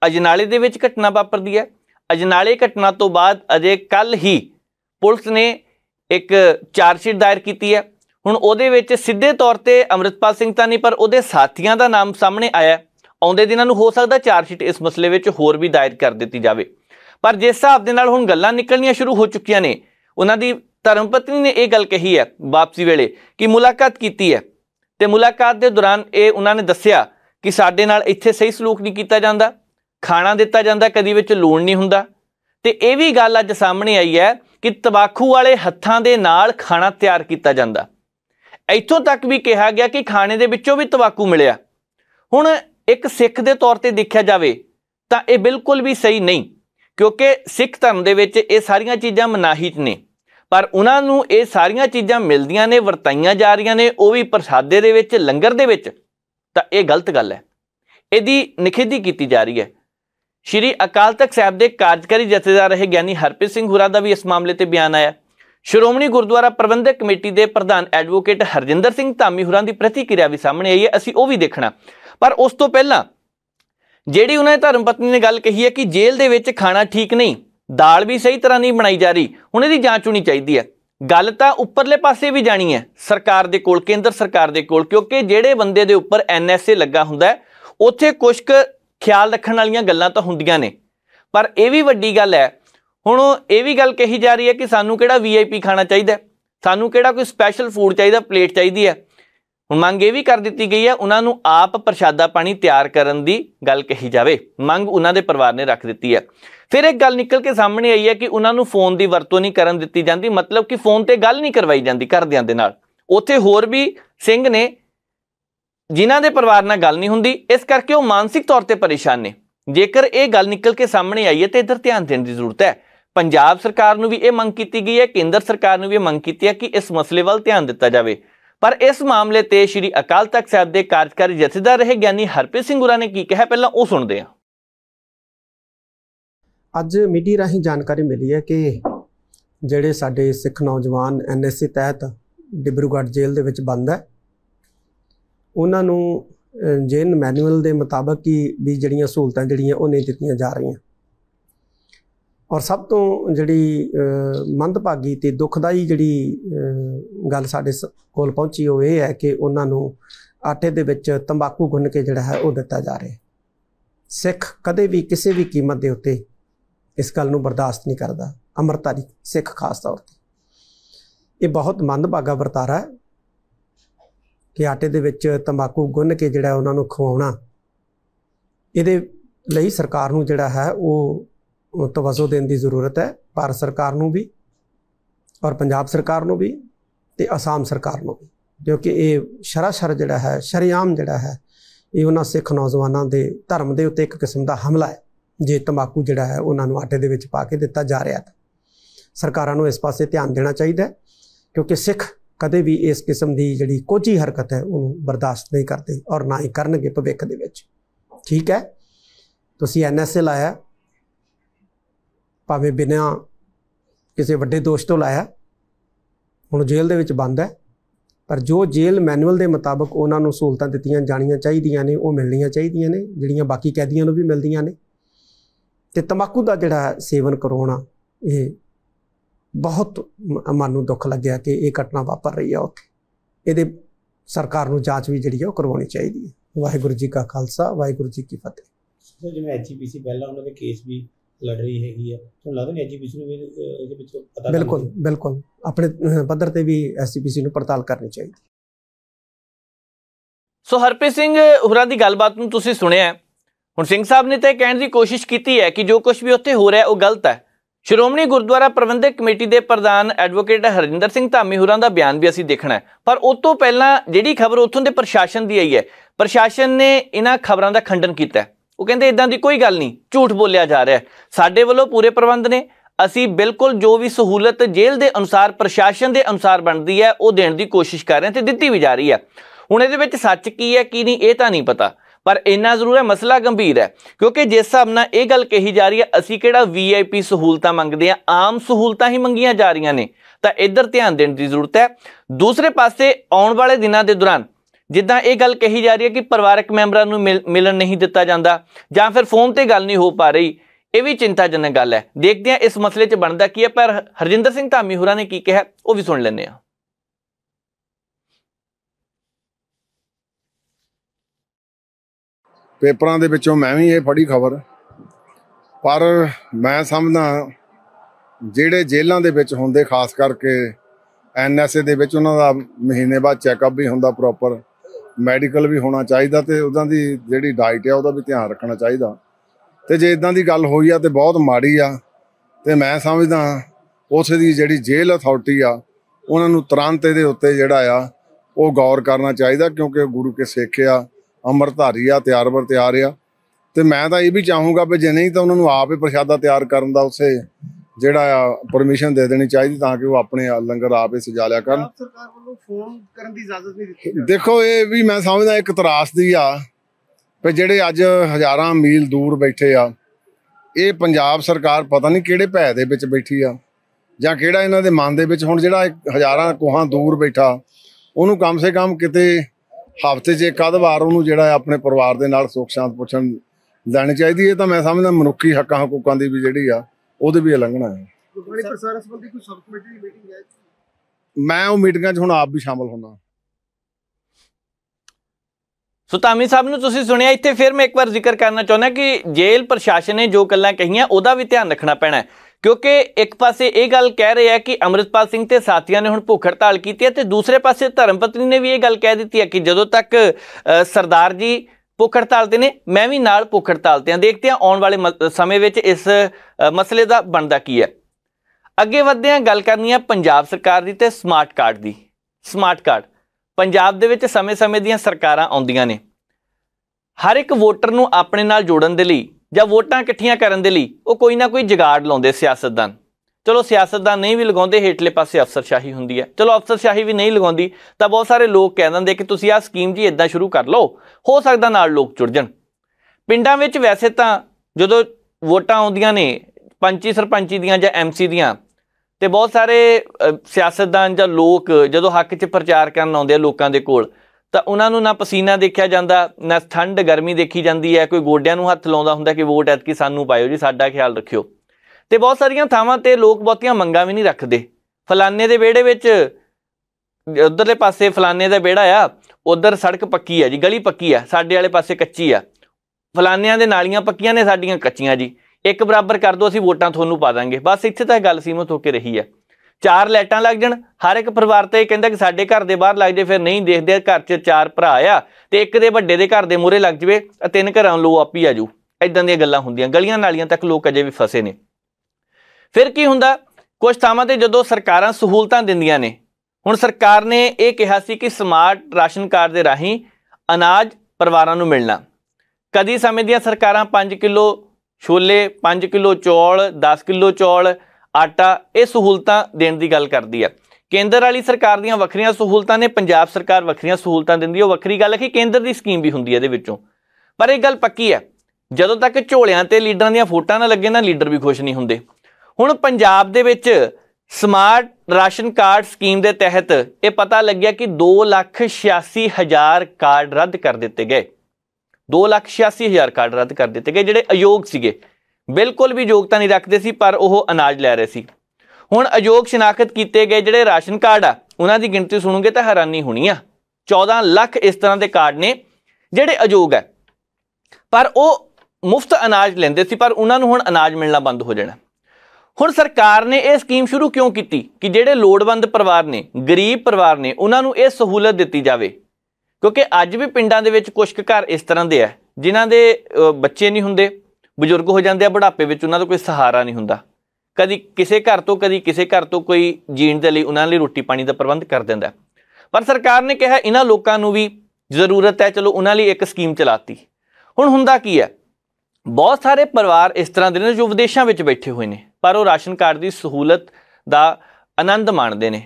ਅਜਨਾਲੇ ਦੇ ਵਿੱਚ ਘਟਨਾ ਵਾਪਰਦੀ ਹੈ ਅਜਨਾਲੇ ਘਟਨਾ ਤੋਂ ਬਾਅਦ ਅਜੇ ਕੱਲ ਹੀ ਪੁਲਿਸ ਨੇ ਇੱਕ ਚਾਰਜਸ਼ੀਟ ਦਾਇਰ ਕੀਤੀ ਹੈ ਹੁਣ ਉਹਦੇ ਵਿੱਚ ਸਿੱਧੇ ਤੌਰ ਤੇ ਅਮਰਿਤਪਾਲ ਸਿੰਘ ਤਾਂ ਨਹੀਂ ਪਰ ਉਹਦੇ ਸਾਥੀਆਂ ਦਾ ਨਾਮ ਸਾਹਮਣੇ ਆਇਆ ਆਉਂਦੇ ਦਿਨਾਂ ਨੂੰ ਹੋ ਸਕਦਾ ਚਾਰਜਸ਼ੀਟ ਇਸ ਮਸਲੇ ਵਿੱਚ ਹੋਰ ਵੀ ਦਾਇਰ ਕਰ ਦਿੱਤੀ ਜਾਵੇ ਪਰ ਜਿਸ ਹਿਸਾਬ ਦੇ ਨਾਲ ਹੁਣ ਗੱਲਾਂ ਨਿਕਲਣੀਆਂ ਸ਼ੁਰੂ ਹੋ ਚੁੱਕੀਆਂ ਨੇ ਉਹਨਾਂ ਦੀ ਧਰਮ ਪਤਨੀ ਨੇ ਇਹ ਗੱਲ ਕਹੀ ਹੈ ਵਾਪਸੀ ਵੇਲੇ ਕਿ ਮੁਲਾਕਾਤ ਕੀਤੀ ਹੈ ਤੇ ਮੁਲਾਕਾਤ ਦੇ ਦੌਰਾਨ ਇਹ ਉਹਨਾਂ ਨੇ ਦੱਸਿਆ ਕਿ ਸਾਡੇ ਨਾਲ ਇੱਥੇ ਸਹੀ ਸਲੂਕ ਨਹੀਂ ਕੀਤਾ ਜਾਂਦਾ ਖਾਣਾ ਦਿੱਤਾ ਜਾਂਦਾ ਕਦੀ ਵਿੱਚ ਲੂਣ ਨਹੀਂ ਹੁੰਦਾ ਤੇ ਇਹ ਵੀ ਗੱਲ ਅੱਜ ਸਾਹਮਣੇ ਆਈ ਹੈ ਕਿ ਤਬਾਕੂ ਵਾਲੇ ਹੱਥਾਂ ਦੇ ਨਾਲ ਖਾਣਾ ਤਿਆਰ ਕੀਤਾ ਜਾਂਦਾ ਇੱਥੋਂ ਤੱਕ ਵੀ ਕਿਹਾ ਗਿਆ ਕਿ ਖਾਣੇ ਦੇ ਵਿੱਚੋਂ ਵੀ ਤਬਾਕੂ ਮਿਲਿਆ ਹੁਣ ਇੱਕ ਸਿੱਖ ਦੇ ਤੌਰ ਤੇ ਦੇਖਿਆ ਜਾਵੇ ਤਾਂ ਇਹ ਬਿਲਕੁਲ ਵੀ ਸਹੀ ਨਹੀਂ ਕਿਉਂਕਿ ਸਿੱਖ ਧਰਮ ਦੇ ਵਿੱਚ ਇਹ ਸਾਰੀਆਂ ਚੀਜ਼ਾਂ ਮਨਾਹੀਤ ਨੇ ਪਰ ਉਹਨਾਂ ਨੂੰ ਇਹ ਸਾਰੀਆਂ ਚੀਜ਼ਾਂ ਮਿਲਦੀਆਂ ਨੇ ਵਰਤਾਈਆਂ ਜਾ ਰਹੀਆਂ ਨੇ ਉਹ ਵੀ ਪ੍ਰਸਾਦੇ ਦੇ ਵਿੱਚ ਲੰਗਰ ਦੇ ਵਿੱਚ ਤਾਂ ਇਹ ਗਲਤ ਗੱਲ ਹੈ ਇਹਦੀ ਨਿਖੇਧੀ ਕੀਤੀ ਜਾ ਰਹੀ ਹੈ ਸ਼੍ਰੀ ਅਕਾਲ ਤਖਤ ਸਾਹਿਬ ਦੇ ਕਾਰਜਕਾਰੀ ਜਥੇਦਾਰ ਰਹੇ ਗਿਆਨੀ ਹਰਪ੍ਰੀਤ ਸਿੰਘ ਹੁਰਾ ਦਾ ਵੀ ਇਸ ਮਾਮਲੇ ਤੇ ਬਿਆਨ ਆਇਆ ਸ਼੍ਰੋਮਣੀ ਗੁਰਦੁਆਰਾ ਪ੍ਰਬੰਧਕ ਕਮੇਟੀ ਦੇ ਪ੍ਰਧਾਨ ਐਡਵੋਕੇਟ ਹਰਜਿੰਦਰ ਸਿੰਘ ਧਾਮੀ ਹੁਰਾ ਦੀ ਪ੍ਰਤੀਕਿਰਿਆ ਵੀ ਸਾਹਮਣੇ ਆਈ ਹੈ ਅਸੀਂ ਉਹ ਵੀ ਦੇਖਣਾ ਪਰ ਉਸ ਤੋਂ ਪਹਿਲਾਂ ਜਿਹੜੀ ਉਹਨਾਂ ਦੀ ਧਰਮ ਪਤਨੀ ਨੇ ਗੱਲ ਕਹੀ ਹੈ ਕਿ ਜੇਲ੍ਹ ਦੇ ਵਿੱਚ ਖਾਣਾ ਠੀਕ ਨਹੀਂ ਦਾਲ ਵੀ ਸਹੀ ਤਰ੍ਹਾਂ ਨਹੀਂ ਬਣਾਈ ਜਾ ਰਹੀ ਹੁਣ ਇਹਦੀ ਜਾਂਚ ਹੋਣੀ ਚਾਹੀਦੀ ਹੈ ਗੱਲ ਤਾਂ ਉੱਪਰਲੇ ਪਾਸੇ ਵੀ ਜਾਣੀ ਹੈ ਸਰਕਾਰ ਦੇ ਕੋਲ ਕੇਂਦਰ ਸਰਕਾਰ ਦੇ ਕੋਲ ਕਿਉਂਕਿ ਜਿਹੜੇ ਬੰਦੇ ਦੇ ਉੱਪਰ ਐਨਐਸਏ ਲੱਗਾ ਹੁੰਦਾ ਹੈ ਉੱਥੇ ਕੁਝ ਖਿਆਲ ਰੱਖਣ ਵਾਲੀਆਂ ਗੱਲਾਂ ਤਾਂ ਹੁੰਦੀਆਂ ਨੇ ਪਰ ਇਹ ਵੀ ਵੱਡੀ ਗੱਲ ਹੈ ਹੁਣ ਇਹ ਵੀ ਗੱਲ ਕਹੀ ਜਾ ਰਹੀ ਹੈ ਕਿ ਸਾਨੂੰ ਕਿਹੜਾ ਵੀਆਈਪੀ ਖਾਣਾ ਚਾਹੀਦਾ ਸਾਨੂੰ ਕਿਹੜਾ ਕੋਈ ਸਪੈਸ਼ਲ ਫੂਡ ਚਾਹੀਦਾ ਪਲੇਟ ਚਾਹੀਦੀ ਹੈ ਹੁਣ ਮੰਗ ਇਹ ਵੀ ਕਰ ਦਿੱਤੀ ਗਈ ਹੈ ਉਹਨਾਂ ਨੂੰ ਆਪ ਪ੍ਰਸ਼ਾਦਾ ਪਾਣੀ ਤਿਆਰ ਕਰਨ ਦੀ ਗੱਲ ਕਹੀ ਜਾਵੇ ਮੰਗ ਉਹਨਾਂ ਦੇ ਪਰਿਵਾਰ ਨੇ ਰੱਖ ਦਿੱਤੀ ਹੈ ਫਿਰ ਇੱਕ ਗੱਲ ਨਿਕਲ ਕੇ ਸਾਹਮਣੇ ਆਈ ਹੈ ਕਿ ਉਹਨਾਂ ਨੂੰ ਫੋਨ ਦੀ ਵਰਤੋਂ ਨਹੀਂ ਕਰਨ ਦਿੱਤੀ ਜਾਂਦੀ ਮਤਲਬ ਕਿ ਫੋਨ ਤੇ ਗੱਲ ਨਹੀਂ ਕਰਵਾਈ ਜਾਂਦੀ ਘਰਦਿਆਂ ਦੇ ਨਾਲ ਉੱਥੇ ਹੋਰ ਵੀ ਸਿੰਘ ਨੇ ਜਿਨ੍ਹਾਂ ਦੇ ਪਰਿਵਾਰ ਨਾਲ ਗੱਲ ਨਹੀਂ ਹੁੰਦੀ ਇਸ ਕਰਕੇ ਉਹ ਮਾਨਸਿਕ ਤੌਰ ਤੇ ਪਰੇਸ਼ਾਨ ਨੇ ਜੇਕਰ ਇਹ ਗੱਲ ਨਿਕਲ ਕੇ ਸਾਹਮਣੇ ਆਈ ਹੈ ਤੇ ਇਧਰ ਧਿਆਨ ਦੇਣ ਦੀ ਜ਼ਰੂਰਤ ਹੈ ਪੰਜਾਬ ਸਰਕਾਰ ਨੂੰ ਵੀ ਇਹ ਮੰਗ ਕੀਤੀ ਗਈ ਹੈ ਕੇਂਦਰ ਸਰਕਾਰ ਨੂੰ ਵੀ ਮੰਗ ਕੀਤੀ ਹੈ ਕਿ ਇਸ ਮਸਲੇ ਵੱਲ ਧਿਆਨ ਦਿੱਤਾ ਜਾਵੇ ਪਰ ਇਸ ਮਾਮਲੇ ਤੇ ਸ਼੍ਰੀ ਅਕਾਲ ਤਖਤ ਸਾਹਿਬ ਦੇ ਕਾਰਜਕਾਰੀ ਜਥੇਦਾਰ ਰਹੇ ਗਿਆਨੀ ਹਰਪ੍ਰੀਤ ਸਿੰਘ ਗੁਰਾ ਨੇ ਕੀ ਕਿਹਾ ਪਹਿਲਾਂ ਉਹ ਸੁਣਦੇ ਹਾਂ ਅੱਜ ਮੀਡੀਆ ਰਾਹੀਂ ਜਾਣਕਾਰੀ ਮਿਲੀ ਹੈ ਕਿ ਜਿਹੜੇ ਸਾਡੇ ਸਿੱਖ ਨੌਜਵਾਨ ਐਨਐਸਸੀ ਤਹਿਤ ਡਿਬਰੂਗੜ੍ਹ ਜੇਲ੍ਹ ਦੇ ਵਿੱਚ ਬੰਦ ਹੈ ਉਹਨਾਂ ਨੂੰ ਜੇਨ ਮੈਨੂਅਲ ਦੇ ਮੁਤਾਬਕ ਹੀ ਵੀ ਜਿਹੜੀਆਂ ਸਹੂਲਤਾਂ ਜਿਹੜੀਆਂ ਉਹ ਨਹੀਂ ਦਿੱਤੀਆਂ ਜਾ ਰਹੀਆਂ ਔਰ ਸਭ ਤੋਂ ਜਿਹੜੀ ਮੰਦਭਾਗੀ ਤੇ ਦੁਖਦਾਈ ਜਿਹੜੀ ਗੱਲ ਸਾਡੇ ਕੋਲ ਪਹੁੰਚੀ ਉਹ ਇਹ ਹੈ ਕਿ ਉਹਨਾਂ ਨੂੰ ਆਟੇ ਦੇ ਵਿੱਚ ਤੰਬਾਕੂ ਗੁੰਨ ਕੇ ਜਿਹੜਾ ਹੈ ਉਹ ਦਿੱਤਾ ਜਾ ਰਿਹਾ ਸਿੱਖ ਕਦੇ ਵੀ ਕਿਸੇ ਵੀ ਕੀਮਤ ਦੇ ਉੱਤੇ ਇਸ ਗੱਲ ਨੂੰ ਬਰਦਾਸ਼ਤ ਨਹੀਂ ਕਰਦਾ ਅਮਰਤਾ ਦੀ ਸਿੱਖ ਖਾਸ ਤੌਰ ਤੇ ਇਹ ਬਹੁਤ ਮੰਦਭਾਗਾ ਵਰਤਾਰਾ ਹੈ ਕਿ ਆਟੇ ਦੇ ਵਿੱਚ ਤੰਬਾਕੂ ਗੁੰਨ ਕੇ ਜਿਹੜਾ ਉਹਨਾਂ ਨੂੰ ਖਵਾਉਣਾ ਇਹਦੇ ਲਈ ਸਰਕਾਰ ਨੂੰ ਜਿਹੜਾ ਹੈ ਉਹ ਤਵੱਜੋ ਦੇਣ ਦੀ ਜ਼ਰੂਰਤ ਹੈ ਭਾਰਤ ਸਰਕਾਰ ਨੂੰ ਵੀ ਔਰ ਪੰਜਾਬ ਸਰਕਾਰ ਨੂੰ ਵੀ ਤੇ ਅਸਾਮ ਸਰਕਾਰ ਨੂੰ ਵੀ ਕਿਉਂਕਿ ਇਹ ਸ਼ਰਾ ਸ਼ਰ ਜਿਹੜਾ ਹੈ ਸ਼ਰੀਆਮ ਜਿਹੜਾ ਹੈ ਇਹ ਉਹਨਾਂ ਸਿੱਖ ਨੌਜਵਾਨਾਂ ਦੇ ਧਰਮ ਦੇ ਉੱਤੇ ਇੱਕ ਕਿਸਮ ਦਾ ਹਮਲਾ ਹੈ ਜੇ ਤੰਬਾਕੂ ਜਿਹੜਾ ਹੈ ਉਹਨਾਂ ਨੂੰ ਆਟੇ ਦੇ ਵਿੱਚ ਪਾ ਕੇ ਦਿੱਤਾ ਜਾ ਰਿਹਾ ਹੈ ਸਰਕਾਰਾਂ ਨੂੰ ਇਸ ਪਾਸੇ ਧਿਆਨ ਦੇਣਾ ਚਾਹੀਦਾ ਕਿਉਂਕਿ ਸਿੱਖ ਕਦੇ ਵੀ ਇਸ ਕਿਸਮ ਦੀ ਜਿਹੜੀ ਕੋਚੀ ਹਰਕਤ ਹੈ ਉਹਨੂੰ ਬਰਦਾਸ਼ਤ ਨਹੀਂ ਕਰਦੇ ਔਰ ਨਾ ਹੀ ਕਰਨਗੇ ਭਵਿੱਖ ਦੇ ਵਿੱਚ ਠੀਕ ਹੈ ਤੁਸੀਂ ਐਨਐਸਏ ਲਾਇਆ ਭਾਵੇਂ ਬਿਨਾਂ ਕਿਸੇ ਵੱਡੇ ਦੋਸ਼ ਤੋਂ ਲਾਇਆ ਹੁਣ ਜੇਲ੍ਹ ਦੇ ਵਿੱਚ ਬੰਦ ਹੈ ਪਰ ਜੋ ਜੇਲ੍ਹ ਮੈਨੂਅਲ ਦੇ ਮੁਤਾਬਕ ਉਹਨਾਂ ਨੂੰ ਸਹੂਲਤਾਂ ਦਿੱਤੀਆਂ ਜਾਣੀਆਂ ਚਾਹੀਦੀਆਂ ਨੇ ਉਹ ਮਿਲਣੀਆਂ ਚਾਹੀਦੀਆਂ ਨੇ ਜਿਹੜੀਆਂ ਬਾਕੀ ਕੈਦੀਆਂ ਨੂੰ ਵੀ ਮਿਲਦੀਆਂ ਨੇ ਤੇ ਤਮਾਕੂ ਦਾ ਜਿਹੜਾ ਸੇਵਨ ਕਰੋਣਾ ਇਹ ਬਹੁਤ ਮਨ ਨੂੰ ਦੁੱਖ ਲੱਗਿਆ ਕਿ ਇਹ ਘਟਨਾ ਵਾਪਰ ਰਹੀ ਆ ਉੱਥੇ ਇਹਦੇ ਸਰਕਾਰ ਨੂੰ ਜਾਂਚ ਵੀ ਜਿਹੜੀ ਆ ਉਹ ਕਰਵਾਉਣੀ ਚਾਹੀਦੀ ਹੈ ਵਾਹਿਗੁਰੂ ਜੀ ਕਾ ਖਾਲਸਾ ਵਾਹਿਗੁਰੂ ਜੀ ਕੀ ਫਤਿਹ ਸੋ ਜਿਵੇਂ ਐਜੀਪੀਸੀ ਪਹਿਲਾਂ ਉਹਨਾਂ ਦੇ ਕੇਸ ਵੀ ਲੜ ਰਹੀ ਹੈਗੀ ਆ ਤੁਹਾਨੂੰ ਲੱਗਦਾ ਨਹੀਂ ਐਜੀਪੀਸੀ ਨੂੰ ਵੀ ਇਹਦੇ ਵਿੱਚ ਪਤਾ ਬਿਲਕੁਲ ਬਿਲਕੁਲ ਆਪਣੇ ਪੱਧਰ ਤੇ ਵੀ ਐਸਪੀਸੀ ਨੂੰ ਪੜਤਾਲ ਕਰਨੀ ਚਾਹੀਦੀ ਸੋ ਹਰਪ੍ਰੀਤ ਸਿੰਘ ਹੋਰਾਂ ਦੀ ਗੱਲਬਾਤ ਨੂੰ ਤੁਸੀਂ ਸੁਣਿਆ ਹੁਣ ਸਿੰਘ ਸਾਹਿਬ ਨੇ ਤਾਂ ਕਹਿਣ ਦੀ ਕੋਸ਼ਿਸ਼ ਕੀਤੀ ਹੈ ਕਿ ਜੋ ਕੁਝ ਵੀ ਉੱਥੇ ਹੋ ਰਿਹਾ ਉਹ ਗਲਤ ਹੈ ਸ਼੍ਰੋਮਣੀ ਗੁਰਦੁਆਰਾ ਪ੍ਰਬੰਧਕ ਕਮੇਟੀ ਦੇ ਪ੍ਰਧਾਨ ਐਡਵੋਕੇਟ ਹਰਿੰਦਰ ਸਿੰਘ ਧਾਮੀ ਹੁਰਾਂ ਦਾ ਬਿਆਨ ਵੀ ਅਸੀਂ ਦੇਖਣਾ ਹੈ ਪਰ ਉਸ ਤੋਂ ਪਹਿਲਾਂ ਜਿਹੜੀ ਖਬਰ ਉੱਥੋਂ ਦੇ ਪ੍ਰਸ਼ਾਸਨ ਦੀ ਆਈ ਹੈ ਪ੍ਰਸ਼ਾਸਨ ਨੇ ਇਹਨਾਂ ਖਬਰਾਂ ਦਾ ਖੰਡਨ ਕੀਤਾ ਉਹ ਕਹਿੰਦੇ ਇਦਾਂ ਦੀ ਕੋਈ ਗੱਲ ਨਹੀਂ ਝੂਠ ਬੋਲਿਆ ਜਾ ਰਿਹਾ ਸਾਡੇ ਵੱਲੋਂ ਪੂਰੇ ਪ੍ਰਬੰਧ ਨੇ ਅਸੀਂ ਬਿਲਕੁਲ ਜੋ ਵੀ ਸਹੂਲਤ ਜੇਲ੍ਹ ਦੇ ਅਨੁਸਾਰ ਪ੍ਰਸ਼ਾਸਨ ਦੇ ਅਨੁਸਾਰ ਬਣਦੀ ਹੈ ਉਹ ਦੇਣ ਦੀ ਕੋਸ਼ਿਸ਼ ਕਰ ਰਹੇ ਤੇ ਦਿੱਤੀ ਵੀ ਜਾ ਰਹੀ ਹੈ ਹੁਣ ਇਹਦੇ ਵਿੱਚ ਸੱਚ ਕੀ ਹੈ ਕੀ ਨਹੀਂ ਇਹ ਤਾਂ ਨਹੀਂ ਪਤਾ ਪਰ ਇੰਨਾ ਜ਼ਰੂਰ ਹੈ ਮਸਲਾ ਗੰਭੀਰ ਹੈ ਕਿਉਂਕਿ ਜਿਸ ਹਿਸਾਬ ਨਾਲ ਇਹ ਗੱਲ ਕਹੀ ਜਾ ਰਹੀ ਹੈ ਅਸੀਂ ਕਿਹੜਾ ਵੀਆਈਪੀ ਸਹੂਲਤਾਂ ਮੰਗਦੇ ਆ ਆਮ ਸਹੂਲਤਾਂ ਹੀ ਮੰਗੀਆਂ ਜਾ ਰਹੀਆਂ ਨੇ ਤਾਂ ਇੱਧਰ ਧਿਆਨ ਦੇਣ ਦੀ ਜ਼ਰੂਰਤ ਹੈ ਦੂਸਰੇ ਪਾਸੇ ਆਉਣ ਵਾਲੇ ਦਿਨਾਂ ਦੇ ਦੌਰਾਨ ਜਿੱਦਾਂ ਇਹ ਗੱਲ ਕਹੀ ਜਾ ਰਹੀ ਹੈ ਕਿ ਪਰਿਵਾਰਕ ਮੈਂਬਰਾਂ ਨੂੰ ਮਿਲਣ ਨਹੀਂ ਦਿੱਤਾ ਜਾਂਦਾ ਜਾਂ ਫਿਰ ਫੋਨ ਤੇ ਗੱਲ ਨਹੀਂ ਹੋ ਪਾ ਰਹੀ ਇਹ ਵੀ ਚਿੰਤਾਜਨਕ ਗੱਲ ਹੈ ਦੇਖਦੇ ਹਾਂ ਇਸ ਮਸਲੇ 'ਚ ਬਣਦਾ ਕੀ ਹੈ ਪਰ ਹਰਜਿੰਦਰ ਸਿੰਘ ਧਾਮੀ ਹੋਰਾਂ ਨੇ ਕੀ ਕਿਹਾ ਉਹ ਵੀ ਸੁਣ ਲੈਂਦੇ ਹਾਂ ਪੇਪਰਾਂ ਦੇ ਵਿੱਚੋਂ ਮੈਂ ਵੀ ਇਹ ਫੜੀ ਖਬਰ ਪਰ ਮੈਂ ਸਮਝਦਾ ਜਿਹੜੇ ਜੇਲ੍ਹਾਂ ਦੇ ਵਿੱਚ ਹੁੰਦੇ ਖਾਸ ਕਰਕੇ ਐਨਐਸਏ ਦੇ ਵਿੱਚ ਉਹਨਾਂ ਦਾ ਮਹੀਨੇ ਬਾਅਦ ਚੈੱਕਅਪ ਵੀ ਹੁੰਦਾ ਪ੍ਰੋਪਰ ਮੈਡੀਕਲ ਵੀ ਹੋਣਾ ਚਾਹੀਦਾ ਤੇ ਉਹਨਾਂ ਦੀ ਜਿਹੜੀ ਡਾਈਟ ਆ ਉਹਦਾ ਵੀ ਧਿਆਨ ਰੱਖਣਾ ਚਾਹੀਦਾ ਤੇ ਜੇ ਇਦਾਂ ਦੀ ਗੱਲ ਹੋਈ ਆ ਤੇ ਬਹੁਤ ਮਾੜੀ ਆ ਤੇ ਮੈਂ ਸਮਝਦਾ ਉਸੇ ਦੀ ਜਿਹੜੀ ਜੇਲ੍ਹ ਅਥਾਰਟੀ ਆ ਉਹਨਾਂ ਨੂੰ ਤੁਰੰਤ ਇਹਦੇ ਉੱਤੇ ਜਿਹੜਾ ਆ ਉਹ ਗੌਰ ਕਰਨਾ ਚਾਹੀਦਾ ਕਿਉਂਕਿ ਗੁਰੂ ਕੇ ਸਿੱਖ ਆ ਅਮਰਧਾਰੀ ਆ ਤਿਆਰ ਵਰ ਤਿਆਰ ਆ ਤੇ ਮੈਂ ਤਾਂ ਇਹ ਵੀ ਚਾਹੂੰਗਾ ਵੀ ਜੇ ਨਹੀਂ ਤਾਂ ਉਹਨਾਂ ਨੂੰ ਆਪ ਹੀ ਪ੍ਰਸ਼ਾਦਾ ਤਿਆਰ ਕਰਨ ਦਾ ਉਸੇ ਜਿਹੜਾ ਆ ਪਰਮਿਸ਼ਨ ਦੇ ਦੇਣੀ ਚਾਹੀਦੀ ਤਾਂ ਕਿ ਉਹ ਆਪਣੇ ਲੰਗਰ ਆਪ ਹੀ ਸਜਾ ਲਿਆ ਕਰਨ ਸਰਕਾਰ ਵੱਲੋਂ ਫੋਨ ਕਰਨ ਦੀ ਇਜਾਜ਼ਤ ਨਹੀਂ ਦਿੱਤੀ ਦੇਖੋ ਇਹ ਵੀ ਮੈਂ ਸਮਝਦਾ ਇੱਕ ਦੀ ਆ ਵੀ ਜਿਹੜੇ ਅੱਜ ਹਜ਼ਾਰਾਂ ਮੀਲ ਦੂਰ ਬੈਠੇ ਆ ਇਹ ਪੰਜਾਬ ਸਰਕਾਰ ਪਤਾ ਨਹੀਂ ਕਿਹੜੇ ਭੈ ਦੇ ਵਿੱਚ ਬੈਠੀ ਆ ਜਾਂ ਕਿਹੜਾ ਇਹਨਾਂ ਦੇ ਮਨ ਦੇ ਵਿੱਚ ਹੁਣ ਜਿਹੜਾ ਹਜ਼ਾਰਾਂ ਕੋਹਾਂ ਦੂਰ ਬੈਠਾ ਉਹਨੂੰ ਕਮ ਸੇ ਕਮ ਕਿਤੇ ਹਫ਼ਤੇ 'ਚ ਇੱਕ ਅੱਧ ਵਾਰ ਉਹਨੂੰ ਜਿਹੜਾ ਆਪਣੇ ਪਰਿਵਾਰ ਦੇ ਨਾਲ ਸੁੱਖ ਸ਼ਾਂਤ ਪੁੱਛਣ ਲੈਣੀ ਚਾਹੀਦੀ ਹੈ ਤਾਂ ਮੈਂ ਸਮਝਦਾ ਮਨੁੱਖੀ ਹੱਕਾਂ ਹਕੂਕਾਂ ਦੀ ਵੀ ਜਿਹੜੀ ਆ ਉਹਦੇ ਵੀ ਉਲੰਘਣਾ ਹੈ ਪ੍ਰਸਾਰ ਕੋਈ ਦੀ ਮੀਟਿੰਗ ਹੈ ਮੈਂ ਉਹ ਮੀਟਿੰਗਾਂ 'ਚ ਹੁਣ ਆਪ ਵੀ ਸ਼ਾਮਲ ਹੁੰਦਾ ਸੋ ਤਾਮੀ ਸਾਹਿਬ ਨੂੰ ਤੁਸੀਂ ਸੁਣਿਆ ਇੱਥੇ ਫਿਰ ਮੈਂ ਇੱਕ ਵਾਰ ਜ਼ਿਕਰ ਕਰਨਾ ਚਾਹੁੰਦਾ ਕਿ ਜੇਲ੍ਹ ਪ੍ਰਸ਼ਾਸਨ ਨੇ ਜੋ ਗੱਲਾਂ ਕਹੀਆਂ ਉਹਦਾ ਵੀ ਧਿਆਨ ਰੱਖਣਾ ਪੈਣਾ ਹੈ ਕਿਉਂਕਿ ਇੱਕ ਪਾਸੇ ਇਹ ਗੱਲ ਕਹਿ ਰਹੇ ਆ ਕਿ ਅਮਰਿਤਪਾਲ ਸਿੰਘ ਤੇ ਸਾਥੀਆਂ ਨੇ ਹੁਣ ਭੁੱਖ ਹੜਤਾਲ ਕੀਤੀ ਹੈ ਤੇ ਦੂਸਰੇ ਪਾਸੇ ਧਰਮ ਪਤਨੀ ਨੇ ਵੀ ਇਹ ਗੱਲ ਕਹਿ ਦਿੱਤੀ ਹੈ ਕਿ ਜਦੋਂ ਤੱਕ ਸਰਦਾਰ ਜੀ ਭੁੱਖ ਹੜਤਾਲ ਤੇ ਨੇ ਮੈਂ ਵੀ ਨਾਲ ਭੁੱਖ ਹੜਤਾਲ ਤੇ ਆ ਦੇਖਦੇ ਆ ਆਉਣ ਵਾਲੇ ਸਮੇਂ ਵਿੱਚ ਇਸ ਮਸਲੇ ਦਾ ਬਣਦਾ ਕੀ ਹੈ ਅੱਗੇ ਵਧਦੇ ਆ ਗੱਲ ਕਰਨੀ ਆ ਪੰਜਾਬ ਸਰਕਾਰ ਦੀ ਤੇ ਸਮਾਰਟ ਕਾਰਡ ਦੀ ਸਮਾਰਟ ਕਾਰਡ ਪੰਜਾਬ ਦੇ ਵਿੱਚ ਸਮੇਂ-ਸਮੇਂ ਦੀਆਂ ਸਰਕਾਰਾਂ ਆਉਂਦੀਆਂ ਨੇ ਹਰ ਇੱਕ ਵੋਟਰ ਨੂੰ ਆਪਣੇ ਨਾਲ ਜੋੜਨ ਦੇ ਲਈ ਜਾਂ ਵੋਟਾਂ ਇਕੱਠੀਆਂ ਕਰਨ ਦੇ ਲਈ ਉਹ ਕੋਈ ਨਾ ਕੋਈ ਜਗਾੜ ਲਾਉਂਦੇ ਸਿਆਸਤਦਾਨ ਚਲੋ ਸਿਆਸਤਦਾਨ ਨਹੀਂ ਵੀ ਲਗਾਉਂਦੇ ਹੇਠਲੇ ਪਾਸੇ ਅਫਸਰਸ਼ਾਹੀ ਹੁੰਦੀ ਹੈ ਚਲੋ ਅਫਸਰਸ਼ਾਹੀ ਵੀ ਨਹੀਂ ਲਗਾਉਂਦੀ ਤਾਂ ਬਹੁਤ ਸਾਰੇ ਲੋਕ ਕਹਿ ਦਿੰਦੇ ਕਿ ਤੁਸੀਂ ਆਹ ਸਕੀਮ ਜੀ ਇਦਾਂ ਸ਼ੁਰੂ ਕਰ ਲਓ ਹੋ ਸਕਦਾ ਨਾਲ ਲੋਕ ਜੁੜ ਜਾਣ ਪਿੰਡਾਂ ਵਿੱਚ ਵੈਸੇ ਤਾਂ ਜਦੋਂ ਵੋਟਾਂ ਆਉਂਦੀਆਂ ਨੇ ਪੰਚੀ ਸਰਪੰਚੀ ਦੀਆਂ ਜਾਂ ਐਮਸੀ ਦੀਆਂ ਤੇ ਬਹੁਤ ਸਾਰੇ ਸਿਆਸਤਦਾਨ ਜਾਂ ਲੋਕ ਜਦੋਂ ਹੱਕ 'ਚ ਪ੍ਰਚਾਰ ਕਰਨ ਆਉਂਦੇ ਆ ਲੋਕਾਂ ਦੇ ਕੋਲ ਤਾਂ ਉਹਨਾਂ ਨੂੰ ਨਾ ਪਸੀਨਾ ਦੇਖਿਆ ਜਾਂਦਾ ਨਾ ਠੰਡ ਗਰਮੀ ਦੇਖੀ ਜਾਂਦੀ ਹੈ ਕੋਈ ਗੋਡਿਆਂ ਨੂੰ ਹੱਥ ਲਾਉਂਦਾ ਹੁੰਦਾ ਕਿ ਵੋਟ ਐਤਕੀ ਸਾਨੂੰ ਪਾਇਓ ਜੀ ਸਾਡਾ ਖਿਆਲ ਰੱਖਿਓ ਤੇ ਬਹੁਤ ਸਾਰੀਆਂ ਥਾਵਾਂ ਤੇ ਲੋਕ ਬਹੁਤੀਆਂ ਮੰਗਾਂ ਵੀ ਨਹੀਂ ਰੱਖਦੇ ਫਲਾਨੇ ਦੇ ਵਿਹੜੇ ਵਿੱਚ ਉਧਰਲੇ ਪਾਸੇ ਫਲਾਨੇ ਦਾ ਵਿਹੜਾ ਆ ਉਧਰ ਸੜਕ ਪੱਕੀ ਆ ਜੀ ਗਲੀ ਪੱਕੀ ਆ ਸਾਡੇ ਵਾਲੇ ਪਾਸੇ ਕੱਚੀ ਆ ਫਲਾਨਿਆਂ ਦੇ ਨਾਲੀਆਂ ਪੱਕੀਆਂ ਨੇ ਸਾਡੀਆਂ ਕੱਚੀਆਂ ਜੀ ਇੱਕ ਬਰਾਬਰ ਕਰ ਦੋ ਅਸੀਂ ਵੋਟਾਂ ਤੁਹਾਨੂੰ ਪਾ ਦਾਂਗੇ ਬਸ ਇੱਥੇ ਤਾਂ ਗੱਲ ਸੀਮਤ ਹੋ ਕੇ ਰਹੀ ਹੈ ਚਾਰ ਲਾਈਟਾਂ ਲੱਗ ਜਾਣ ਹਰ ਇੱਕ ਪਰਿਵਾਰ ਤੇ ਕਹਿੰਦਾ ਕਿ ਸਾਡੇ ਘਰ ਦੇ ਬਾਹਰ ਲੱਗ ਜੇ ਫਿਰ ਨਹੀਂ ਦੇਖਦੇ ਘਰ 'ਚ ਚਾਰ ਭਰਾ ਆ ਤੇ ਇੱਕ ਦੇ ਵੱਡੇ ਦੇ ਘਰ ਦੇ ਮੂਹਰੇ ਲੱਗ ਜਵੇ ਤਿੰਨ ਘਰਾਂ ਲੋ ਆਪੀ ਆ ਜੂ ਐਦਾਂ ਦੀਆਂ ਗੱਲਾਂ ਹੁੰਦੀਆਂ ਗਲੀਆਂ ਨਾਲੀਆਂ ਤੱਕ ਲੋਕ ਅਜੇ ਵੀ ਫਸੇ ਨੇ ਫਿਰ ਕੀ ਹੁੰਦਾ ਕੁਝ ਥਾਵਾਂ ਤੇ ਜਦੋਂ ਸਰਕਾਰਾਂ ਸਹੂਲਤਾਂ ਦਿੰਦੀਆਂ ਨੇ ਹੁਣ ਸਰਕਾਰ ਨੇ ਇਹ ਕਿਹਾ ਸੀ ਕਿ ਸਮਾਰਟ ਰਾਸ਼ਨ ਕਾਰਡ ਦੇ ਰਾਹੀਂ ਅਨਾਜ ਪਰਿਵਾਰਾਂ ਨੂੰ ਮਿਲਣਾ ਕਦੀ ਸਮੇਂ ਦੀਆਂ ਸਰਕਾਰਾਂ 5 ਕਿਲੋ ਛੋਲੇ 5 ਕਿਲੋ ਚੌਲ 10 ਕਿਲੋ ਚੌਲ ਆਟਾ ਇਹ ਸਹੂਲਤਾਂ ਦੇਣ ਦੀ ਗੱਲ ਕਰਦੀ ਹੈ ਕੇਂਦਰ ਵਾਲੀ ਸਰਕਾਰ ਦੀਆਂ ਵੱਖਰੀਆਂ ਸਹੂਲਤਾਂ ਨੇ ਪੰਜਾਬ ਸਰਕਾਰ ਵੱਖਰੀਆਂ ਸਹੂਲਤਾਂ ਦਿੰਦੀ ਹੈ ਉਹ ਵੱਖਰੀ ਗੱਲ ਹੈ ਕਿ ਕੇਂਦਰ ਦੀ ਸਕੀਮ ਵੀ ਹੁੰਦੀ ਹੈ ਇਹਦੇ ਵਿੱਚੋਂ ਪਰ ਇਹ ਗੱਲ ਪੱਕੀ ਹੈ ਜਦੋਂ ਤੱਕ ਝੋਲਿਆਂ ਤੇ ਲੀਡਰਾਂ ਦੀਆਂ ਫੋਟਾਂ ਨਾ ਲੱਗੇ ਨਾ ਲੀਡਰ ਵੀ ਖੁਸ਼ ਨਹੀਂ ਹੁੰਦੇ ਹੁਣ ਪੰਜਾਬ ਦੇ ਵਿੱਚ ਸਮਾਰਟ ਰਾਸ਼ਨ ਕਾਰਡ ਸਕੀਮ ਦੇ ਤਹਿਤ ਇਹ ਪਤਾ ਲੱਗਿਆ ਕਿ 2,86,000 ਕਾਰਡ ਰੱਦ ਕਰ ਦਿੱਤੇ ਗਏ 2,86,000 ਕਾਰਡ ਰੱਦ ਕਰ ਦਿੱਤੇ ਗਏ ਜਿਹੜੇ ਅਯੋਗ ਸੀਗੇ ਬਿਲਕੁਲ ਵੀ ਯੋਗਤਾ ਨਹੀਂ ਰੱਖਦੇ ਸੀ ਪਰ ਉਹ ਅਨਾਜ ਲੈ ਰਹੇ ਸੀ ਹੁਣ ਅਯੋਗ ਸ਼ਨਾਖਤ ਕੀਤੇ ਗਏ ਜਿਹੜੇ ਰਾਸ਼ਨ ਕਾਰਡ ਆ ਉਹਨਾਂ ਦੀ ਗਿਣਤੀ ਸੁਣੋਗੇ ਤਾਂ ਹੈਰਾਨੀ ਹੋਣੀ ਆ 14 ਲੱਖ ਇਸ ਤਰ੍ਹਾਂ ਦੇ ਕਾਰਡ ਨੇ ਜਿਹੜੇ ਅਯੋਗ ਹੈ ਪਰ ਉਹ ਮੁਫਤ ਅਨਾਜ ਲੈਂਦੇ ਸੀ ਪਰ ਉਹਨਾਂ ਨੂੰ ਹੁਣ ਅਨਾਜ ਮਿਲਣਾ ਬੰਦ ਹੋ ਜਾਣਾ ਹੁਣ ਸਰਕਾਰ ਨੇ ਇਹ ਸਕੀਮ ਸ਼ੁਰੂ ਕਿਉਂ ਕੀਤੀ ਕਿ ਜਿਹੜੇ ਲੋੜਵੰਦ ਪਰਿਵਾਰ ਨੇ ਗਰੀਬ ਪਰਿਵਾਰ ਨੇ ਉਹਨਾਂ ਨੂੰ ਇਹ ਸਹੂਲਤ ਦਿੱਤੀ ਜਾਵੇ ਕਿਉਂਕਿ ਅੱਜ ਵੀ ਪਿੰਡਾਂ ਦੇ ਵਿੱਚ ਕੁਝ ਘਰ ਇਸ ਤਰ੍ਹਾਂ ਦੇ ਆ ਜਿਨ੍ਹਾਂ ਦੇ ਬੱਚੇ ਨਹੀਂ ਹੁੰਦੇ ਬਜ਼ੁਰਗ ਹੋ ਜਾਂਦੇ ਆ ਬੁਢਾਪੇ ਵਿੱਚ ਉਹਨਾਂ ਦਾ ਕੋਈ ਸਹਾਰਾ ਨਹੀਂ ਹੁੰਦਾ ਕਦੀ ਕਿਸੇ ਘਰ ਤੋਂ ਕਦੀ ਕਿਸੇ ਘਰ ਤੋਂ ਕੋਈ ਜੀਣ ਦੇ ਲਈ ਉਹਨਾਂ ਲਈ ਰੋਟੀ ਪਾਣੀ ਦਾ ਪ੍ਰਬੰਧ ਕਰ ਦਿੰਦਾ ਪਰ ਸਰਕਾਰ ਨੇ ਕਿਹਾ ਇਹਨਾਂ ਲੋਕਾਂ ਨੂੰ ਵੀ ਜ਼ਰੂਰਤ ਹੈ ਚਲੋ ਉਹਨਾਂ ਲਈ ਇੱਕ ਸਕੀਮ ਚਲਾਤੀ ਹੁਣ ਹੁੰਦਾ ਕੀ ਹੈ ਬਹੁਤ ਸਾਰੇ ਪਰਿਵਾਰ ਇਸ ਤਰ੍ਹਾਂ ਦੇ ਨੇ ਜੋ ਵਿਦੇਸ਼ਾਂ ਵਿੱਚ ਬੈਠੇ ਹੋਏ ਨੇ ਪਰ ਉਹ ਰਾਸ਼ਨ ਕਾਰਡ ਦੀ ਸਹੂਲਤ ਦਾ ਆਨੰਦ ਮਾਣਦੇ ਨੇ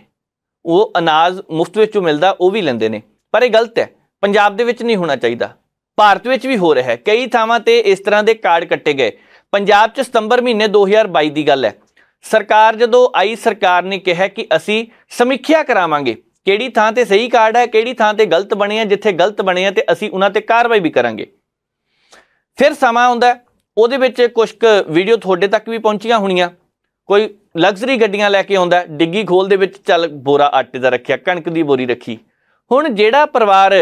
ਉਹ ਅਨਾਜ ਮੁਫਤ ਵਿੱਚੋਂ ਮਿਲਦਾ ਉਹ ਵੀ ਲੈਂਦੇ ਨੇ ਪਰ ਇਹ ਗਲਤ ਹੈ ਪੰਜਾਬ ਦੇ ਵਿੱਚ ਨਹੀਂ ਹੋਣਾ ਚਾਹੀਦਾ ਭਾਰਤ ਵਿੱਚ ਵੀ ਹੋ ਰਿਹਾ ਹੈ ਕਈ ਥਾਵਾਂ ਤੇ ਇਸ ਤਰ੍ਹਾਂ ਦੇ ਕਾਰਡ ਕੱਟੇ ਗਏ ਪੰਜਾਬ 'ਚ ਸਤੰਬਰ ਮਹੀਨੇ 2022 ਦੀ ਗੱਲ ਹੈ ਸਰਕਾਰ ਜਦੋਂ ਆਈ ਸਰਕਾਰ ਨੇ ਕਿਹਾ ਕਿ ਅਸੀਂ ਸਮੀਖਿਆ ਕਰਾਵਾਂਗੇ ਕਿਹੜੀ ਥਾਂ ਤੇ ਸਹੀ ਕਾਰਡ ਹੈ ਕਿਹੜੀ ਥਾਂ ਤੇ ਗਲਤ ਬਣੇ ਆ ਜਿੱਥੇ ਗਲਤ ਬਣੇ ਆ ਤੇ ਅਸੀਂ ਉਹਨਾਂ ਤੇ ਕਾਰਵਾਈ ਵੀ ਕਰਾਂਗੇ ਫਿਰ ਸਮਾਂ ਆਉਂਦਾ ਉਹਦੇ ਵਿੱਚ ਕੁਝ ਵੀਡੀਓ ਤੁਹਾਡੇ ਤੱਕ ਵੀ ਪਹੁੰਚੀਆਂ ਹੋਣੀਆਂ ਕੋਈ ਲਗਜ਼ਰੀ ਗੱਡੀਆਂ ਲੈ ਕੇ ਆਉਂਦਾ ਡਿੱਗੀ ਖੋਲ ਦੇ ਵਿੱਚ ਚੱਲ ਬੋਰਾ ਆਟੇ ਦਾ ਰੱਖਿਆ ਕਣਕ ਦੀ ਬੋਰੀ ਰੱਖੀ ਹੁਣ ਜਿਹੜਾ ਪਰਿਵਾਰ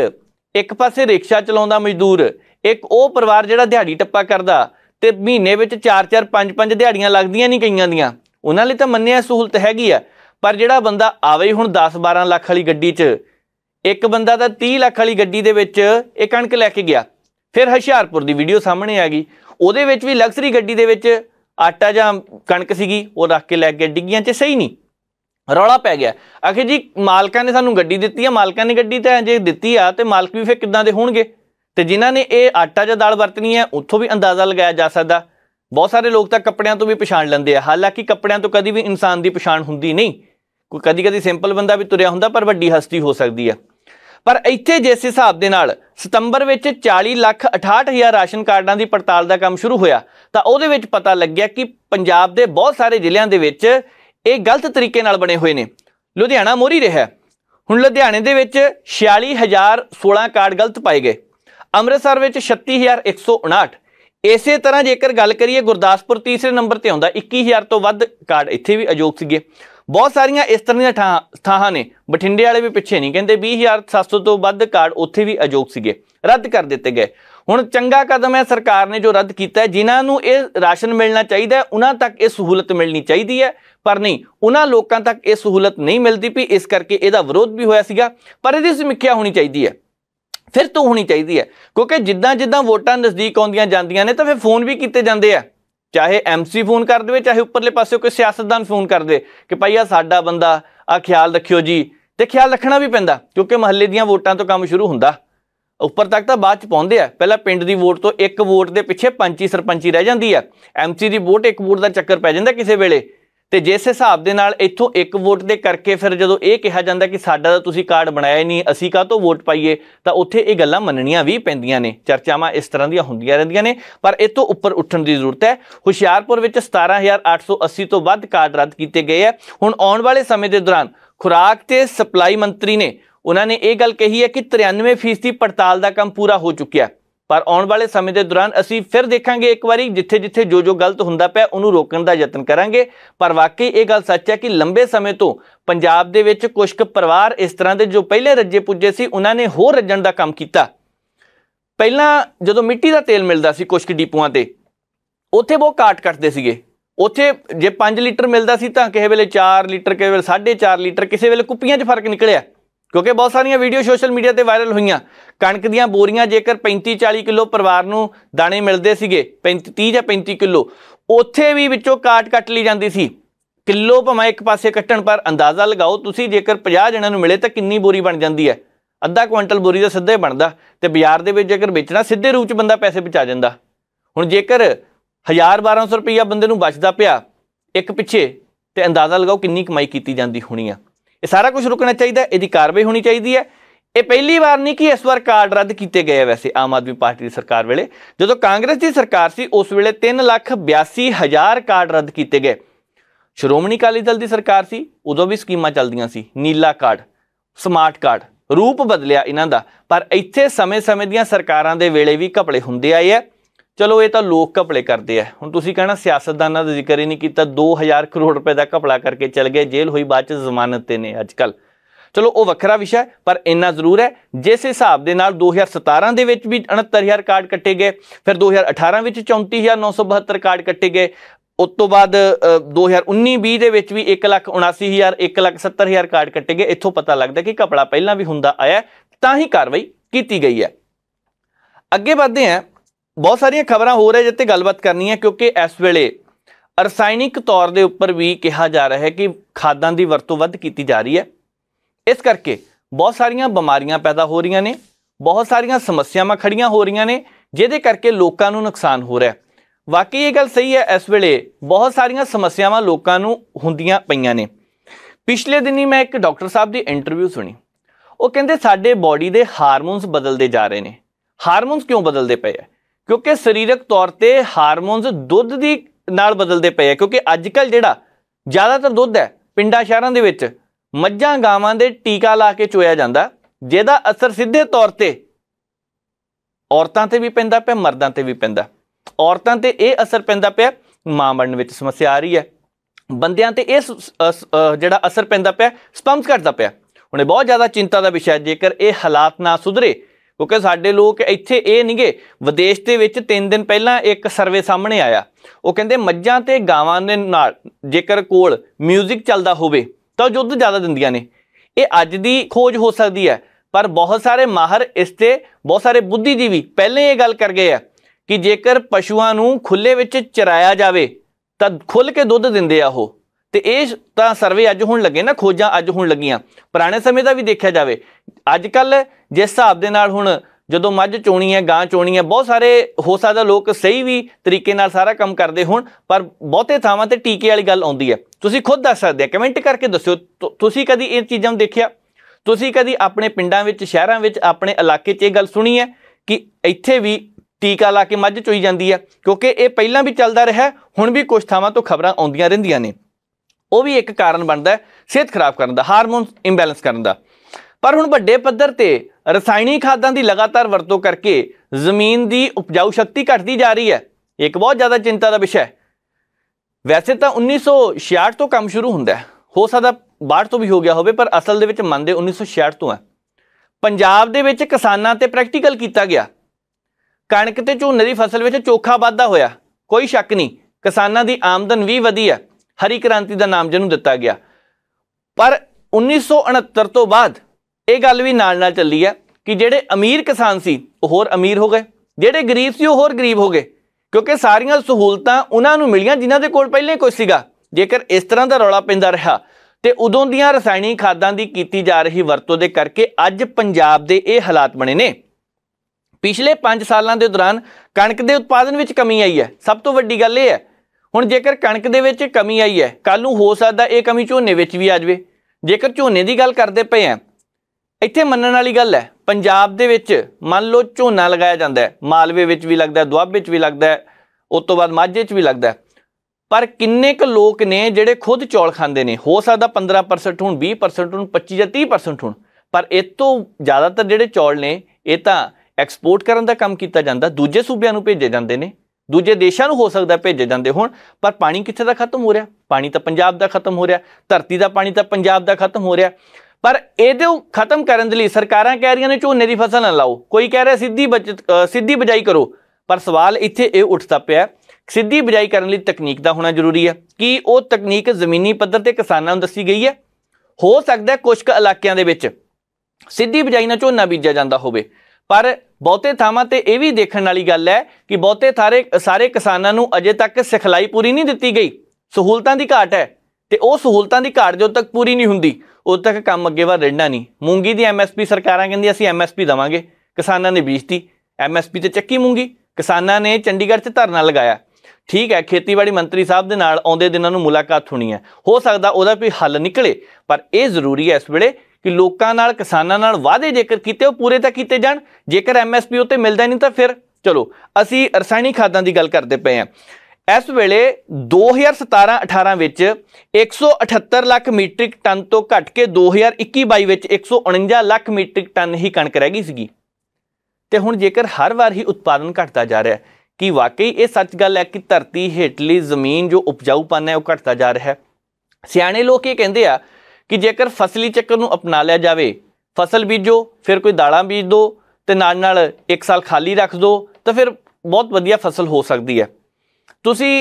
ਇੱਕ ਪਾਸੇ ਰਿਕਸ਼ਾ ਚਲਾਉਂਦਾ ਮਜ਼ਦੂਰ ਇੱਕ ਉਹ ਪਰਿਵਾਰ ਜਿਹੜਾ ਦਿਹਾੜੀ ਟੱਪਾ ਕਰਦਾ ਤੇ ਮਹੀਨੇ ਵਿੱਚ 4-4 5-5 ਦਿਹਾੜੀਆਂ ਲੱਗਦੀਆਂ ਨਹੀਂ ਕਈਆਂ ਦੀਆਂ ਉਹਨਾਂ ਲਈ ਤਾਂ ਮੰਨਿਆ ਸਹੂਲਤ ਹੈਗੀ ਆ ਪਰ ਜਿਹੜਾ ਬੰਦਾ ਆਵੇ ਹੁਣ 10-12 ਲੱਖ ਵਾਲੀ ਗੱਡੀ 'ਚ ਇੱਕ ਬੰਦਾ ਤਾਂ 30 ਲੱਖ ਵਾਲੀ ਗੱਡੀ ਦੇ ਵਿੱਚ ਇਹ ਕਣਕ ਲੈ ਕੇ ਗਿਆ ਫਿਰ ਹਸ਼ਿਆਰਪੁਰ ਦੀ ਵੀਡੀਓ ਸਾਹਮਣੇ ਆ ਗਈ ਉਹਦੇ ਵਿੱਚ ਵੀ ਲਗਜ਼ਰੀ ਗੱਡੀ ਦੇ ਵਿੱਚ ਆਟਾ ਜਾਂ ਕਣਕ ਸੀਗੀ ਉਹ ਰੱਖ ਕੇ ਲੈ ਕੇ ਡਿੱਗੀਆਂ 'ਚ ਸਹੀ ਨਹੀਂ ਰੌਲਾ ਪੈ ਗਿਆ ਅਖੇ ਜੀ ਮਾਲਕਾਂ ਨੇ ਸਾਨੂੰ ਗੱਡੀ ਦਿੱਤੀ ਆ ਮਾਲਕਾਂ ਨੇ ਗੱਡੀ ਤਾਂ ਜੇ ਦਿੱਤੀ ਆ ਤੇ ਮਾਲਕ ਵੀ ਫਿਰ ਕਿੱਦਾਂ ਦੇ ਹੋਣਗੇ ਤੇ ਜਿਨ੍ਹਾਂ ਨੇ ਇਹ ਆਟਾ ਜਾਂ ਦਾਲ ਵਰਤਣੀ ਹੈ ਉੱਥੋਂ ਵੀ ਅੰਦਾਜ਼ਾ ਲਗਾਇਆ ਜਾ ਸਕਦਾ ਬਹੁਤ ਸਾਰੇ ਲੋਕ ਤਾਂ ਕੱਪੜਿਆਂ ਤੋਂ ਵੀ ਪਛਾਣ ਲੈਂਦੇ ਆ ਹਾਲਾਂਕਿ ਕੱਪੜਿਆਂ ਤੋਂ ਕਦੀ ਵੀ ਇਨਸਾਨ ਦੀ ਪਛਾਣ ਹੁੰਦੀ ਨਹੀਂ ਕੋਈ ਕਦੀ ਕਦੀ ਸਿੰਪਲ ਬੰਦਾ ਵੀ ਤੁਰਿਆ ਹੁੰਦਾ ਪਰ ਵੱਡੀ ਹਸਤੀ ਹੋ ਸਕਦੀ ਆ ਪਰ ਇੱਥੇ ਜਿਸ ਹਿਸਾਬ ਦੇ ਨਾਲ ਸਤੰਬਰ ਵਿੱਚ 40 ਲੱਖ 68000 ਰਾਸ਼ਨ ਕਾਰਡਾਂ ਦੀ ਪੜਤਾਲ ਦਾ ਕੰਮ ਸ਼ੁਰੂ ਹੋਇਆ ਤਾਂ ਉਹਦੇ ਵਿੱਚ ਪਤਾ ਲੱਗਿਆ ਕਿ ਪੰਜਾਬ ਦੇ ਬਹੁਤ ਸਾਰੇ ਜ਼ਿਲ੍ਹਿਆਂ ਦੇ ਵਿੱਚ ਇਹ ਗਲਤ ਤਰੀਕੇ ਨਾਲ ਬਣੇ ਹੋਏ ਨੇ ਲੁਧਿਆਣਾ ਮੋਰੀ ਰਿਹਾ ਹੁਣ ਲੁਧਿਆਣੇ ਦੇ ਵਿੱਚ 46016 ਕਾਰਡ ਗਲਤ ਪਾਏ ਗਏ ਅੰਮ੍ਰਿਤਸਰ ਵਿੱਚ 36159 ਇਸੇ ਤਰ੍ਹਾਂ ਜੇਕਰ ਗੱਲ ਕਰੀਏ ਗੁਰਦਾਸਪੁਰ ਤੀਸਰੇ ਨੰਬਰ ਤੇ ਆਉਂਦਾ 21000 ਤੋਂ ਵੱਧ ਕਾਰਡ ਇੱਥੇ ਵੀ ਅਯੋਗ ਸੀਗੇ ਬਹੁਤ ਸਾਰੀਆਂ ਇਸ ਤਰ੍ਹਾਂ ਦੀਆਂ ਥਾਹਾਂ ਨੇ ਬਠਿੰਡੇ ਵਾਲੇ ਵੀ ਪਿੱਛੇ ਨਹੀਂ ਕਹਿੰਦੇ 20700 ਤੋਂ ਵੱਧ ਕਾਰਡ ਉੱਥੇ ਵੀ ਅਯੋਗ ਸੀਗੇ ਰੱਦ ਕਰ ਦਿੱਤੇ ਗਏ ਹੁਣ ਚੰਗਾ ਕਦਮ ਹੈ ਸਰਕਾਰ ਨੇ ਜੋ ਰੱਦ ਕੀਤਾ ਹੈ ਜਿਨ੍ਹਾਂ ਨੂੰ ਇਹ ਰਾਸ਼ਨ ਮਿਲਣਾ ਚਾਹੀਦਾ ਹੈ ਉਹਨਾਂ ਤੱਕ ਇਹ ਸਹੂਲਤ ਮਿਲਣੀ ਚਾਹੀਦੀ ਹੈ ਪਰ ਨਹੀਂ ਉਹਨਾਂ ਲੋਕਾਂ ਤੱਕ ਇਹ ਸਹੂਲਤ ਨਹੀਂ ਮਿਲਦੀ ਪਈ ਇਸ ਕਰਕੇ ਇਹਦਾ ਵਿਰੋਧ ਵੀ ਹੋਇਆ ਸੀਗਾ ਪਰ ਇਹਦੀ ਸਮੀਖਿਆ ਹੋਣੀ ਚਾਹੀਦੀ ਹੈ ਫਿਰ ਤੋਂ ਹੋਣੀ ਚਾਹੀਦੀ ਹੈ ਕਿਉਂਕਿ ਜਿੱਦਾਂ ਜਿੱਦਾਂ ਵੋਟਾਂ ਨਜ਼ਦੀਕ ਆਉਂਦੀਆਂ ਜਾਂਦੀਆਂ ਨੇ ਤਾਂ ਫਿਰ ਫੋਨ ਵੀ ਕੀਤੇ ਜਾਂਦੇ ਆ ਚਾਹੇ ਐਮਸੀ ਫੋਨ ਕਰ ਦੇਵੇ ਚਾਹੇ ਉੱਪਰਲੇ ਪਾਸੇ ਕੋਈ ਸਿਆਸਤਦਾਨ ਫੋਨ ਕਰ ਦੇ ਕਿ ਭਾਈ ਆ ਸਾਡਾ ਬੰਦਾ ਆ ਖਿਆਲ ਰੱਖਿਓ ਜੀ ਤੇ ਖਿਆਲ ਰੱਖਣਾ ਵੀ ਪੈਂਦਾ ਕਿਉਂਕਿ ਮਹੱਲੇ ਦੀਆਂ ਵੋਟਾਂ ਤੋਂ ਕੰਮ ਸ਼ੁਰੂ ਹੁੰਦਾ ਉੱਪਰ ਤੱਕ ਤਾਂ ਬਾਅਦ ਚ ਪਹੁੰਚਦੇ ਆ ਪਹਿਲਾਂ ਪਿੰਡ ਦੀ ਵੋਟ ਤੋਂ ਇੱਕ ਵੋਟ ਦੇ ਪਿੱਛੇ ਪੰਚੀ ਸਰਪੰਚੀ ਰਹਿ ਜਾਂਦੀ ਆ ਐਮਸੀ ਦੀ ਵੋਟ ਇੱਕ ਵੋਟ ਦਾ ਚੱਕਰ ਪੈ ਜਾਂਦਾ ਕਿਸੇ ਵੇਲੇ ਤੇ ਜਿਸ ਹਿਸਾਬ ਦੇ ਨਾਲ ਇੱਥੋਂ ਇੱਕ ਵੋਟ ਦੇ ਕਰਕੇ ਫਿਰ ਜਦੋਂ ਇਹ ਕਿਹਾ ਜਾਂਦਾ ਕਿ ਸਾਡਾ ਤਾਂ ਤੁਸੀਂ ਕਾਰਡ ਬਣਾਇਆ ਹੀ ਨਹੀਂ ਅਸੀਂ ਕਾ ਤੋਂ ਵੋਟ ਪਾਈਏ ਤਾਂ ਉੱਥੇ ਇਹ ਗੱਲਾਂ ਮੰਨਣੀਆਂ ਵੀ ਪੈਂਦੀਆਂ ਨੇ ਚਰਚਾਵਾਂ ਇਸ ਤਰ੍ਹਾਂ ਦੀਆਂ ਹੁੰਦੀਆਂ ਰਹਿੰਦੀਆਂ ਨੇ ਪਰ ਇਹ ਤੋਂ ਉੱਪਰ ਉੱਠਣ ਦੀ ਜ਼ਰੂਰਤ ਹੈ ਹੁਸ਼ਿਆਰਪੁਰ ਵਿੱਚ 17880 ਤੋਂ ਵੱਧ ਕਾਰਡ ਰੱਦ ਕੀਤੇ ਗਏ ਹੈ ਹੁਣ ਆਉਣ ਵਾਲੇ ਸਮੇਂ ਦੇ ਦੌਰਾਨ ਖੁਰਾਕ ਤੇ ਸਪਲਾਈ ਮੰਤਰੀ ਨੇ ਉਹਨਾਂ ਨੇ ਇਹ ਗੱਲ ਕਹੀ ਹੈ ਕਿ 93% ਪੜਤਾਲ ਦਾ ਕੰਮ ਪੂਰਾ ਹੋ ਚੁੱਕਿਆ ਹੈ ਪਰ ਆਉਣ ਵਾਲੇ ਸਮੇਂ ਦੇ ਦੌਰਾਨ ਅਸੀਂ ਫਿਰ ਦੇਖਾਂਗੇ ਇੱਕ ਵਾਰੀ ਜਿੱਥੇ-ਜਿੱਥੇ ਜੋ ਜੋ ਗਲਤ ਹੁੰਦਾ ਪਿਆ ਉਹਨੂੰ ਰੋਕਣ ਦਾ ਯਤਨ ਕਰਾਂਗੇ ਪਰ ਵਾਕਈ ਇਹ ਗੱਲ ਸੱਚ ਹੈ ਕਿ ਲੰਬੇ ਸਮੇਂ ਤੋਂ ਪੰਜਾਬ ਦੇ ਵਿੱਚ ਕੁਝ ਕੁ ਪਰਿਵਾਰ ਇਸ ਤਰ੍ਹਾਂ ਦੇ ਜੋ ਪਹਿਲੇ ਰੱਜੇ ਪੁੱਜੇ ਸੀ ਉਹਨਾਂ ਨੇ ਹੋਰ ਰੱਜਣ ਦਾ ਕੰਮ ਕੀਤਾ ਪਹਿਲਾਂ ਜਦੋਂ ਮਿੱਟੀ ਦਾ ਤੇਲ ਮਿਲਦਾ ਸੀ ਕੁਝ ਕੁ ਡੀਪੂਆਂ ਤੇ ਉੱਥੇ ਉਹ ਕਾਟ ਕੱਟਦੇ ਸੀਗੇ ਉੱਥੇ ਜੇ 5 ਲੀਟਰ ਮਿਲਦਾ ਸੀ ਤਾਂ ਕਿਸੇ ਵੇਲੇ 4 ਲੀਟਰ ਕਿਸੇ ਵੇਲੇ 4.5 ਲੀਟਰ ਕਿਸੇ ਵੇਲੇ ਕੁੱਪੀਆਂ 'ਚ ਫਰਕ ਨਿਕਲਿਆ ਕਿਉਂਕਿ ਬਹੁਤ ਸਾਰੀਆਂ ਵੀਡੀਓ ਸੋਸ਼ਲ ਮੀਡੀਆ ਤੇ ਵਾਇਰਲ ਹੋਈਆਂ ਕਣਕ ਦੀਆਂ ਬੋਰੀਆਂ ਜੇਕਰ 35 40 ਕਿਲੋ ਪਰਿਵਾਰ ਨੂੰ ਦਾਣੇ ਮਿਲਦੇ ਸੀਗੇ 35 30 ਜਾਂ 35 ਕਿਲੋ ਉੱਥੇ ਵੀ ਵਿੱਚੋਂ ਕਾਟ ਕੱਟ ਲਈ ਜਾਂਦੀ ਸੀ ਕਿਲੋ ਭਾਵੇਂ ਇੱਕ ਪਾਸੇ ਕੱਟਣ ਪਰ ਅੰਦਾਜ਼ਾ ਲਗਾਓ ਤੁਸੀਂ ਜੇਕਰ 50 ਜਣਾਂ ਨੂੰ ਮਿਲੇ ਤਾਂ ਕਿੰਨੀ ਬੋਰੀ ਬਣ ਜਾਂਦੀ ਹੈ ਅੱਧਾ ਕੁਇੰਟਲ ਬੋਰੀ ਦਾ ਸਿੱਧਾ ਹੀ ਬਣਦਾ ਤੇ ਬਾਜ਼ਾਰ ਦੇ ਵਿੱਚ ਜੇਕਰ ਵੇਚਣਾ ਸਿੱਧੇ ਰੂਪ ਚ ਬੰਦਾ ਪੈਸੇ ਬਚਾ ਜਾਂਦਾ ਹੁਣ ਜੇਕਰ 1000 1200 ਰੁਪਇਆ ਬੰਦੇ ਨੂੰ ਬਚਦਾ ਪਿਆ ਇੱਕ ਪਿੱਛੇ ਤੇ ਅੰਦਾਜ਼ਾ ਲਗਾਓ ਕਿੰਨੀ ਕਮਾਈ ਕੀਤੀ ਜਾਂਦੀ ਹੋਣੀ ਆ ਇਹ ਸਾਰਾ ਕੁਝ ਰੁਕਣਾ ਚਾਹੀਦਾ ਇਹਦੀ ਕਾਰਵਾਈ ਹੋਣੀ ਚਾਹੀਦੀ ਹੈ ਇਹ ਪਹਿਲੀ ਵਾਰ ਨਹੀਂ ਕਿ ਇਸ ਵਾਰ ਕਾਰਡ ਰੱਦ ਕੀਤੇ ਗਏ ਵੈਸੇ ਆਮ ਆਦਮੀ ਪਾਰਟੀ ਦੀ ਸਰਕਾਰ ਵੇਲੇ ਜਦੋਂ ਕਾਂਗਰਸ ਦੀ ਸਰਕਾਰ ਸੀ ਉਸ ਵੇਲੇ 382000 ਕਾਰਡ ਰੱਦ ਕੀਤੇ ਗਏ ਸ਼੍ਰੋਮਣੀ ਅਕਾਲੀ ਦਲ ਦੀ ਸਰਕਾਰ ਸੀ ਉਦੋਂ ਵੀ ਸਕੀਮਾਂ ਚੱਲਦੀਆਂ ਸੀ ਨੀਲਾ ਕਾਰਡ ਸਮਾਰਟ ਕਾਰਡ ਰੂਪ ਬਦਲਿਆ ਇਹਨਾਂ ਦਾ ਪਰ ਇੱਥੇ ਸਮੇਂ-ਸਮੇਂ ਦੀਆਂ ਸਰਕਾਰਾਂ ਦੇ ਵੇਲੇ ਵੀ ਘਪਲੇ ਹੁੰਦੇ ਆਏ ਆ ਚਲੋ ਇਹ ਤਾਂ ਲੋਕ ਘਪਲੇ ਕਰਦੇ ਆ ਹੁਣ ਤੁਸੀਂ ਕਹਿਣਾ ਸਿਆਸਤਦਾਨਾਂ ਦਾ ਜ਼ਿਕਰ ਹੀ ਨਹੀਂ ਕੀਤਾ 2000 ਕਰੋੜ ਰੁਪਏ ਦਾ ਘਪਲਾ ਕਰਕੇ ਚਲ ਗਏ ਜੇਲ੍ਹ ਹੋਈ ਬਾਅਦ ਚ ਜ਼ਮਾਨਤ ਤੇ ਨੇ ਅੱਜ ਕੱਲ ਚਲੋ ਉਹ ਵੱਖਰਾ ਵਿਸ਼ਾ ਪਰ ਇੰਨਾ ਜ਼ਰੂਰ ਹੈ ਜਿਸ ਹਿਸਾਬ ਦੇ ਨਾਲ 2017 ਦੇ ਵਿੱਚ ਵੀ 69000 ਕਾਰਡ ਕੱਟੇ ਗਏ ਫਿਰ 2018 ਵਿੱਚ 34972 ਕਾਰਡ ਕੱਟੇ ਗਏ ਉਸ ਤੋਂ ਬਾਅਦ 2019-20 ਦੇ ਵਿੱਚ ਵੀ 1,79,000 1,70,000 ਕਾਰਡ ਕੱਟੇ ਗਏ ਇੱਥੋਂ ਪਤਾ ਲੱਗਦਾ ਕਿ ਕਪੜਾ ਪਹਿਲਾਂ ਵੀ ਹੁੰਦਾ ਆਇਆ ਤਾਂ ਹੀ ਕਾਰਵਾਈ ਕੀਤੀ ਗਈ ਹੈ ਅੱਗੇ ਵਧਦੇ ਹਾਂ ਬਹੁਤ ਸਾਰੀਆਂ ਖਬਰਾਂ ਹੋ ਰਹੀਆਂ ਜਿੱਤੇ ਗੱਲਬਾਤ ਕਰਨੀ ਹੈ ਕਿਉਂਕਿ ਇਸ ਵੇਲੇ ਰਸਾਇਣਿਕ ਤੌਰ ਦੇ ਉੱਪਰ ਵੀ ਕਿਹਾ ਜਾ ਰਿਹਾ ਹੈ ਕਿ ਖਾਦਾਂ ਦੀ ਵਰਤੋਂ ਵੱਧ ਕੀਤੀ ਜਾ ਰਹੀ ਹੈ ਇਸ ਕਰਕੇ ਬਹੁਤ ਸਾਰੀਆਂ ਬਿਮਾਰੀਆਂ ਪੈਦਾ ਹੋ ਰਹੀਆਂ ਨੇ ਬਹੁਤ ਸਾਰੀਆਂ ਸਮੱਸਿਆਵਾਂ ਖੜੀਆਂ ਹੋ ਰਹੀਆਂ ਨੇ ਜਿਹਦੇ ਕਰਕੇ ਲੋਕਾਂ ਨੂੰ ਨੁਕਸਾਨ ਹੋ ਰਿਹਾ ਹੈ ਵਾਕਈ ਇਹ ਗੱਲ ਸਹੀ ਹੈ ਇਸ ਵੇਲੇ ਬਹੁਤ ਸਾਰੀਆਂ ਸਮੱਸਿਆਵਾਂ ਲੋਕਾਂ ਨੂੰ ਹੁੰਦੀਆਂ ਪਈਆਂ ਨੇ ਪਿਛਲੇ ਦਿਨੀ ਮੈਂ ਇੱਕ ਡਾਕਟਰ ਸਾਹਿਬ ਦੀ ਇੰਟਰਵਿਊ ਸੁਣੀ ਉਹ ਕਹਿੰਦੇ ਸਾਡੇ ਬਾਡੀ ਦੇ ਹਾਰਮੋਨਸ ਬਦਲਦੇ ਜਾ ਰਹੇ ਨੇ ਹਾਰਮੋਨਸ ਕਿਉਂ ਬਦਲਦੇ ਪਏ ਆ ਕਿਉਂਕਿ ਸਰੀਰਕ ਤੌਰ ਤੇ ਹਾਰਮੋਨਸ ਦੁੱਧ ਦੀ ਨਾਲ ਬਦਲਦੇ ਪਏ ਆ ਕਿਉਂਕਿ ਅੱਜ ਕੱਲ ਜਿਹੜਾ ਜ਼ਿਆਦਾਤਰ ਦੁੱਧ ਹੈ ਪਿੰਡਾਂ ਸ਼ਹਿਰਾਂ ਦੇ ਵਿੱਚ ਮੱਝਾਂ ਗਾਵਾਂ ਦੇ ਟੀਕਾ ਲਾ ਕੇ ਚੋਇਆ ਜਾਂਦਾ ਜਿਹਦਾ ਅਸਰ ਸਿੱਧੇ ਤੌਰ ਤੇ ਔਰਤਾਂ ਤੇ ਵੀ ਪੈਂਦਾ ਪਿਆ ਮਰਦਾਂ ਤੇ ਵੀ ਪੈਂਦਾ ਔਰਤਾਂ ਤੇ ਇਹ ਅਸਰ ਪੈਂਦਾ ਪਿਆ ਮਾਂ ਬਣਨ ਵਿੱਚ ਸਮੱਸਿਆ ਆ ਰਹੀ ਹੈ ਬੰਦਿਆਂ ਤੇ ਇਹ ਜਿਹੜਾ ਅਸਰ ਪੈਂਦਾ ਪਿਆ ਸਪੰਮਸ ਘਟਦਾ ਪਿਆ ਹੁਣ ਇਹ ਬਹੁਤ ਜ਼ਿਆਦਾ ਚਿੰਤਾ ਦਾ ਵਿਸ਼ਾ ਹੈ ਜੇਕਰ ਇਹ ਹਾਲਾਤ ਨਾ ਸੁਧਰੇ ਕਿਉਂਕਿ ਸਾਡੇ ਲੋਕ ਇੱਥੇ ਇਹ ਨਹੀਂਗੇ ਵਿਦੇਸ਼ ਦੇ ਵਿੱਚ 3 ਦਿਨ ਪਹਿਲਾਂ ਇੱਕ ਸਰਵੇ ਸਾਹਮਣੇ ਆਇਆ ਉਹ ਕਹਿੰਦੇ ਮੱਝਾਂ ਤੇ ਗਾਵਾਂ ਦੇ ਨਾਲ ਜੇਕਰ ਕੋਲ 뮤직 ਚੱਲਦਾ ਹੋਵੇ ਤਾਂ ਦੁੱਧ ਜ਼ਿਆਦਾ ਦਿੰਦੀਆਂ ਨੇ ਇਹ ਅੱਜ ਦੀ ਖੋਜ ਹੋ ਸਕਦੀ ਹੈ ਪਰ ਬਹੁਤ ਸਾਰੇ ਮਾਹਰ ਇਸ ਤੇ ਬਹੁਤ ਸਾਰੇ ਬੁੱਧੀਜੀਵੀ ਪਹਿਲੇ ਇਹ ਗੱਲ ਕਰ ਗਏ ਆ ਕਿ ਜੇਕਰ ਪਸ਼ੂਆਂ ਨੂੰ ਖੁੱਲੇ ਵਿੱਚ ਚਰਾਇਆ ਜਾਵੇ ਤਾਂ ਖੁੱਲ ਕੇ ਦੁੱਧ ਦਿੰਦੇ ਆ ਉਹ ਤੇ ਇਹ ਤਾਂ ਸਰਵੇ ਅੱਜ ਹੁਣ ਲੱਗੇ ਨਾ ਖੋਜਾਂ ਅੱਜ ਹੁਣ ਲੱਗੀਆਂ ਪੁਰਾਣੇ ਸਮੇਂ ਦਾ ਵੀ ਦੇਖਿਆ ਜਾਵੇ ਅੱਜ ਕੱਲ ਜਿਸ ਹਿਸਾਬ ਦੇ ਨਾਲ ਹੁਣ ਜਦੋਂ ਮੱਝ ਚੋਣੀ ਹੈ ਗਾਂ ਚੋਣੀ ਹੈ ਬਹੁਤ ਸਾਰੇ ਹੋ ਸਕਦਾ ਲੋਕ ਸਹੀ ਵੀ ਤਰੀਕੇ ਨਾਲ ਸਾਰਾ ਕੰਮ ਕਰਦੇ ਹੋਣ ਪਰ ਬਹੁਤੇ ਥਾਵਾਂ ਤੇ ਟੀਕੇ ਵਾਲੀ ਗੱਲ ਆਉਂਦੀ ਹੈ ਤੁਸੀਂ ਖੁਦ ਦੱਸ ਸਕਦੇ ਆ ਕਮੈਂਟ ਕਰਕੇ ਦੱਸਿਓ ਤੁਸੀਂ ਕਦੀ ਇਹ ਚੀਜ਼ਾਂ ਨੂੰ ਦੇਖਿਆ ਤੁਸੀਂ ਕਦੀ ਆਪਣੇ ਪਿੰਡਾਂ ਵਿੱਚ ਸ਼ਹਿਰਾਂ ਵਿੱਚ ਆਪਣੇ ਇਲਾਕੇ 'ਚ ਇਹ ਗੱਲ ਸੁਣੀ ਹੈ ਕਿ ਇੱਥੇ ਵੀ ਟੀਕਾ ਲਾ ਕੇ ਮੱਝ ਚੋਈ ਜਾਂਦੀ ਹੈ ਕਿਉਂਕਿ ਇਹ ਪਹਿਲਾਂ ਵੀ ਚੱਲਦਾ ਰਿਹਾ ਹੁਣ ਵੀ ਕੁਝ ਥਾਵਾਂ ਤੋਂ ਖਬਰਾਂ ਆਉਂਦੀਆਂ ਰਹਿੰਦੀਆਂ ਨੇ ਉਹ ਵੀ ਇੱਕ ਕਾਰਨ ਬਣਦਾ ਹੈ ਸਿਹਤ ਖਰਾਬ ਕਰਨ ਦਾ ਹਾਰਮੋਨ ਇੰਬੈਲੈਂਸ ਕਰਨ ਦਾ ਪਰ ਹੁਣ ਵੱਡੇ ਪੱਧਰ ਤੇ ਰਸਾਇਣਿਕ ਖਾਦਾਂ ਦੀ ਲਗਾਤਾਰ ਵਰਤੋਂ ਕਰਕੇ ਜ਼ਮੀਨ ਦੀ ਉਪਜਾਊ ਸ਼ਕਤੀ ਘਟਦੀ ਜਾ ਰਹੀ ਹੈ ਇੱਕ ਬਹੁਤ ਜ਼ਿਆਦਾ ਚਿੰਤਾ ਦਾ ਵਿਸ਼ਾ ਹੈ ਵੈਸੇ ਤਾਂ 1966 ਤੋਂ ਕੰਮ ਸ਼ੁਰੂ ਹੁੰਦਾ ਹੈ ਹੋ ਸਕਦਾ ਬਾਹਰ ਤੋਂ ਵੀ ਹੋ ਗਿਆ ਹੋਵੇ ਪਰ ਅਸਲ ਦੇ ਵਿੱਚ ਮੰਨਦੇ 1966 ਤੋਂ ਹੈ ਪੰਜਾਬ ਦੇ ਵਿੱਚ ਕਿਸਾਨਾਂ ਤੇ ਪ੍ਰੈਕਟੀਕਲ ਕੀਤਾ ਗਿਆ ਕਣਕ ਤੇ ਝੋਨੇ ਦੀ ਫਸਲ ਵਿੱਚ ਚੋਖਾ ਵਾਧਾ ਹੋਇਆ ਕੋਈ ਸ਼ੱਕ ਨਹੀਂ ਕਿਸਾਨਾਂ ਦੀ ਆਮਦਨ ਵੀ ਵਧੀ ਹੈ ਹਰੀ ਕ੍ਰਾਂਤੀ ਦਾ ਨਾਮ ਜਿਹਨੂੰ ਦਿੱਤਾ ਗਿਆ ਪਰ 1969 ਤੋਂ ਬਾਅਦ ਇਹ ਗੱਲ ਵੀ ਨਾਲ ਨਾਲ ਚੱਲੀ ਹੈ ਕਿ ਜਿਹੜੇ ਅਮੀਰ ਕਿਸਾਨ ਸੀ ਉਹ ਹੋਰ ਅਮੀਰ ਹੋ ਗਏ ਜਿਹੜੇ ਗਰੀਬ ਸੀ ਉਹ ਹੋਰ ਗਰੀਬ ਹੋ ਗਏ ਕਿਉਂਕਿ ਸਾਰੀਆਂ ਸਹੂਲਤਾਂ ਉਹਨਾਂ ਨੂੰ ਮਿਲੀਆਂ ਜਿਨ੍ਹਾਂ ਦੇ ਕੋਲ ਪਹਿਲੇ ਕੁਝ ਸੀਗਾ ਜੇਕਰ ਇਸ ਤਰ੍ਹਾਂ ਦਾ ਰੌਲਾ ਪੈਂਦਾ ਰਿਹਾ ਤੇ ਉਦੋਂ ਦੀਆਂ ਰਸਾਇਣਿਕ ਖਾਦਾਂ ਦੀ ਕੀਤੀ ਜਾ ਰਹੀ ਵਰਤੋਂ ਦੇ ਕਰਕੇ ਅੱਜ ਪੰਜਾਬ ਦੇ ਇਹ ਹਾਲਾਤ ਬਣੇ ਨੇ ਪਿਛਲੇ 5 ਸਾਲਾਂ ਦੇ ਦੌਰਾਨ ਕਣਕ ਦੇ ਉਤਪਾਦਨ ਵਿੱਚ ਕਮੀ ਆਈ ਹੈ ਸਭ ਤੋਂ ਵੱਡੀ ਗੱਲ ਇਹ ਹੈ ਹੁਣ ਜੇਕਰ ਕਣਕ ਦੇ ਵਿੱਚ ਕਮੀ ਆਈ ਹੈ ਕੱਲ ਨੂੰ ਹੋ ਸਕਦਾ ਇਹ ਕਮੀ ਝੋਨੇ ਵਿੱਚ ਵੀ ਆ ਜਾਵੇ ਜੇਕਰ ਝੋਨੇ ਦੀ ਗੱਲ ਕਰਦੇ ਪਏ ਆ ਇੱਥੇ ਮੰਨਣ ਵਾਲੀ ਗੱਲ ਹੈ ਪੰਜਾਬ ਦੇ ਵਿੱਚ ਮੰਨ ਲਓ ਝੋਨਾ ਲਗਾਇਆ ਜਾਂਦਾ ਹੈ ਮਾਲਵੇ ਵਿੱਚ ਵੀ ਲੱਗਦਾ ਦੁਆਬ ਵਿੱਚ ਵੀ ਲੱਗਦਾ ਉਸ ਤੋਂ ਬਾਅਦ ਮਾਝੇ 'ਚ ਵੀ ਲੱਗਦਾ ਪਰ ਕਿੰਨੇ ਕੁ ਲੋਕ ਨੇ ਜਿਹੜੇ ਖੁਦ ਚੌਲ ਖਾਂਦੇ ਨੇ ਹੋ ਸਕਦਾ 15% ਹੁਣ 20% ਹੁਣ 25 ਜਾਂ 30% ਹੁਣ ਪਰ ਇਸ ਤੋਂ ਜ਼ਿਆਦਾਤਰ ਜਿਹੜੇ ਚੌਲ ਨੇ ਇਹ ਤਾਂ ਐਕਸਪੋਰਟ ਕਰਨ ਦਾ ਕੰਮ ਕੀਤਾ ਜਾਂਦਾ ਦੂਜੇ ਸੂਬਿਆਂ ਨੂੰ ਭੇਜੇ ਜਾਂਦੇ ਨੇ ਦੂਜੇ ਦੇਸ਼ਾਂ ਨੂੰ ਹੋ ਸਕਦਾ ਭੇਜੇ ਜਾਂਦੇ ਹੋਣ ਪਰ ਪਾਣੀ ਕਿੱਥੇ ਦਾ ਖਤਮ ਹੋ ਰਿਹਾ ਪਾਣੀ ਤਾਂ ਪੰਜਾਬ ਦਾ ਖਤਮ ਹੋ ਰਿਹਾ ਧਰਤੀ ਦਾ ਪਾਣੀ ਤਾਂ ਪੰਜਾਬ ਦਾ ਖਤਮ ਹੋ ਰਿਹਾ ਪਰ ਇਹਦੇ ਖਤਮ ਕਰਨ ਦੇ ਲਈ ਸਰਕਾਰਾਂ ਕਹਿ ਰਹੀਆਂ ਨੇ ਝੋਨੇ ਦੀ ਫਸਲ ਨਾ ਲਾਓ ਕੋਈ ਕਹਿ ਰਿਹਾ ਸਿੱਧੀ ਬਚਤ ਸਿੱਧੀ ਬਜਾਈ ਕਰੋ ਪਰ ਸਵਾਲ ਇੱਥੇ ਇਹ ਉੱਠਦਾ ਪਿਆ ਸਿੱਧੀ ਬਜਾਈ ਕਰਨ ਲਈ ਤਕਨੀਕ ਦਾ ਹੋਣਾ ਜ਼ਰੂਰੀ ਹੈ ਕਿ ਉਹ ਤਕਨੀਕ ਜ਼ਮੀਨੀ ਪੱਧਰ ਤੇ ਕਿਸਾਨਾਂ ਨੂੰ ਦੱਸੀ ਗਈ ਹੈ ਹੋ ਸਕਦਾ ਕੁਝ ਇਲਾਕਿਆਂ ਦੇ ਵਿੱਚ ਸਿੱਧੀ ਬਜਾਈ ਨਾਲ ਝੋਨਾ ਬੀਜਿਆ ਜਾਂਦਾ ਹੋਵੇ ਪਰ ਬਹੁਤੇ ਥਾਵਾਂ ਤੇ ਇਹ ਵੀ ਦੇਖਣ ਵਾਲੀ ਗੱਲ ਹੈ ਕਿ ਬਹੁਤੇ ਥਾਰੇ ਸਾਰੇ ਕਿਸਾਨਾਂ ਨੂੰ ਅਜੇ ਤੱਕ ਸਿਖਲਾਈ ਪੂਰੀ ਨਹੀਂ ਦਿੱਤੀ ਗਈ ਸਹੂਲਤਾਂ ਦੀ ਘਾਟ ਹੈ ਤੇ ਉਹ ਸਹੂਲਤਾਂ ਦੀ ਘਾਟ ਜਦੋਂ ਤੱਕ ਪੂਰੀ ਨਹੀਂ ਹੁੰਦੀ ਉਦੋਂ ਤੱਕ ਕੰਮ ਅੱਗੇ ਵਧ ਰਹਿਣਾ ਨਹੀਂ ਮੂੰਗੀ ਦੀ ਐਮਐਸਪੀ ਸਰਕਾਰਾਂ ਕਹਿੰਦੀ ਅਸੀਂ ਐਮਐਸਪੀ ਦਵਾਂਗੇ ਕਿਸਾਨਾਂ ਨੇ ਬੀਜਤੀ ਐਮਐਸਪੀ ਤੇ ਚੱਕੀ ਮੂੰਗੀ ਕਿਸਾਨਾਂ ਨੇ ਚੰਡੀਗੜ੍ਹ 'ਚ ਧਰਨਾ ਲਗਾਇਆ ਠੀਕ ਹੈ ਖੇਤੀਬਾੜੀ ਮੰਤਰੀ ਸਾਹਿਬ ਦੇ ਨਾਲ ਆਉਂਦੇ ਦਿਨਾਂ ਨੂੰ ਮੁਲਾਕਾਤ ਹੋਣੀ ਹੈ ਹੋ ਸਕਦਾ ਉਹਦਾ ਕੋਈ ਹੱਲ ਨਿਕਲੇ ਪਰ ਇਹ ਜ਼ਰੂਰੀ ਹੈ ਇਸ ਵੇਲੇ ਕਿ ਲੋਕਾਂ ਨਾਲ ਕਿਸਾਨਾਂ ਨਾਲ ਵਾਅਦੇ ਜੇਕਰ ਕੀਤੇ ਉਹ ਪੂਰੇ ਤਾਂ ਕੀਤੇ ਜਾਣ ਜੇਕਰ ਐਮਐਸਪੀ ਉਤੇ ਮਿਲਦਾ ਨਹੀਂ ਤਾਂ ਫਿਰ ਚਲੋ ਅਸੀਂ ਰਸਾਇਣਿਕ ਖਾਦਾਂ ਦੀ ਗੱਲ ਕਰਦੇ ਪਏ ਆ ਇਸ ਵੇਲੇ 2017-18 ਵਿੱਚ 178 ਲੱਖ ਮੀਟ੍ਰਿਕ ਟਨ ਤੋਂ ਘਟ ਕੇ 2021-22 ਵਿੱਚ 149 ਲੱਖ ਮੀਟ੍ਰਿਕ ਟਨ ਹੀ ਕਣਕ ਰਹਿ ਗਈ ਸੀਗੀ ਤੇ ਹੁਣ ਜੇਕਰ ਹਰ ਵਾਰ ਹੀ ਉਤਪਾਦਨ ਘਟਦਾ ਜਾ ਰਿਹਾ ਹੈ ਕਿ ਵਾਕਈ ਇਹ ਸੱਚ ਗੱਲ ਹੈ ਕਿ ਧਰਤੀ ਹੇਠਲੀ ਜ਼ਮੀਨ ਜੋ ਉਪਜਾਊਪਨ ਹੈ ਉਹ ਘਟਦਾ ਜਾ ਰਿਹਾ ਹੈ ਸਿਆਣੇ ਲੋਕ ਇਹ ਕਹਿੰਦੇ ਆ ਕਿ ਜੇਕਰ ਫਸਲੀ ਚੱਕਰ ਨੂੰ ਅਪਣਾ ਲਿਆ ਜਾਵੇ ਫਸਲ ਬੀਜੋ ਫਿਰ ਕੋਈ ਦਾਲਾਂ ਬੀਜ ਦੋ ਤੇ ਨਾਲ ਨਾਲ ਇੱਕ ਸਾਲ ਖਾਲੀ ਰੱਖ ਦੋ ਤਾਂ ਫਿਰ ਬਹੁਤ ਵਧੀਆ ਫਸਲ ਹੋ ਸਕਦੀ ਹੈ ਤੁਸੀਂ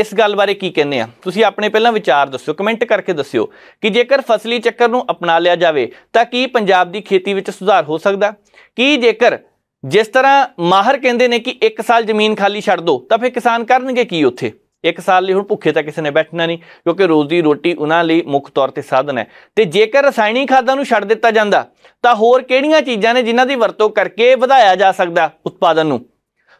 ਇਸ ਗੱਲ ਬਾਰੇ ਕੀ ਕਹਿੰਦੇ ਆ ਤੁਸੀਂ ਆਪਣੇ ਪਹਿਲਾਂ ਵਿਚਾਰ ਦੱਸਿਓ ਕਮੈਂਟ ਕਰਕੇ ਦੱਸਿਓ ਕਿ ਜੇਕਰ ਫਸਲੀ ਚੱਕਰ ਨੂੰ ਅਪਣਾ ਲਿਆ ਜਾਵੇ ਤਾਂ ਕੀ ਪੰਜਾਬ ਦੀ ਖੇਤੀ ਵਿੱਚ ਸੁਧਾਰ ਹੋ ਸਕਦਾ ਕੀ ਜੇਕਰ ਜਿਸ ਤਰ੍ਹਾਂ ਮਾਹਰ ਕਹਿੰਦੇ ਨੇ ਕਿ 1 ਸਾਲ ਜ਼ਮੀਨ ਖਾਲੀ ਛੱਡ ਦਿਓ ਤਾਂ ਫਿਰ ਕਿਸਾਨ ਕਰਨਗੇ ਕੀ ਉੱਥੇ ਇੱਕ ਸਾਲ ਲਈ ਹੁਣ ਭੁੱਖੇ ਤਾਂ ਕਿਸੇ ਨੇ ਬੈਠਣਾ ਨਹੀਂ ਕਿਉਂਕਿ ਰੋਜ਼ੀ ਰੋਟੀ ਉਹਨਾਂ ਲਈ ਮੁੱਖ ਤੌਰ ਤੇ ਸਾਧਨ ਹੈ ਤੇ ਜੇਕਰ ਰਸਾਇਣਿਕ ਖਾਦਾਂ ਨੂੰ ਛੱਡ ਦਿੱਤਾ ਜਾਂਦਾ ਤਾਂ ਹੋਰ ਕਿਹੜੀਆਂ ਚੀਜ਼ਾਂ ਨੇ ਜਿਨ੍ਹਾਂ ਦੀ ਵਰਤੋਂ ਕਰਕੇ ਵਧਾਇਆ ਜਾ ਸਕਦਾ ਉਤਪਾਦਨ ਨੂੰ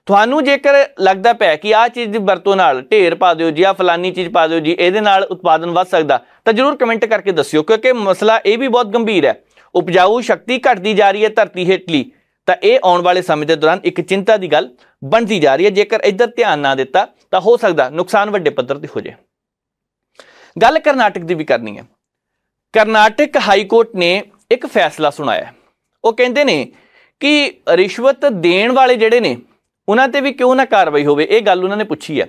ਤੁਹਾਨੂੰ ਜੇਕਰ ਲੱਗਦਾ ਪਿਆ ਕਿ ਆਹ ਚੀਜ਼ ਦੀ ਵਰਤੋਂ ਨਾਲ ਢੇਰ ਪਾ ਦਿਓ ਜੀ ਆ ਫਲਾਨੀ ਚੀਜ਼ ਪਾ ਦਿਓ ਜੀ ਇਹਦੇ ਨਾਲ ਉਤਪਾਦਨ ਵਧ ਸਕਦਾ ਤਾਂ ਜਰੂਰ ਕਮੈਂਟ ਕਰਕੇ ਦੱਸਿਓ ਕਿਉਂਕਿ ਮਸਲਾ ਇਹ ਵੀ ਬਹੁਤ ਗੰਭੀਰ ਹੈ ਉਪਜਾਊ ਸ਼ਕਤੀ ਘਟਦੀ ਜਾ ਰਹੀ ਹੈ ਧਰਤੀ ਹੇਠਲੀ ਤਾਂ ਇਹ ਆਉਣ ਵਾਲੇ ਸਮੇਂ ਦੇ ਦੌਰਾਨ ਇੱਕ ਚਿੰਤਾ ਦੀ ਗੱਲ ਬਣਦੀ ਜਾ ਰਹੀ ਹੈ ਜੇਕਰ ਇੱਧਰ ਧਿਆਨ ਨਾ ਦਿੱਤਾ ਤਾਂ ਹੋ ਸਕਦਾ ਨੁਕਸਾਨ ਵੱਡੇ ਪੱਧਰ ਤੇ ਹੋ ਜਾਏ ਗੱਲ ਕਰਨਾਟਕ ਦੀ ਵੀ ਕਰਨੀ ਹੈ ਕਰਨਾਟਕ ਹਾਈ ਕੋਰਟ ਨੇ ਇੱਕ ਫੈਸਲਾ ਸੁਣਾਇਆ ਉਹ ਕਹਿੰਦੇ ਨੇ ਕਿ ਰਿਸ਼ਵਤ ਦੇਣ ਵਾਲੇ ਜਿਹੜੇ ਨੇ ਉਹਨਾਂ ਤੇ ਵੀ ਕਿਉਂ ਨਾ ਕਾਰਵਾਈ ਹੋਵੇ ਇਹ ਗੱਲ ਉਹਨਾਂ ਨੇ ਪੁੱਛੀ ਹੈ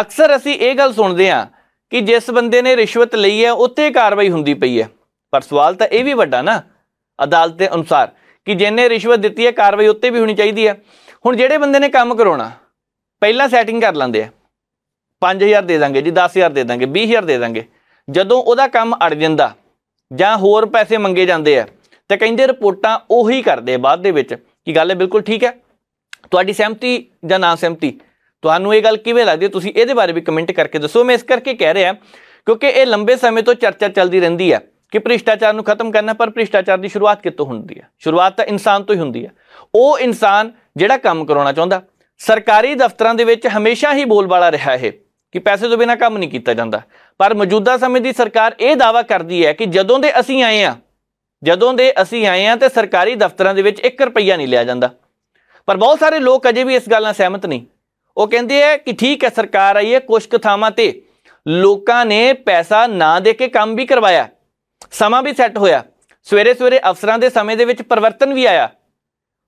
ਅਕਸਰ ਅਸੀਂ ਇਹ ਗੱਲ ਸੁਣਦੇ ਹਾਂ ਕਿ ਜਿਸ ਬੰਦੇ ਨੇ ਰਿਸ਼ਵਤ ਲਈ ਹੈ ਉੱਤੇ ਕਾਰਵਾਈ ਹੁੰਦੀ ਪਈ ਹੈ ਪਰ ਸਵਾਲ ਤਾਂ ਇਹ ਵੀ ਵੱਡਾ ਨਾ ਅਦਾਲਤ ਦੇ ਅਨੁਸਾਰ ਕਿ ਜਿਹਨੇ ਰਿਸ਼ਵਤ ਦਿੱਤੀ ਹੈ ਕਾਰਵਾਈ ਉੱਤੇ ਵੀ ਹੋਣੀ ਚਾਹੀਦੀ ਹੈ ਹੁਣ ਜਿਹੜੇ ਬੰਦੇ ਨੇ ਕੰਮ ਕਰਾਉਣਾ ਪਹਿਲਾਂ ਸੈਟਿੰਗ ਕਰ ਲੈਂਦੇ ਆ 5000 ਦੇ ਦਾਂਗੇ ਜੀ 10000 ਦੇ ਦਾਂਗੇ 20000 ਦੇ ਦਾਂਗੇ ਜਦੋਂ ਉਹਦਾ ਕੰਮ ਅੜ ਜਾਂਦਾ ਜਾਂ ਹੋਰ ਪੈਸੇ ਮੰਗੇ ਜਾਂਦੇ ਆ ਤੇ ਕਹਿੰਦੇ ਰਿਪੋਰਟਾਂ ਉਹੀ ਕਰਦੇ ਬਾਅਦ ਦੇ ਵਿੱਚ ਕਿ ਗੱਲ ਬਿਲਕੁਲ ਠੀਕ ਹੈ ਤੁਹਾਡੀ ਸਹਿਮਤੀ ਜਾਂ ਨਾ ਸਹਿਮਤੀ ਤੁਹਾਨੂੰ ਇਹ ਗੱਲ ਕਿਵੇਂ ਲੱਗਦੀ ਹੈ ਤੁਸੀਂ ਇਹਦੇ ਬਾਰੇ ਵੀ ਕਮੈਂਟ ਕਰਕੇ ਦੱਸੋ ਮੈਂ ਇਸ ਕਰਕੇ ਕਹਿ ਰਿਹਾ ਕਿਉਂਕਿ ਇਹ ਲੰਬੇ ਸਮੇਂ ਤੋਂ ਚਰਚਾ ਚੱਲਦੀ ਰਹਿੰਦੀ ਹੈ ਕਿ ਭ੍ਰਿਸ਼ਟਾਚਾਰ ਨੂੰ ਖਤਮ ਕਰਨਾ ਪਰ ਭ੍ਰਿਸ਼ਟਾਚਾਰ ਦੀ ਸ਼ੁਰੂਆਤ ਕਿੱਥੋਂ ਹੁੰਦੀ ਹੈ ਸ਼ੁਰੂਆਤ ਤਾਂ ਇਨਸਾਨ ਤੋਂ ਹੀ ਹੁੰਦੀ ਹੈ ਉਹ ਇਨਸਾਨ ਜਿਹੜਾ ਕੰਮ ਕਰਾਉਣਾ ਚਾਹੁੰਦਾ ਸਰਕਾਰੀ ਦਫ਼ਤਰਾਂ ਦੇ ਵਿੱਚ ਹਮੇਸ਼ਾ ਹੀ ਬੋਲਬਾਲਾ ਰਿਹਾ ਇਹ ਕਿ ਪੈਸੇ ਤੋਂ ਬਿਨਾ ਕੰਮ ਨਹੀਂ ਕੀਤਾ ਜਾਂਦਾ ਪਰ ਮੌਜੂਦਾ ਸਮੇਂ ਦੀ ਸਰਕਾਰ ਇਹ ਦਾਵਾ ਕਰਦੀ ਹੈ ਕਿ ਜਦੋਂ ਦੇ ਅਸੀਂ ਆਏ ਆ ਜਦੋਂ ਦੇ ਅਸੀਂ ਆਏ ਆ ਤੇ ਸਰਕਾਰੀ ਦਫ਼ਤਰਾਂ ਦੇ ਵਿੱਚ 1 ਰੁਪਈਆ ਨਹੀਂ ਲਿਆ ਜਾਂਦਾ ਪਰ ਬਹੁਤ ਸਾਰੇ ਲੋਕ ਅਜੇ ਵੀ ਇਸ ਗੱਲ ਨਾਲ ਸਹਿਮਤ ਨਹੀਂ ਉਹ ਕਹਿੰਦੇ ਆ ਕਿ ਠੀਕ ਹੈ ਸਰਕਾਰ ਆਈ ਹੈ ਕੁਝ ਕਥਾਵਾਂ ਤੇ ਲੋਕਾਂ ਨੇ ਪੈਸਾ ਨਾ ਦੇ ਕੇ ਕੰਮ ਵੀ ਕਰਵਾਇਆ ਸਮਾਂ ਵੀ ਸੈੱਟ ਹੋਇਆ ਸਵੇਰੇ ਸਵੇਰੇ ਅਫਸਰਾਂ ਦੇ ਸਮੇਂ ਦੇ ਵਿੱਚ ਪਰਿਵਰਤਨ ਵੀ ਆਇਆ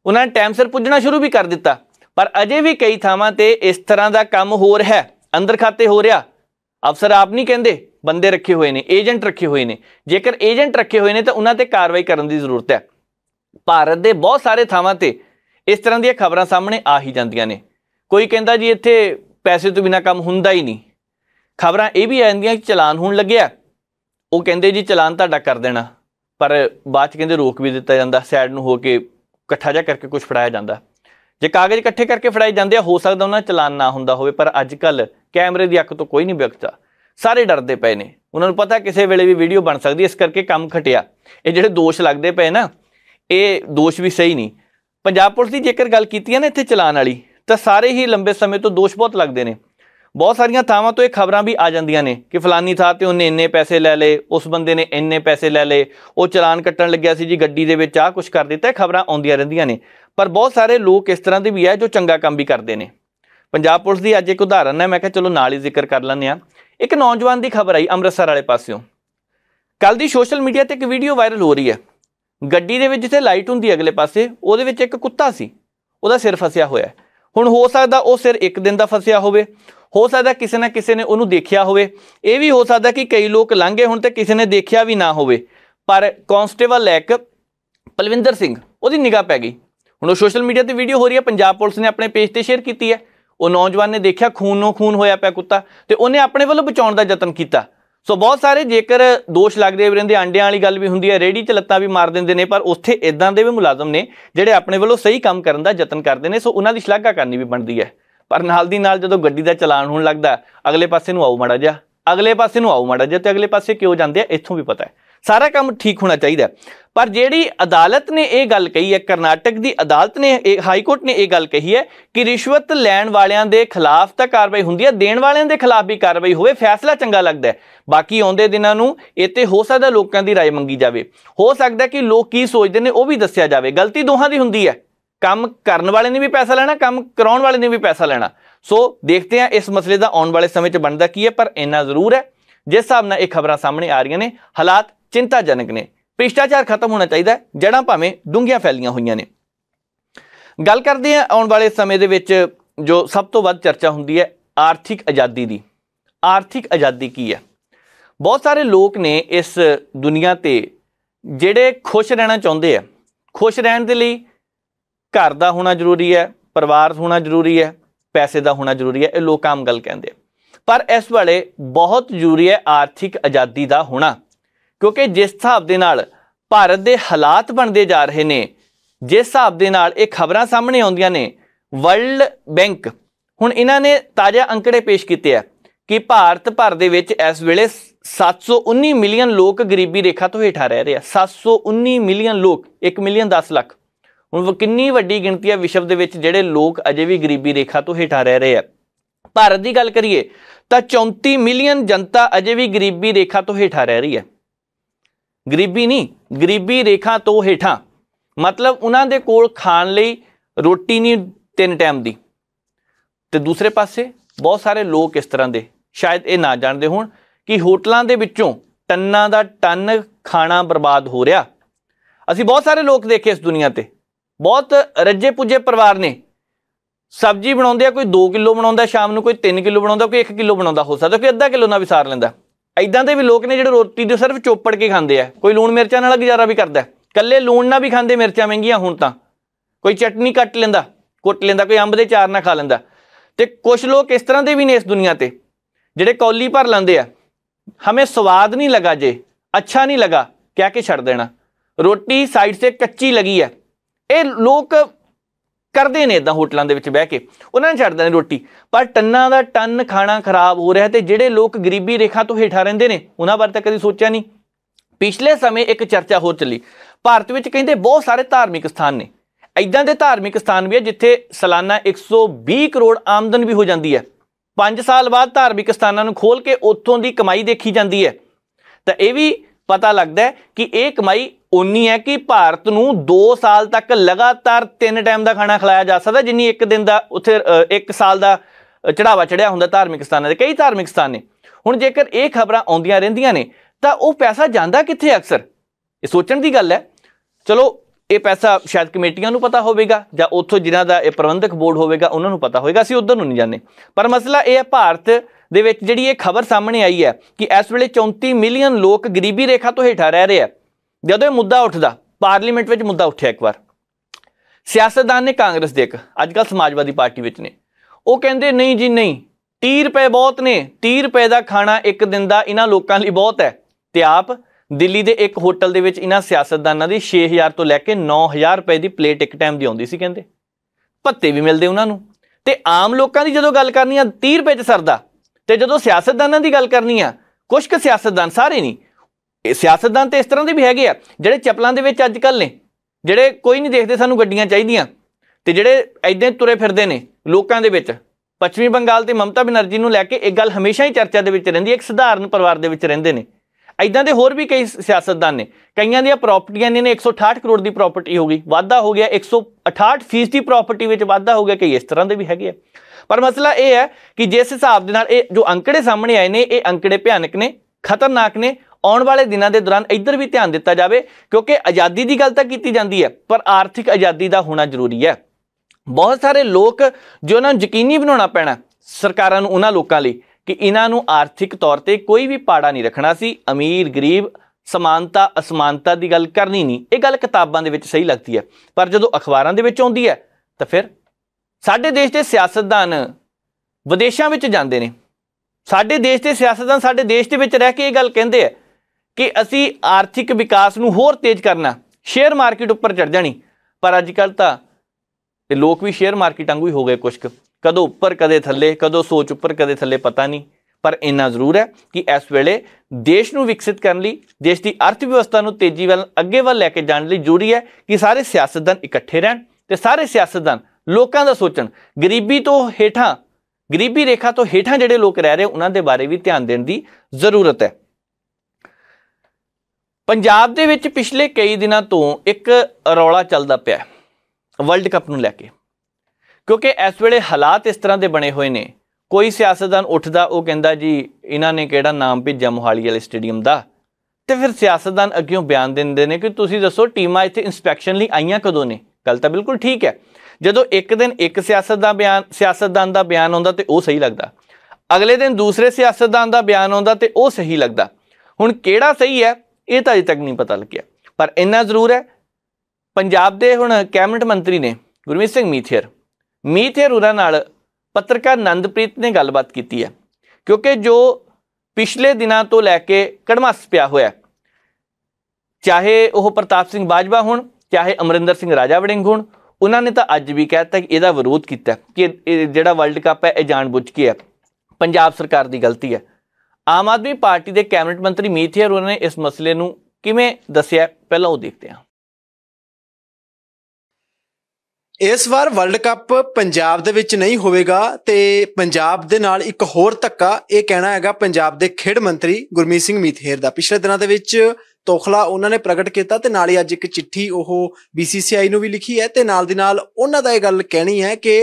ਉਹਨਾਂ ਨੇ ਟਾਈਮ ਸਿਰ ਪੁੱਜਣਾ ਸ਼ੁਰੂ ਵੀ ਕਰ ਦਿੱਤਾ ਪਰ ਅਜੇ ਵੀ ਕਈ ਥਾਵਾਂ ਤੇ ਇਸ ਤਰ੍ਹਾਂ ਦਾ ਕੰਮ ਹੋ ਰਿਹਾ ਹੈ ਅੰਦਰ ਖਾਤੇ ਹੋ ਰਿਹਾ ਅਫਸਰ ਆਪ ਨਹੀਂ ਕਹਿੰਦੇ ਬੰਦੇ ਰੱਖੇ ਹੋਏ ਨੇ ਏਜੰਟ ਰੱਖੇ ਹੋਏ ਨੇ ਜੇਕਰ ਏਜੰਟ ਰੱਖੇ ਹੋਏ ਨੇ ਤਾਂ ਉਹਨਾਂ ਤੇ ਕਾਰਵਾਈ ਕਰਨ ਦੀ ਜ਼ਰੂਰਤ ਹੈ ਭਾਰਤ ਦੇ ਬਹੁਤ ਸਾਰੇ ਥਾਵਾਂ ਤੇ ਇਸ ਤਰ੍ਹਾਂ ਦੀਆਂ ਖਬਰਾਂ ਸਾਹਮਣੇ ਆ ਹੀ ਜਾਂਦੀਆਂ ਨੇ ਕੋਈ ਕਹਿੰਦਾ ਜੀ ਇੱਥੇ ਪੈਸੇ ਤੋਂ ਬਿਨਾ ਕੰਮ ਹੁੰਦਾ ਹੀ ਨਹੀਂ ਖਬਰਾਂ ਇਹ ਵੀ ਆਉਂਦੀਆਂ ਕਿ ਚਲਾਨ ਹੋਣ ਲੱਗਿਆ ਉਹ ਕਹਿੰਦੇ ਜੀ ਚਲਾਨ ਤੁਹਾਡਾ ਕਰ ਦੇਣਾ ਪਰ ਬਾਅਦ ਚ ਕਹਿੰਦੇ ਰੋਕ ਵੀ ਦਿੱਤਾ ਜਾਂਦਾ ਸਾਈਡ ਨੂੰ ਹੋ ਕੇ ਇਕੱਠਾ ਜਾ ਕਰਕੇ ਕੁਝ ਫੜਾਇਆ ਜਾਂਦਾ ਜੇ ਕਾਗਜ਼ ਇਕੱਠੇ ਕਰਕੇ ਫੜਾਏ ਜਾਂਦੇ ਆ ਹੋ ਸਕਦਾ ਉਹਨਾਂ ਚਲਾਨ ਨਾ ਹੁੰਦਾ ਹੋਵੇ ਪਰ ਅੱਜ ਕੱਲ ਕੈਮਰੇ ਦੀ ਅੱਖ ਤੋਂ ਕੋਈ ਨਹੀਂ ਬਚਦਾ ਸਾਰੇ ਡਰਦੇ ਪਏ ਨੇ ਉਹਨਾਂ ਨੂੰ ਪਤਾ ਕਿਸੇ ਵੇਲੇ ਵੀ ਵੀਡੀਓ ਬਣ ਸਕਦੀ ਇਸ ਕਰਕੇ ਕੰਮ ਖਟਿਆ ਇਹ ਜਿਹੜੇ ਦੋਸ਼ ਲੱਗਦੇ ਪਏ ਨਾ ਇਹ ਦੋਸ਼ ਵੀ ਸਹੀ ਨਹੀਂ ਪੰਜਾਬ ਪੁਲਿਸ ਦੀ ਜੇਕਰ ਗੱਲ ਕੀਤੀ ਹੈ ਨਾ ਇੱਥੇ ਚਲਾਨ ਵਾਲੀ ਤਾਂ ਸਾਰੇ ਹੀ ਲੰਬੇ ਸਮੇਂ ਤੋਂ ਦੋਸ਼ ਬਹੁਤ ਲੱਗਦੇ ਨੇ ਬਹੁਤ ਸਾਰੀਆਂ ਥਾਵਾਂ ਤੋਂ ਇਹ ਖਬਰਾਂ ਵੀ ਆ ਜਾਂਦੀਆਂ ਨੇ ਕਿ ਫਲਾਨੀ ਥਾਂ ਤੇ ਉਹਨੇ ਇੰਨੇ ਪੈਸੇ ਲੈ ਲਏ ਉਸ ਬੰਦੇ ਨੇ ਇੰਨੇ ਪੈਸੇ ਲੈ ਲਏ ਉਹ ਚਲਾਨ ਕੱਟਣ ਲੱਗਿਆ ਸੀ ਜੀ ਗੱਡੀ ਦੇ ਵਿੱਚ ਆ ਕੁਝ ਕਰ ਦਿੱਤਾ ਖਬਰਾਂ ਆਉਂਦੀਆਂ ਰਹਿੰਦੀਆਂ ਨੇ ਪਰ ਬਹੁਤ ਸਾਰੇ ਲੋਕ ਇਸ ਤਰ੍ਹਾਂ ਦੇ ਵੀ ਆ ਜੋ ਚੰਗਾ ਕੰਮ ਵੀ ਕਰਦੇ ਨੇ ਪੰਜਾਬ ਪੁਲਿਸ ਦੀ ਅੱਜ ਇੱਕ ਉਦਾਹਰਨ ਹੈ ਮੈਂ ਕਿਹਾ ਚਲੋ ਨਾਲ ਹੀ ਜ਼ਿਕਰ ਕਰ ਲੈਂਦੇ ਆ ਇੱਕ ਨੌਜਵਾਨ ਦੀ ਖਬਰ ਆਈ ਅੰਮ੍ਰਿਤਸਰ ਵਾਲੇ ਪਾਸਿਓਂ ਕੱਲ ਦੀ ਸੋਸ਼ਲ ਮੀਡੀਆ ਤੇ ਇੱਕ ਵੀਡੀਓ ਵਾਇਰਲ ਹੋ ਰਹੀ ਹੈ ਗੱਡੀ ਦੇ ਵਿੱਚ ਜਿੱਥੇ ਲਾਈਟ ਹੁੰਦੀ ਅਗਲੇ ਪਾਸੇ ਉਹਦੇ ਵਿੱਚ ਇੱਕ ਕੁੱਤਾ ਸੀ ਉਹਦਾ ਸਿਰ ਫਸਿਆ ਹੋਇਆ ਹੁਣ ਹੋ ਸਕਦਾ ਉਹ ਸਿਰ ਇੱਕ ਦਿਨ ਦਾ ਫਸਿਆ ਹੋਵੇ ਹੋ ਸਕਦਾ ਕਿਸੇ ਨਾ ਕਿਸੇ ਨੇ ਉਹਨੂੰ ਦੇਖਿਆ ਹੋਵੇ ਇਹ ਵੀ ਹੋ ਸਕਦਾ ਕਿ ਕਈ ਲੋਕ ਲੰਘੇ ਹੁਣ ਤੇ ਕਿਸੇ ਨੇ ਦੇਖਿਆ ਵੀ ਨਾ ਹੋਵੇ ਪਰ ਕਾਂਸਟੇਬਲ ਲੈਕ ਪਲਵਿੰਦਰ ਸਿੰਘ ਉਹਦੀ ਨਿਗਾਹ ਪੈ ਗਈ ਹੁਣ ਉਹ ਸੋਸ਼ਲ ਮੀਡੀਆ ਤੇ ਵੀਡੀਓ ਹੋ ਰਹੀ ਹੈ ਪੰਜਾਬ ਪੁਲਿਸ ਨੇ ਆਪਣੇ ਪੇਜ ਤੇ ਸ਼ੇਅਰ ਕੀਤੀ ਹੈ ਉਹ ਨੌਜਵਾਨ ਨੇ ਦੇਖਿਆ ਖੂਨ ਨੂੰ ਖੂਨ ਹੋਇਆ ਪਿਆ ਕੁੱਤਾ ਤੇ ਉਹਨੇ ਆਪਣੇ ਵੱਲੋਂ ਬਚਾਉਣ ਦਾ ਯਤਨ ਕੀਤਾ ਸੋ ਬਹੁਤ ਸਾਰੇ ਜੇਕਰ ਦੋਸ਼ ਲੱਗਦੇ ਵੀਰੰਦੇ ਆਂਡਿਆਂ ਵਾਲੀ ਗੱਲ ਵੀ ਹੁੰਦੀ ਹੈ ਰੇੜੀ 'ਚ ਲੱਤਾਂ ਵੀ ਮਾਰ ਦਿੰਦੇ ਨੇ ਪਰ ਉੱਥੇ ਇਦਾਂ ਦੇ ਵੀ ਮੁਲਾਜ਼ਮ ਨੇ ਜਿਹੜੇ ਆਪਣੇ ਵੱਲੋਂ ਸਹੀ ਕੰਮ ਕਰਨ ਦਾ ਯਤਨ ਕਰਦੇ ਨੇ ਸੋ ਉਹਨਾਂ ਦੀ ਸ਼ਲਾਘਾ ਕਰਨੀ ਵੀ ਬਣਦੀ ਹੈ ਪਰ ਨਾਲ ਦੀ ਨਾਲ ਜਦੋਂ ਗੱਡੀ ਦਾ ਚਲਾਨ ਹੋਣ ਲੱਗਦਾ ਅਗਲੇ ਪਾਸੇ ਨੂੰ ਆਉ ਮੜਾ ਜਾ ਅਗਲੇ ਪਾਸੇ ਨੂੰ ਆਉ ਮੜਾ ਜਾ ਤੇ ਅਗਲੇ ਪਾਸੇ ਕਿਉਂ ਜਾਂਦੇ ਆ ਇੱਥੋਂ ਵੀ ਪਤਾ ਹੈ ਸਾਰਾ ਕੰਮ ਠੀਕ ਹੋਣਾ ਚਾਹੀਦਾ ਪਰ ਜਿਹੜੀ ਅਦਾਲਤ ਨੇ ਇਹ ਗੱਲ ਕਹੀ ਹੈ ਕਰਨਾਟਕ ਦੀ ਅਦਾਲਤ ਨੇ ਇਹ ਹਾਈ ਕੋਰਟ ਨੇ ਇਹ ਗੱਲ ਕਹੀ ਹੈ ਕਿ ਰਿਸ਼ਵਤ ਲੈਣ ਵਾਲਿਆਂ ਦੇ ਖਿਲਾਫ ਤਾਂ ਕਾਰਵਾਈ ਹੁੰਦੀ ਹੈ ਦੇਣ ਵਾਲਿਆਂ ਦੇ ਖਿਲਾਫ ਵੀ ਕਾਰਵਾਈ ਹੋਵੇ ਫੈਸਲਾ ਚੰਗਾ ਲੱਗਦਾ ਹੈ ਬਾਕੀ ਆਉਂਦੇ ਦਿਨਾਂ ਨੂੰ ਇੱਥੇ ਹੋ ਸਕਦਾ ਲੋਕਾਂ ਦੀ رائے ਮੰਗੀ ਜਾਵੇ ਹੋ ਸਕਦਾ ਕਿ ਲੋਕ ਕੀ ਸੋਚਦੇ ਨੇ ਉਹ ਵੀ ਦੱਸਿਆ ਜਾਵੇ ਗਲਤੀ ਦੋਹਾਂ ਦੀ ਹੁੰਦੀ ਹੈ ਕੰਮ ਕਰਨ ਵਾਲੇ ਨੇ ਵੀ ਪੈਸਾ ਲੈਣਾ ਕੰਮ ਕਰਾਉਣ ਵਾਲੇ ਨੇ ਵੀ ਪੈਸਾ ਲੈਣਾ ਸੋ ਦੇਖਦੇ ਹਾਂ ਇਸ ਮਸਲੇ ਦਾ ਆਉਣ ਵਾਲੇ ਸਮੇਂ 'ਚ ਬਣਦਾ ਕੀ ਹੈ ਪਰ ਇੰਨਾ ਜ਼ਰੂਰ ਹੈ ਜਿਸ ਹਿਸਾਬ ਨਾਲ ਇਹ ਖਬਰਾਂ ਸਾਹਮਣੇ ਆ ਰਹੀਆਂ ਨੇ ਹਾਲਾਤ ਚਿੰਤਾਜਨਕ ਨੇ ਭ੍ਰਿਸ਼ਟਾਚਾਰ ਖਤਮ ਹੋਣਾ ਚਾਹੀਦਾ ਜੜਾਂ ਭਾਵੇਂ ਡੂੰਘੀਆਂ ਫੈਲੀਆਂ ਹੋਈਆਂ ਨੇ ਗੱਲ ਕਰਦੇ ਆ ਆਉਣ ਵਾਲੇ ਸਮੇਂ ਦੇ ਵਿੱਚ ਜੋ ਸਭ ਤੋਂ ਵੱਧ ਚਰਚਾ ਹੁੰਦੀ ਹੈ ਆਰਥਿਕ ਆਜ਼ਾਦੀ ਦੀ ਆਰਥਿਕ ਆਜ਼ਾਦੀ ਕੀ ਹੈ ਬਹੁਤ ਸਾਰੇ ਲੋਕ ਨੇ ਇਸ ਦੁਨੀਆ ਤੇ ਜਿਹੜੇ ਖੁਸ਼ ਰਹਿਣਾ ਚਾਹੁੰਦੇ ਆ ਖੁਸ਼ ਰਹਿਣ ਦੇ ਲਈ ਘਰ ਦਾ ਹੋਣਾ ਜ਼ਰੂਰੀ ਹੈ ਪਰਿਵਾਰ ਹੋਣਾ ਜ਼ਰੂਰੀ ਹੈ ਪੈਸੇ ਦਾ ਹੋਣਾ ਜ਼ਰੂਰੀ ਹੈ ਇਹ ਲੋਕ ਆਮ ਗੱਲ ਕਹਿੰਦੇ ਆ ਪਰ ਇਸ ਵਾਲੇ ਬਹੁਤ ਜ਼ਰੂਰੀ ਹੈ ਆਰਥਿਕ ਆਜ਼ਾਦੀ ਦਾ ਹੋਣਾ ਕਿਉਂਕਿ ਜਿਸ ਹਿਸਾਬ ਦੇ ਨਾਲ ਭਾਰਤ ਦੇ ਹਾਲਾਤ ਬਣਦੇ ਜਾ ਰਹੇ ਨੇ ਜਿਸ ਹਿਸਾਬ ਦੇ ਨਾਲ ਇਹ ਖਬਰਾਂ ਸਾਹਮਣੇ ਆਉਂਦੀਆਂ ਨੇ ਵਰਲਡ ਬੈਂਕ ਹੁਣ ਇਹਨਾਂ ਨੇ ਤਾਜ਼ਾ ਅੰਕੜੇ ਪੇਸ਼ ਕੀਤੇ ਆ ਕਿ ਭਾਰਤ ਭਰ ਦੇ ਵਿੱਚ ਇਸ ਵੇਲੇ 719 ਮਿਲੀਅਨ ਲੋਕ ਗਰੀਬੀ ਰੇਖਾ ਤੋਂ ਹੇਠਾਂ ਰਹਿ ਰਹੇ ਆ 719 ਮਿਲੀਅਨ ਲੋਕ 1 ਮਿਲੀਅਨ 10 ਲੱਖ ਹੁਣ ਕਿੰਨੀ ਵੱਡੀ ਗਿਣਤੀ ਆ ਵਿਸ਼ਵ ਦੇ ਵਿੱਚ ਜਿਹੜੇ ਲੋਕ ਅਜੇ ਵੀ ਗਰੀਬੀ ਰੇਖਾ ਤੋਂ ਹੇਠਾਂ ਰਹਿ ਰਹੇ ਆ ਭਾਰਤ ਦੀ ਗੱਲ ਕਰੀਏ ਤਾਂ 34 ਮਿਲੀਅਨ ਜਨਤਾ ਅਜੇ ਵੀ ਗਰੀਬੀ ਰੇਖਾ ਤੋਂ ਹੇਠਾਂ ਰਹਿ ਰਹੀ ਹੈ ਗਰੀਬੀ ਨਹੀਂ ਗਰੀਬੀ ਰੇਖਾ ਤੋਂ ਹੇਠਾਂ ਮਤਲਬ ਉਹਨਾਂ ਦੇ ਕੋਲ ਖਾਣ ਲਈ ਰੋਟੀ ਨਹੀਂ ਤਿੰਨ ਟਾਈਮ ਦੀ ਤੇ ਦੂਸਰੇ ਪਾਸੇ ਬਹੁਤ ਸਾਰੇ ਲੋਕ ਇਸ ਤਰ੍ਹਾਂ ਦੇ ਸ਼ਾਇਦ ਇਹ ਨਾ ਜਾਣਦੇ ਹੋਣ ਕਿ ਹੋਟਲਾਂ ਦੇ ਵਿੱਚੋਂ ਟੰਨਾਂ ਦਾ ਟਨ ਖਾਣਾ ਬਰਬਾਦ ਹੋ ਰਿਹਾ ਅਸੀਂ ਬਹੁਤ ਸਾਰੇ ਲੋਕ ਦੇਖੇ ਇਸ ਦੁਨੀਆ ਤੇ ਬਹੁਤ ਰੱਜੇ ਪੁੱਜੇ ਪਰਿਵਾਰ ਨੇ ਸਬਜ਼ੀ ਬਣਾਉਂਦੇ ਆ ਕੋਈ 2 ਕਿਲੋ ਬਣਾਉਂਦਾ ਸ਼ਾਮ ਨੂੰ ਕੋਈ 3 ਕਿਲੋ ਬਣਾਉਂਦਾ ਕੋਈ 1 ਕਿਲੋ ਬਣਾਉਂਦਾ ਹੋ ਸਕਦਾ ਕੋਈ ਅੱਧਾ ਕਿਲੋ ਨਾ ਵਿਸਾਰ ਲੈਂਦਾ ਇਦਾਂ ਦੇ ਵੀ ਲੋਕ ਨੇ ਜਿਹੜੇ ਰੋਟੀ ਦੇ ਸਿਰਫ ਚੋਪੜ ਕੇ ਖਾਂਦੇ ਆ ਕੋਈ ਲੂਣ ਮਿਰਚਾਂ ਨਾਲ ਗੁਜ਼ਾਰਾ ਵੀ ਕਰਦਾ ਕੱਲੇ ਲੂਣ ਨਾਲ ਵੀ ਖਾਂਦੇ ਮਿਰਚਾਂ ਮਹਿੰਗੀਆਂ ਹੁਣ ਤਾਂ ਕੋਈ ਚਟਨੀ ਕੱਟ ਲੈਂਦਾ ਕੁੱਟ ਲੈਂਦਾ ਕੋਈ ਅੰਬ ਦੇ ਚਾਰ ਨਾਲ ਖਾ ਲੈਂਦਾ ਤੇ ਕੁਝ ਲੋਕ ਇਸ ਤਰ੍ਹਾਂ ਦੇ ਵੀ ਨੇ ਇਸ ਦੁਨੀਆ ਤੇ ਜਿਹੜੇ ਕੌਲੀ ਭਰ ਲੈਂਦੇ ਆ ਹਮੇ ਸਵਾਦ ਨਹੀਂ ਲਗਾ ਜੇ ਅੱਛਾ ਨਹੀਂ ਲਗਾ ਕਹਿ ਕੇ ਛੱਡ ਦੇਣਾ ਰੋਟੀ ਸਾਈਡ ਸੇ ਕੱਚੀ ਲਗੀ ਹੈ ਇਹ ਲੋਕ ਕਰਦੇ ਨੇ ਇਦਾਂ ਹੋਟਲਾਂ ਦੇ ਵਿੱਚ ਬਹਿ ਕੇ ਉਹਨਾਂ ਨੇ ਛੱਡਦੇ ਨੇ ਰੋਟੀ ਪਰ ਟੰਨਾ ਦਾ ਟੰਨ ਖਾਣਾ ਖਰਾਬ ਹੋ ਰਿਹਾ ਤੇ ਜਿਹੜੇ ਲੋਕ ਗਰੀਬੀ ਰੇਖਾ ਤੋਂ ਹੇਠਾਂ ਰਹਿੰਦੇ ਨੇ ਉਹਨਾਂ ਬਾਰੇ ਤਾਂ ਕਦੀ ਸੋਚਿਆ ਨਹੀਂ ਪਿਛਲੇ ਸਮੇਂ ਇੱਕ ਚਰਚਾ ਹੋ ਚੱਲੀ ਭਾਰਤ ਵਿੱਚ ਕਹਿੰਦੇ ਬਹੁਤ ਸਾਰੇ ਧਾਰਮਿਕ ਸਥਾਨ ਨੇ ਇਦਾਂ ਦੇ ਧਾਰਮਿਕ ਸਥਾਨ ਵੀ ਹੈ ਜਿੱਥੇ ਸਾਲਾਨਾ 120 ਕਰੋੜ ਆਮਦਨ ਵੀ ਹੋ ਜਾਂਦੀ ਹੈ 5 ਸਾਲ ਬਾਅਦ ਧਾਰਮਿਕ ਸਥਾਨਾਂ ਨੂੰ ਖੋਲ ਕੇ ਉੱਥੋਂ ਦੀ ਕਮਾਈ ਦੇਖੀ ਜਾਂਦੀ ਹੈ ਤਾਂ ਇਹ ਵੀ ਪਤਾ ਲੱਗਦਾ ਹੈ ਕਿ ਇਹ ਕਮਾਈ ਉਨੀ ਹੈ ਕਿ ਭਾਰਤ ਨੂੰ 2 ਸਾਲ ਤੱਕ ਲਗਾਤਾਰ 3 ਟਾਈਮ ਦਾ ਖਾਣਾ ਖਲਾਇਆ ਜਾ ਸਕਦਾ ਜਿੰਨੀ ਇੱਕ ਦਿਨ ਦਾ ਉੱਥੇ 1 ਸਾਲ ਦਾ ਚੜਾਵਾ ਚੜਿਆ ਹੁੰਦਾ ਧਾਰਮਿਕ ਸਥਾਨਾਂ ਦੇ ਕਈ ਧਾਰਮਿਕ ਸਥਾਨ ਨੇ ਹੁਣ ਜੇਕਰ ਇਹ ਖਬਰਾਂ ਆਉਂਦੀਆਂ ਰਹਿੰਦੀਆਂ ਨੇ ਤਾਂ ਉਹ ਪੈਸਾ ਜਾਂਦਾ ਕਿੱਥੇ ਅਕਸਰ ਇਹ ਸੋਚਣ ਦੀ ਗੱਲ ਹੈ ਚਲੋ ਇਹ ਪੈਸਾ ਸ਼ਾਇਦ ਕਮੇਟੀਆਂ ਨੂੰ ਪਤਾ ਹੋਵੇਗਾ ਜਾਂ ਉੱਥੋਂ ਜਿਨ੍ਹਾਂ ਦਾ ਇਹ ਪ੍ਰਬੰਧਕ ਬੋਰਡ ਹੋਵੇਗਾ ਉਹਨਾਂ ਨੂੰ ਪਤਾ ਹੋਵੇਗਾ ਅਸੀਂ ਉਧਰ ਨੂੰ ਨਹੀਂ ਜਾਂਦੇ ਪਰ ਮਸਲਾ ਇਹ ਹੈ ਭਾਰਤ ਦੇ ਵਿੱਚ ਜਿਹੜੀ ਇਹ ਖਬਰ ਸਾਹਮਣੇ ਆਈ ਹੈ ਕਿ ਇਸ ਵੇਲੇ 34 ਮਿਲੀਅਨ ਲੋਕ ਗਰੀਬੀ ਰੇਖਾ ਤੋਂ ਹੇਠਾਂ ਰਹਿ ਰਹੇ ਆ ਜਦੋਂ ਇਹ ਮੁੱਦਾ ਉੱਠਦਾ ਪਾਰਲੀਮੈਂਟ ਵਿੱਚ ਮੁੱਦਾ ਉੱਠਿਆ ਇੱਕ ਵਾਰ ਸਿਆਸਤਦਾਨ ਨੇ ਕਾਂਗਰਸ ਦੇ ਇੱਕ ਅੱਜਕੱਲ ਸਮਾਜਵਾਦੀ ਪਾਰਟੀ ਵਿੱਚ ਨੇ ਉਹ ਕਹਿੰਦੇ ਨਹੀਂ ਜੀ ਨਹੀਂ 30 ਰੁਪਏ ਬਹੁਤ ਨੇ 30 ਰੁਪਏ ਦਾ ਖਾਣਾ ਇੱਕ ਦਿਨ ਦਾ ਇਹਨਾਂ ਲੋਕਾਂ ਲਈ ਬਹੁਤ ਹੈ ਤੇ ਆਪ ਦਿੱਲੀ ਦੇ ਇੱਕ ਹੋਟਲ ਦੇ ਵਿੱਚ ਇਹਨਾਂ ਸਿਆਸਤਦਾਨਾਂ ਦੀ 6000 ਤੋਂ ਲੈ ਕੇ 9000 ਰੁਪਏ ਦੀ ਪਲੇਟ ਇੱਕ ਟਾਈਮ ਦੀ ਆਉਂਦੀ ਸੀ ਕਹਿੰਦੇ ਭੱਤੇ ਵੀ ਮਿਲਦੇ ਉਹਨਾਂ ਨੂੰ ਤੇ ਆਮ ਲੋਕਾਂ ਦੀ ਜਦੋਂ ਗੱਲ ਕਰਨੀ ਆ 30 ਰੁਪਏ 'ਚ ਸਰਦਾ ਤੇ ਜਦੋਂ ਸਿਆਸਤਦਾਨਾਂ ਦੀ ਗੱਲ ਕਰਨੀ ਆ ਕੁਝ ਕੁ ਸਿਆਸਤਦਾਨ ਸਾਰੇ ਨਹੀਂ ਸਿਆਸਤਦਾਨ ਤੇ ਇਸ ਤਰ੍ਹਾਂ ਦੇ ਵੀ ਹੈਗੇ ਆ ਜਿਹੜੇ ਚਪਲਾਂ ਦੇ ਵਿੱਚ ਅੱਜ ਕੱਲ ਨੇ ਜਿਹੜੇ ਕੋਈ ਨਹੀਂ ਦੇਖਦੇ ਸਾਨੂੰ ਗੱਡੀਆਂ ਚਾਹੀਦੀਆਂ ਤੇ ਜਿਹੜੇ ਐਦਾਂ ਤੁਰੇ ਫਿਰਦੇ ਨੇ ਲੋਕਾਂ ਦੇ ਵਿੱਚ ਪੱਛਮੀ ਬੰਗਾਲ ਤੇ ਮਮਤਾ ਬਨਰਜੀ ਨੂੰ ਲੈ ਕੇ ਇੱਕ ਗੱਲ ਹਮੇਸ਼ਾ ਹੀ ਚਰਚਾ ਦੇ ਵਿੱਚ ਰਹਿੰਦੀ ਹੈ ਇੱਕ ਸਧਾਰਨ ਪਰਿਵਾਰ ਦੇ ਵਿੱਚ ਰਹਿੰਦੇ ਨੇ ਐਦਾਂ ਦੇ ਹੋਰ ਵੀ ਕਈ ਸਿਆਸਤਦਾਨ ਨੇ ਕਈਆਂ ਦੀਆਂ ਪ੍ਰਾਪਰਟੀਆਂ ਨੇ 168 ਕਰੋੜ ਦੀ ਪ੍ਰਾਪਰਟੀ ਹੋ ਗਈ ਵਾਧਾ ਹੋ ਗਿਆ 168 ਫੀਸਦੀ ਪ੍ਰਾਪਰਟੀ ਵਿੱਚ ਵਾਧਾ ਹੋ ਗਿਆ ਕਈ ਇਸ ਤਰ੍ਹਾਂ ਦੇ ਵੀ ਹੈਗੇ ਆ ਪਰ ਮਸਲਾ ਇਹ ਹੈ ਕਿ ਜਿਸ ਹਿਸਾਬ ਦੇ ਨਾਲ ਇਹ ਜੋ ਅੰਕੜੇ ਸਾਹਮਣੇ ਆਏ ਨੇ ਇਹ ਅੰਕੜੇ ਭਿਆਨਕ ਨੇ ਖਤਰਨਾਕ ਨੇ ਆਉਣ ਵਾਲੇ ਦਿਨਾਂ ਦੇ ਦੌਰਾਨ ਇੱਧਰ ਵੀ ਧਿਆਨ ਦਿੱਤਾ ਜਾਵੇ ਕਿਉਂਕਿ ਆਜ਼ਾਦੀ ਦੀ ਗੱਲ ਤਾਂ ਕੀਤੀ ਜਾਂਦੀ ਹੈ ਪਰ ਆਰਥਿਕ ਆਜ਼ਾਦੀ ਦਾ ਹੋਣਾ ਜ਼ਰੂਰੀ ਹੈ ਬਹੁਤ ਸਾਰੇ ਲੋਕ ਜੋ ਉਹਨਾਂ ਨੂੰ ਯਕੀਨੀ ਬਣਾਉਣਾ ਪੈਣਾ ਸਰਕਾਰਾਂ ਨੂੰ ਉਹਨਾਂ ਲੋਕਾਂ ਲਈ ਕਿ ਇਹਨਾਂ ਨੂੰ ਆਰਥਿਕ ਤੌਰ ਤੇ ਕੋਈ ਵੀ ਪਾੜਾ ਨਹੀਂ ਰੱਖਣਾ ਸੀ ਅਮੀਰ ਗਰੀਬ ਸਮਾਨਤਾ ਅਸਮਾਨਤਾ ਦੀ ਗੱਲ ਕਰਨੀ ਨਹੀਂ ਇਹ ਗੱਲ ਕਿਤਾਬਾਂ ਦੇ ਵਿੱਚ ਸਹੀ ਲੱਗਦੀ ਹੈ ਪਰ ਜਦੋਂ ਅਖਬਾਰਾਂ ਦੇ ਵਿੱਚ ਆਉਂਦੀ ਹੈ ਤਾਂ ਫਿਰ ਸਾਡੇ ਦੇਸ਼ ਦੇ ਸਿਆਸਤਦਾਨ ਵਿਦੇਸ਼ਾਂ ਵਿੱਚ ਜਾਂਦੇ ਨੇ ਸਾਡੇ ਦੇਸ਼ ਦੇ ਸਿਆਸਤਦਾਨ ਸਾਡੇ ਦੇਸ਼ ਦੇ ਵਿੱਚ ਰਹਿ ਕੇ ਇਹ ਗੱਲ ਕਹਿੰਦੇ ਆ ਕਿ ਅਸੀਂ ਆਰਥਿਕ ਵਿਕਾਸ ਨੂੰ ਹੋਰ ਤੇਜ਼ ਕਰਨਾ ਸ਼ੇਅਰ ਮਾਰਕੀਟ ਉੱਪਰ ਚੜ ਜਾਣੀ ਪਰ ਅੱਜ ਕੱਲ ਤਾਂ ਤੇ ਲੋਕ ਵੀ ਸ਼ੇਅਰ ਮਾਰਕੀਟ ਵਾਂਗੂ ਹੀ ਹੋ ਗਏ ਕੁਸ਼ਕ ਕਦੋਂ ਉੱਪਰ ਕਦੇ ਥੱਲੇ ਕਦੋਂ ਸੋਚ ਉੱਪਰ ਕਦੇ ਥੱਲੇ ਪਤਾ ਨਹੀਂ ਪਰ ਇੰਨਾ ਜ਼ਰੂਰ ਹੈ ਕਿ ਇਸ ਵੇਲੇ ਦੇਸ਼ ਨੂੰ ਵਿਕਸਿਤ ਕਰਨ ਲਈ ਦੇਸ਼ ਦੀ ਅਰਥ ਵਿਵਸਥਾ ਨੂੰ ਤੇਜ਼ੀ ਵੱਲ ਅੱਗੇ ਵੱਲ ਲੈ ਕੇ ਜਾਣ ਲਈ ਜ਼ਰੂਰੀ ਹੈ ਕਿ ਸਾਰੇ ਸਿਆਸਤਦਾਨ ਇਕੱਠੇ ਰਹਿਣ ਤੇ ਸਾਰੇ ਸਿਆਸਤਦਾਨ ਲੋਕਾਂ ਦਾ ਸੋਚਣ ਗਰੀਬੀ ਤੋਂ ਹੇਠਾਂ ਗਰੀਬੀ ਰੇਖਾ ਤੋਂ ਹੇਠਾਂ ਜਿਹੜੇ ਲੋਕ ਰਹਿ ਰਹੇ ਉਹਨਾਂ ਦੇ ਬਾਰੇ ਵੀ ਧਿਆਨ ਦੇਣ ਦੀ ਜ਼ਰੂਰਤ ਹੈ ਪੰਜਾਬ ਦੇ ਵਿੱਚ ਪਿਛਲੇ ਕਈ ਦਿਨਾਂ ਤੋਂ ਇੱਕ ਰੌਲਾ ਚੱਲਦਾ ਪਿਆ ਹੈ ਵਰਲਡ ਕੱਪ ਨੂੰ ਲੈ ਕੇ ਕਿਉਂਕਿ ਇਸ ਵੇਲੇ ਹਾਲਾਤ ਇਸ ਤਰ੍ਹਾਂ ਦੇ ਬਣੇ ਹੋਏ ਨੇ ਕੋਈ ਸਿਆਸਤਦਾਨ ਉੱਠਦਾ ਉਹ ਕਹਿੰਦਾ ਜੀ ਇਹਨਾਂ ਨੇ ਕਿਹੜਾ ਨਾਮ ਭੇਜਿਆ ਮੋਹਾਲੀ ਵਾਲੇ ਸਟੇਡੀਅਮ ਦਾ ਤੇ ਫਿਰ ਸਿਆਸਤਦਾਨ ਅੱਗਿਓਂ ਬਿਆਨ ਦਿੰਦੇ ਨੇ ਕਿ ਤੁਸੀਂ ਦੱਸੋ ਟੀਮਾਂ ਇੱਥੇ ਇਨਸਪੈਕਸ਼ਨ ਲਈ ਆਈਆਂ ਕਦੋਂ ਨੇ ਗੱਲ ਤਾਂ ਬਿਲਕੁਲ ਠੀਕ ਹੈ ਜਦੋਂ ਇੱਕ ਦਿਨ ਇੱਕ ਸਿਆਸਤਦਾਨ ਬਿਆਨ ਸਿਆਸਤਦਾਨ ਦਾ ਬਿਆਨ ਆਉਂਦਾ ਤੇ ਉਹ ਸਹੀ ਲੱਗਦਾ ਅਗਲੇ ਦਿਨ ਦੂਸਰੇ ਸਿਆਸਤਦਾਨ ਦਾ ਬਿਆਨ ਆਉਂਦਾ ਤੇ ਉਹ ਸਹੀ ਲੱਗਦਾ ਹੁਣ ਕਿਹੜਾ ਸਹੀ ਹੈ ਇਹ ਤਾਂ ਅਜੇ ਤੱਕ ਨਹੀਂ ਪਤਾ ਲੱਗਿਆ ਪਰ ਇੰਨਾ ਜ਼ਰੂਰ ਹੈ ਪੰਜਾਬ ਦੇ ਹੁਣ ਕੈਬਨਿਟ ਮੰਤਰੀ ਨੇ ਗੁਰਮੀਤ ਸਿੰਘ ਮੀਥੇਰ ਮੀਥੇਰ ਉਹਨਾਂ ਨਾਲ ਪੱਤਰਕਾਰ ਨੰਦਪ੍ਰੀਤ ਨੇ ਗੱਲਬਾਤ ਕੀਤੀ ਹੈ ਕਿਉਂਕਿ ਜੋ ਪਿਛਲੇ ਦਿਨਾਂ ਤੋਂ ਲੈ ਕੇ ਕੜਮਾਸ ਪਿਆ ਹੋਇਆ ਚਾਹੇ ਉਹ ਪ੍ਰਤਾਪ ਸਿੰਘ ਬਾਜਵਾ ਹੋਣ ਚਾਹੇ ਅਮਰਿੰਦਰ ਸਿੰਘ ਰਾਜਾ ਵੜਿੰਗ ਹੋਣ ਉਹਨਾਂ ਨੇ ਤਾਂ ਅੱਜ ਵੀ ਕਹਿਤਾ ਕਿ ਇਹਦਾ ਵਿਰੋਧ ਕੀਤਾ ਕਿ ਜਿਹੜਾ ਵਰਲਡ ਕੱਪ ਹੈ ਇਹ ਜਾਣਬੁੱਝ ਕੇ ਹੈ ਪੰਜਾਬ ਸਰਕਾਰ ਦੀ ਗਲਤੀ ਹੈ ਆਮ ਆਦਮੀ ਪਾਰਟੀ ਦੇ ਕੈਬਨਿਟ ਮੰਤਰੀ ਮੀਥੇਰ ਉਹਨਾਂ ਨੇ ਇਸ ਮਸਲੇ ਨੂੰ ਕਿਵੇਂ ਦੱਸਿਆ ਪਹਿਲਾਂ ਉਹ ਦੇਖਦੇ ਹਾਂ ਇਸ ਵਾਰ ਵਰਲਡ ਕੱਪ ਪੰਜਾਬ ਦੇ ਵਿੱਚ ਨਹੀਂ ਹੋਵੇਗਾ ਤੇ ਪੰਜਾਬ ਦੇ ਨਾਲ ਇੱਕ ਹੋਰ ਧੱਕਾ ਇਹ ਕਹਿਣਾ ਹੈਗਾ ਪੰਜਾਬ ਦੇ ਖੇਡ ਮੰਤਰੀ ਗੁਰਮੀਤ ਸਿੰਘ ਮੀਥੇਰ ਦਾ ਪਿਛਲੇ ਦਿਨਾਂ ਦੇ ਵਿੱਚ ਤੋਖਲਾ ਉਹਨਾਂ ਨੇ ਪ੍ਰਗਟ ਕੀਤਾ ਤੇ ਨਾਲ ਹੀ ਅੱਜ ਇੱਕ ਚਿੱਠੀ ਉਹ BCCI ਨੂੰ ਵੀ ਲਿਖੀ ਹੈ ਤੇ ਨਾਲ ਦੀ ਨਾਲ ਉਹਨਾਂ ਦਾ ਇਹ ਗੱਲ ਕਹਿਣੀ ਹੈ ਕਿ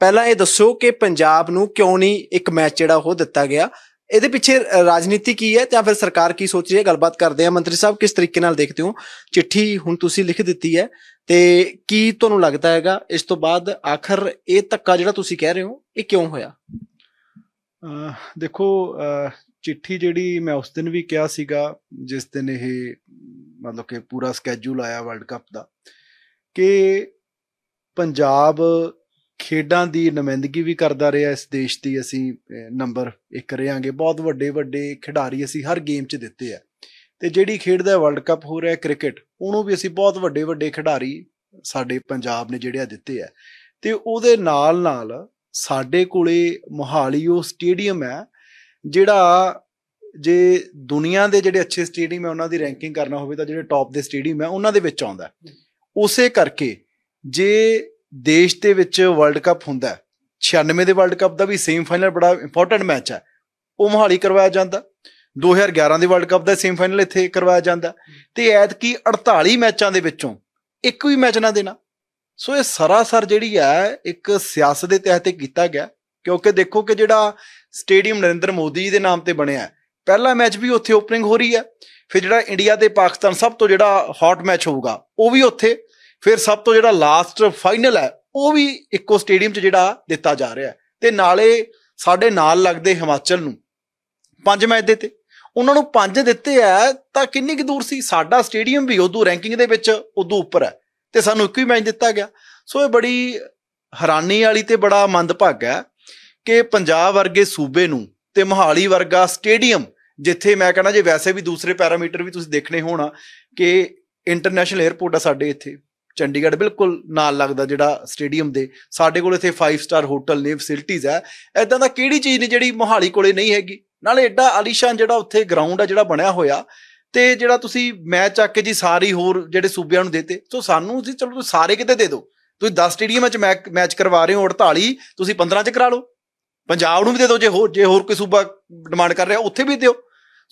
ਪਹਿਲਾਂ ਇਹ ਦੱਸੋ ਕਿ ਪੰਜਾਬ ਨੂੰ ਕਿਉਂ ਨਹੀਂ ਇੱਕ ਮੈਚ ਜਿਹੜਾ ਉਹ ਦਿੱਤਾ ਗਿਆ ਇਹਦੇ ਪਿੱਛੇ ਰਾਜਨੀਤੀ ਕੀ ਹੈ ਜਾਂ ਫਿਰ ਸਰਕਾਰ ਕੀ ਸੋਚ ਰਹੀ ਹੈ ਗੱਲਬਾਤ ਕਰਦੇ ਆ ਮੰਤਰੀ ਸਾਹਿਬ ਕਿਸ ਤਰੀਕੇ ਨਾਲ ਦੇਖਦੇ ਹੋ ਚਿੱਠੀ ਹੁਣ ਤੁਸੀਂ ਲਿਖ ਦਿੱਤੀ ਹੈ ਤੇ ਕੀ ਤੁਹਾਨੂੰ ਲੱਗਦਾ ਹੈਗਾ ਇਸ ਤੋਂ ਬਾਅਦ ਆਖਰ ਇਹ ਧੱਕਾ ਜਿਹੜਾ ਤੁਸੀਂ ਕਹਿ ਰਹੇ ਹੋ ਇਹ ਕਿਉਂ ਹੋਇਆ ਦੇਖੋ ਚਿੱਠੀ ਜਿਹੜੀ ਮੈਂ ਉਸ ਦਿਨ ਵੀ ਕਿਹਾ ਸੀਗਾ ਜਿਸ ਦਿਨ ਇਹ ਮਤਲਬ ਕਿ ਪੂਰਾ ਸਕੇਜੂਲ ਆਇਆ ਵਰਲਡ ਕੱਪ ਦਾ ਕਿ ਪੰਜਾਬ ਖੇਡਾਂ ਦੀ ਨੁਮਾਇੰਦਗੀ ਵੀ ਕਰਦਾ ਰਿਹਾ ਇਸ ਦੇਸ਼ ਦੀ ਅਸੀਂ ਨੰਬਰ 1 ਰਹਾਂਗੇ ਬਹੁਤ ਵੱਡੇ ਵੱਡੇ ਖਿਡਾਰੀ ਅਸੀਂ ਹਰ ਗੇਮ 'ਚ ਦਿੱਤੇ ਆ ਤੇ ਜਿਹੜੀ ਖੇਡ ਦਾ ਵਰਲਡ ਕੱਪ ਹੋ ਰਿਹਾ ਕ੍ਰਿਕਟ ਉਹਨੂੰ ਵੀ ਅਸੀਂ ਬਹੁਤ ਵੱਡੇ ਵੱਡੇ ਖਿਡਾਰੀ ਸਾਡੇ ਪੰਜਾਬ ਨੇ ਜਿਹੜਿਆ ਦਿੱਤੇ ਆ ਤੇ ਉਹਦੇ ਨਾਲ ਨਾਲ ਸਾਡੇ ਕੋਲੇ ਮੋਹਾਲੀ ਉਹ ਸਟੇਡੀਅਮ ਹੈ ਜਿਹੜਾ ਜੇ ਦੁਨੀਆ ਦੇ ਜਿਹੜੇ ਅੱਛੇ ਸਟੇਡੀਅਮ ਹੈ ਉਹਨਾਂ ਦੀ ਰੈਂਕਿੰਗ ਕਰਨਾ ਹੋਵੇ ਤਾਂ ਜਿਹੜੇ ਟੌਪ ਦੇ ਸਟੇਡੀਅਮ ਹੈ ਉਹਨਾਂ ਦੇ ਵਿੱਚ ਆਉਂਦਾ ਉਸੇ ਕਰਕੇ ਜੇ ਦੇਸ਼ ਦੇ ਵਿੱਚ ਵਰਲਡ ਕੱਪ ਹੁੰਦਾ 96 ਦੇ ਵਰਲਡ ਕੱਪ ਦਾ ਵੀ ਸੇਮ ਫਾਈਨਲ ਬੜਾ ਇੰਪੋਰਟੈਂਟ ਮੈਚ ਹੈ ਉਹ ਮੋਹਾਲੀ ਕਰਵਾਇਆ ਜਾਂਦਾ 2011 ਦੇ ਵਰਲਡ ਕੱਪ ਦਾ ਸੇਮ ਫਾਈਨਲ ਇੱਥੇ ਕਰਵਾਇਆ ਜਾਂਦਾ ਤੇ ਐਤ ਕੀ 48 ਮੈਚਾਂ ਦੇ ਵਿੱਚੋਂ ਇੱਕ ਵੀ ਮੈਚ ਨਾ ਦੇਣਾ ਸੋ ਇਹ ਸਰਾਸਰ ਜਿਹੜੀ ਹੈ ਇੱਕ ਸਿਆਸਤ ਦੇ ਤਹਿਤ ਕੀਤਾ ਗਿਆ ਕਿਉਂਕਿ ਦੇਖੋ ਕਿ ਜਿਹੜਾ ਸਟੇਡੀਅਮ ਨਰਿੰਦਰ ਮੋਦੀ ਜੀ ਦੇ ਨਾਮ ਤੇ ਬਣਿਆ ਪਹਿਲਾ ਮੈਚ ਵੀ ਉੱਥੇ ਓਪਨਿੰਗ ਹੋ ਰਹੀ ਹੈ ਫਿਰ ਜਿਹੜਾ ਇੰਡੀਆ ਤੇ ਪਾਕਿਸਤਾਨ ਸਭ ਤੋਂ ਜਿਹੜਾ ਹੌਟ ਮੈਚ ਹੋਊਗਾ ਉਹ ਵੀ ਉੱਥੇ ਫਿਰ ਸਭ ਤੋਂ ਜਿਹੜਾ ਲਾਸਟ ਫਾਈਨਲ ਹੈ ਉਹ ਵੀ ਇੱਕੋ ਸਟੇਡੀਅਮ 'ਚ ਜਿਹੜਾ ਦਿੱਤਾ ਜਾ ਰਿਹਾ ਤੇ ਨਾਲੇ ਸਾਡੇ ਨਾਲ ਲੱਗਦੇ ਹਿਮਾਚਲ ਨੂੰ ਪੰਜ ਮੈਚ ਤੇ ਉਹਨਾਂ ਨੂੰ ਪੰਜ ਦਿੱਤੇ ਆ ਤਾਂ ਕਿੰਨੀ ਕਿ ਦੂਰ ਸੀ ਸਾਡਾ ਸਟੇਡੀਅਮ ਵੀ ਉਦੋਂ ਰੈਂਕਿੰਗ ਦੇ ਵਿੱਚ ਉਦੋਂ ਉੱਪਰ ਹੈ ਤੇ ਸਾਨੂੰ ਇੱਕ ਹੀ ਮੈਚ ਦਿੱਤਾ ਗਿਆ ਸੋ ਇਹ ਬੜੀ ਹੈਰਾਨੀ ਵਾਲੀ ਤੇ ਬੜਾ ਮੰਦਭਾਗਾ ਕਿ ਪੰਜਾਬ ਵਰਗੇ ਸੂਬੇ ਨੂੰ ਤੇ ਮੋਹਾਲੀ ਵਰਗਾ ਸਟੇਡੀਅਮ ਜਿੱਥੇ ਮੈਂ ਕਹਿੰਦਾ ਜੇ ਵੈਸੇ ਵੀ ਦੂਸਰੇ ਪੈਰਾਮੀਟਰ ਵੀ ਤੁਸੀਂ ਦੇਖਣੇ ਹੋਣਾ ਕਿ ਇੰਟਰਨੈਸ਼ਨਲ 에ਅਰਪੋਰਟ ਆ ਸਾਡੇ ਇੱਥੇ ਚੰਡੀਗੜ੍ਹ ਬਿਲਕੁਲ ਨਾਲ ਲੱਗਦਾ ਜਿਹੜਾ ਸਟੇਡੀਅਮ ਦੇ ਸਾਡੇ ਕੋਲ ਇੱਥੇ 5 ਸਟਾਰ ਹੋਟਲ ਨੇ ਫੈਸਿਲਿਟੀਜ਼ ਐ ਐਦਾਂ ਦਾ ਕਿਹੜੀ ਚੀਜ਼ ਨੇ ਜਿਹੜੀ ਮੋਹਾਲੀ ਕੋਲੇ ਨਹੀਂ ਹੈਗੀ ਨਾਲੇ ਐਡਾ ਅਲੀਸ਼ਾਨ ਜਿਹੜਾ ਉੱਥੇ ਗਰਾਊਂਡ ਆ ਜਿਹੜਾ ਬਣਿਆ ਹੋਇਆ ਤੇ ਜਿਹੜਾ ਤੁਸੀਂ ਮੈਚ ਆ ਕੇ ਜੀ ਸਾਰੀ ਹੋਰ ਜਿਹੜੇ ਸੂਬਿਆਂ ਨੂੰ ਦੇਤੇ ਸੋ ਸਾਨੂੰ ਜੀ ਚਲੋ ਤੁਸੀਂ ਸਾਰੇ ਕਿਤੇ ਦੇ ਦਿਓ ਤੁਸੀਂ 10 ਸਟੇਡੀਅਮਾਂ 'ਚ ਮੈਚ ਕਰਵਾ ਰਹੇ ਹੋ 48 ਤੁਸੀਂ 15 'ਚ ਕਰਾ ਲਓ ਪੰਜਾਬ ਨੂੰ ਵੀ ਦੇ ਦਿਓ ਜੇ ਹੋਰ ਜੇ ਹੋਰ ਕੋਈ ਸੂਬਾ ਡਿਮਾਂਡ ਕਰ ਰਿਹਾ ਉੱਥੇ ਵੀ ਦਿਓ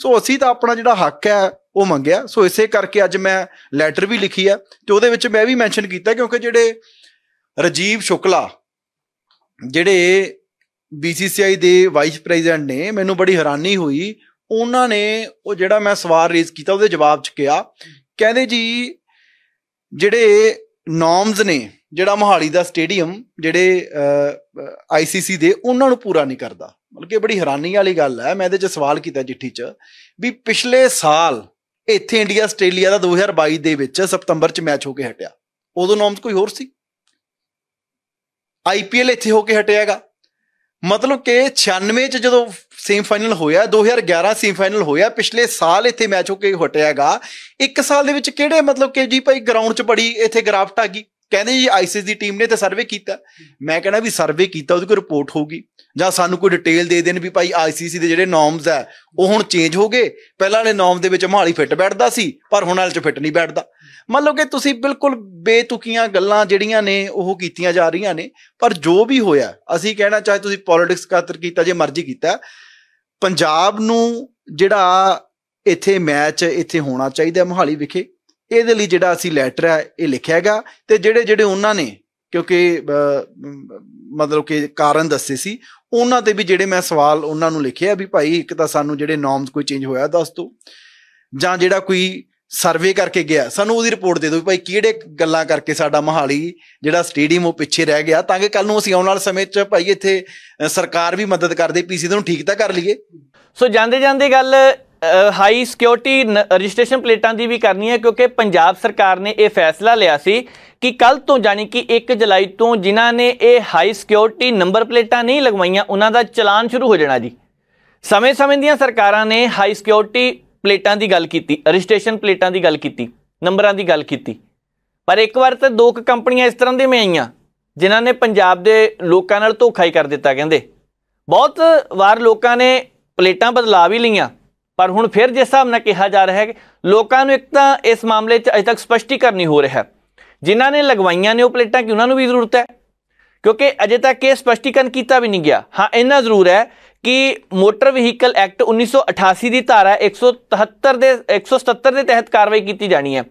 ਸੋ ਅਸੀਂ ਤਾਂ ਆਪਣਾ ਜਿਹੜਾ ਹੱਕ ਹੈ ਉਹ ਮੰਗਿਆ ਸੋ ਇਸੇ ਕਰਕੇ ਅੱਜ ਮੈਂ ਲੈਟਰ ਵੀ ਲਿਖੀ ਹੈ ਤੇ ਉਹਦੇ ਵਿੱਚ ਮੈਂ ਵੀ ਮੈਂਸ਼ਨ ਕੀਤਾ ਕਿਉਂਕਿ ਜਿਹੜੇ ਰਜੀਵ ਸ਼ੁਕਲਾ ਜਿਹੜੇ BCCI ਦੇ ਵਾਈਸ ਪ੍ਰੈਜ਼ੀਡੈਂਟ ਨੇ ਮੈਨੂੰ ਬੜੀ ਹੈਰਾਨੀ ਹੋਈ ਉਹਨਾਂ ਨੇ ਉਹ ਜਿਹੜਾ ਮੈਂ ਸਵਾਲ ਰੇਜ਼ ਕੀਤਾ ਉਹਦੇ ਜਵਾਬ 'ਚ ਕਿਹਾ ਕਹਿੰਦੇ ਜੀ ਜਿਹੜੇ ਨੋਰਮਸ ਨੇ ਜਿਹੜਾ ਮੋਹਾਲੀ ਦਾ ਸਟੇਡੀਅਮ ਜਿਹੜੇ ਆਈਸੀਸੀ ਦੇ ਉਹਨਾਂ ਨੂੰ ਪੂਰਾ ਨਹੀਂ ਕਰਦਾ ਮਤਲਬ ਕਿ ਬੜੀ ਹੈਰਾਨੀ ਵਾਲੀ ਗੱਲ ਹੈ ਮੈਂ ਇਹਦੇ 'ਚ ਸਵਾਲ ਕੀਤਾ ਚਿੱਠੀ 'ਚ ਵੀ ਪਿਛਲੇ ਸਾਲ ਇੱਥੇ ਇੰਡੀਆ ਆਸਟ੍ਰੇਲੀਆ ਦਾ 2022 ਦੇ ਵਿੱਚ ਸਤੰਬਰ 'ਚ ਮੈਚ ਹੋ ਕੇ ਹਟਿਆ ਉਦੋਂ ਨੋਮਸ ਕੋਈ ਹੋਰ ਸੀ ਆਈਪੀਐਲ ਇੱਥੇ ਹੋ ਕੇ ਹਟਿਆਗਾ ਮਤਲਬ ਕਿ 96 ਚ ਜਦੋਂ ਸੇਮ ਫਾਈਨਲ ਹੋਇਆ 2011 ਸੇਮ ਫਾਈਨਲ ਹੋਇਆ ਪਿਛਲੇ ਸਾਲ ਇੱਥੇ ਮੈਚ ਹੋ ਕੇ ਹਟਿਆਗਾ ਇੱਕ ਸਾਲ ਦੇ ਵਿੱਚ ਕਿਹੜੇ ਮਤਲਬ ਕਿ ਜੀ ਭਾਈ ਗਰਾਊਂਡ 'ਚ ਬੜੀ ਇੱਥੇ ਗਰਾਫਟ ਆ ਗਈ ਕਹਿੰਦੇ ਜੀ ਆਈਸੀਸ ਦੀ ਟੀਮ ਨੇ ਤੇ ਸਰਵੇ ਕੀਤਾ ਮੈਂ ਕਹਿੰਦਾ ਵੀ ਸਰਵੇ ਕੀਤਾ ਉਹਦੀ ਕੋਈ ਰਿਪੋਰਟ ਹੋਊਗੀ ਜਾਂ ਸਾਨੂੰ ਕੋਈ ਡਿਟੇਲ ਦੇ ਦੇਣ ਵੀ ਭਾਈ ਆਈਸੀਸੀ ਦੇ ਜਿਹੜੇ ਨਾਰਮਸ ਆ ਉਹ ਹੁਣ ਚੇਂਜ ਹੋ ਗਏ ਪਹਿਲਾਂ ਵਾਲੇ ਨਾਰਮ ਦੇ ਵਿੱਚ ਮਹਾਲੀ ਫਿੱਟ ਬੈਠਦਾ ਸੀ ਪਰ ਹੁਣ ਵਾਲੇ ਚ ਫਿੱਟ ਨਹੀਂ ਬੈਠਦਾ ਮੰਨ ਲਓ ਕਿ ਤੁਸੀਂ ਬਿਲਕੁਲ ਬੇਤੁਕੀਆਂ ਗੱਲਾਂ ਜਿਹੜੀਆਂ ਨੇ ਉਹ ਕੀਤੀਆਂ ਜਾ ਰਹੀਆਂ ਨੇ ਪਰ ਜੋ ਵੀ ਹੋਇਆ ਅਸੀਂ ਕਹਿਣਾ ਚਾਹੇ ਤੁਸੀਂ ਪੋਲਿਟਿਕਸ ਕਾਤਰ ਕੀਤਾ ਜੇ ਮਰਜ਼ੀ ਕੀਤਾ ਪੰਜਾਬ ਨੂੰ ਜਿਹੜਾ ਇੱਥੇ ਮੈਚ ਇੱਥੇ ਹੋਣਾ ਚਾਹੀਦਾ ਮਹਾਲੀ ਵਿਖੇ ਇਹਦੇ ਲਈ ਜਿਹੜਾ ਅਸੀਂ ਲੈਟਰ ਹੈ ਇਹ ਲਿਖਿਆ ਹੈਗਾ ਤੇ ਜਿਹੜੇ ਜਿਹੜੇ ਉਹਨਾਂ ਨੇ ਕਿਉਂਕਿ ਮਤਲਬ ਕਿ ਕਾਰਨ ਦੱਸੇ ਸੀ ਉਹਨਾਂ ਤੇ ਵੀ ਜਿਹੜੇ ਮੈਂ ਸਵਾਲ ਉਹਨਾਂ ਨੂੰ ਲਿਖਿਆ ਵੀ ਭਾਈ ਇੱਕ ਤਾਂ ਸਾਨੂੰ ਜਿਹੜੇ ਨਾਮਸ ਕੋਈ ਚੇਂਜ ਹੋਇਆ ਦੱਸ ਦੋ ਜਾਂ ਜਿਹੜਾ ਕੋਈ ਸਰਵੇ ਕਰਕੇ ਗਿਆ ਸਾਨੂੰ ਉਹਦੀ ਰਿਪੋਰਟ ਦੇ ਦਿਓ ਵੀ ਭਾਈ ਕਿਹੜੇ ਗੱਲਾਂ ਕਰਕੇ ਸਾਡਾ ਮਹਾਲੀ ਜਿਹੜਾ ਸਟੇਡੀਅਮ ਉਹ ਪਿੱਛੇ ਰਹਿ ਗਿਆ ਤਾਂ ਕਿ ਕੱਲ ਨੂੰ ਅਸੀਂ ਆਉਣ ਵਾਲੇ ਸਮੇਂ 'ਚ ਭਾਈ ਇੱਥੇ ਸਰਕਾਰ ਵੀ ਮਦਦ ਕਰਦੇ ਪੀਸੀ ਤੋਂ ਠੀਕ ਤਾਂ ਕਰ ਲਈਏ ਸੋ ਜਾਂਦੇ ਜਾਂਦੇ ਗੱਲ ਹਾਈ ਸਿਕਿਉਰਿਟੀ ਰਜਿਸਟ੍ਰੇਸ਼ਨ ਪਲੇਟਾਂ ਦੀ ਵੀ ਕਰਨੀ ਹੈ ਕਿਉਂਕਿ ਪੰਜਾਬ ਸਰਕਾਰ ਨੇ ਇਹ ਫੈਸਲਾ ਲਿਆ ਸੀ ਕਿ ਕੱਲ ਤੋਂ ਜਾਨੀ ਕਿ 1 ਜੁਲਾਈ ਤੋਂ ਜਿਨ੍ਹਾਂ ਨੇ ਇਹ ਹਾਈ ਸਿਕਿਉਰਿਟੀ ਨੰਬਰ ਪਲੇਟਾਂ ਨਹੀਂ ਲਗਵਾਈਆਂ ਉਹਨਾਂ ਦਾ ਚਲਾਨ ਸ਼ੁਰੂ ਹੋ ਜਾਣਾ ਜੀ ਸਮੇਂ-ਸਮੇਂ ਦੀਆਂ ਸਰਕਾਰਾਂ ਨੇ ਹਾਈ ਸਿਕਿਉਰਿਟੀ ਪਲੇਟਾਂ ਦੀ ਗੱਲ ਕੀਤੀ ਰਜਿਸਟ੍ਰੇਸ਼ਨ ਪਲੇਟਾਂ ਦੀ ਗੱਲ ਕੀਤੀ ਨੰਬਰਾਂ ਦੀ ਗੱਲ ਕੀਤੀ ਪਰ ਇੱਕ ਵਾਰ ਤੇ ਦੋ ਕੁ ਕੰਪਨੀਆਂ ਇਸ ਤਰ੍ਹਾਂ ਦੇ ਮੇ ਆਈਆਂ ਜਿਨ੍ਹਾਂ ਨੇ ਪੰਜਾਬ ਦੇ ਲੋਕਾਂ ਨਾਲ ਧੋਖਾ ਹੀ ਕਰ ਦਿੱਤਾ ਕਹਿੰਦੇ ਬਹੁਤ ਵਾਰ ਲੋਕਾਂ ਨੇ ਪਲੇਟਾਂ ਬਦਲਾ ਵੀ ਲਈਆਂ ਪਰ ਹੁਣ ਫਿਰ ਜਿਸ ਹਿਸਾਬ ਨਾਲ ਕਿਹਾ ਜਾ ਰਿਹਾ ਹੈ ਲੋਕਾਂ ਨੂੰ ਇੱਕ ਤਾਂ ਇਸ ਮਾਮਲੇ 'ਚ ਅਜੇ ਤੱਕ ਸਪਸ਼ਟੀਕਰਨ ਨਹੀਂ ਹੋ ਰਿਹਾ ਜਿਨ੍ਹਾਂ ਨੇ ਲਗਵਾਈਆਂ ਨੇ ਉਹ ਪਲੇਟਾਂ ਕਿ ਉਹਨਾਂ ਨੂੰ ਵੀ ਜ਼ਰੂਰਤ ਹੈ ਕਿਉਂਕਿ ਅਜੇ ਤੱਕ ਇਹ ਸਪਸ਼ਟੀਕਰਨ ਕੀਤਾ ਵੀ ਨਹੀਂ ਗਿਆ ਹਾਂ ਇੰਨਾ ਜ਼ਰੂਰ ਹੈ ਕਿ ਮੋਟਰ ਵਹੀਕਲ ਐਕਟ 1988 ਦੀ ਧਾਰਾ 173 ਦੇ 177 ਦੇ ਤਹਿਤ ਕਾਰਵਾਈ ਕੀਤੀ ਜਾਣੀ ਹੈ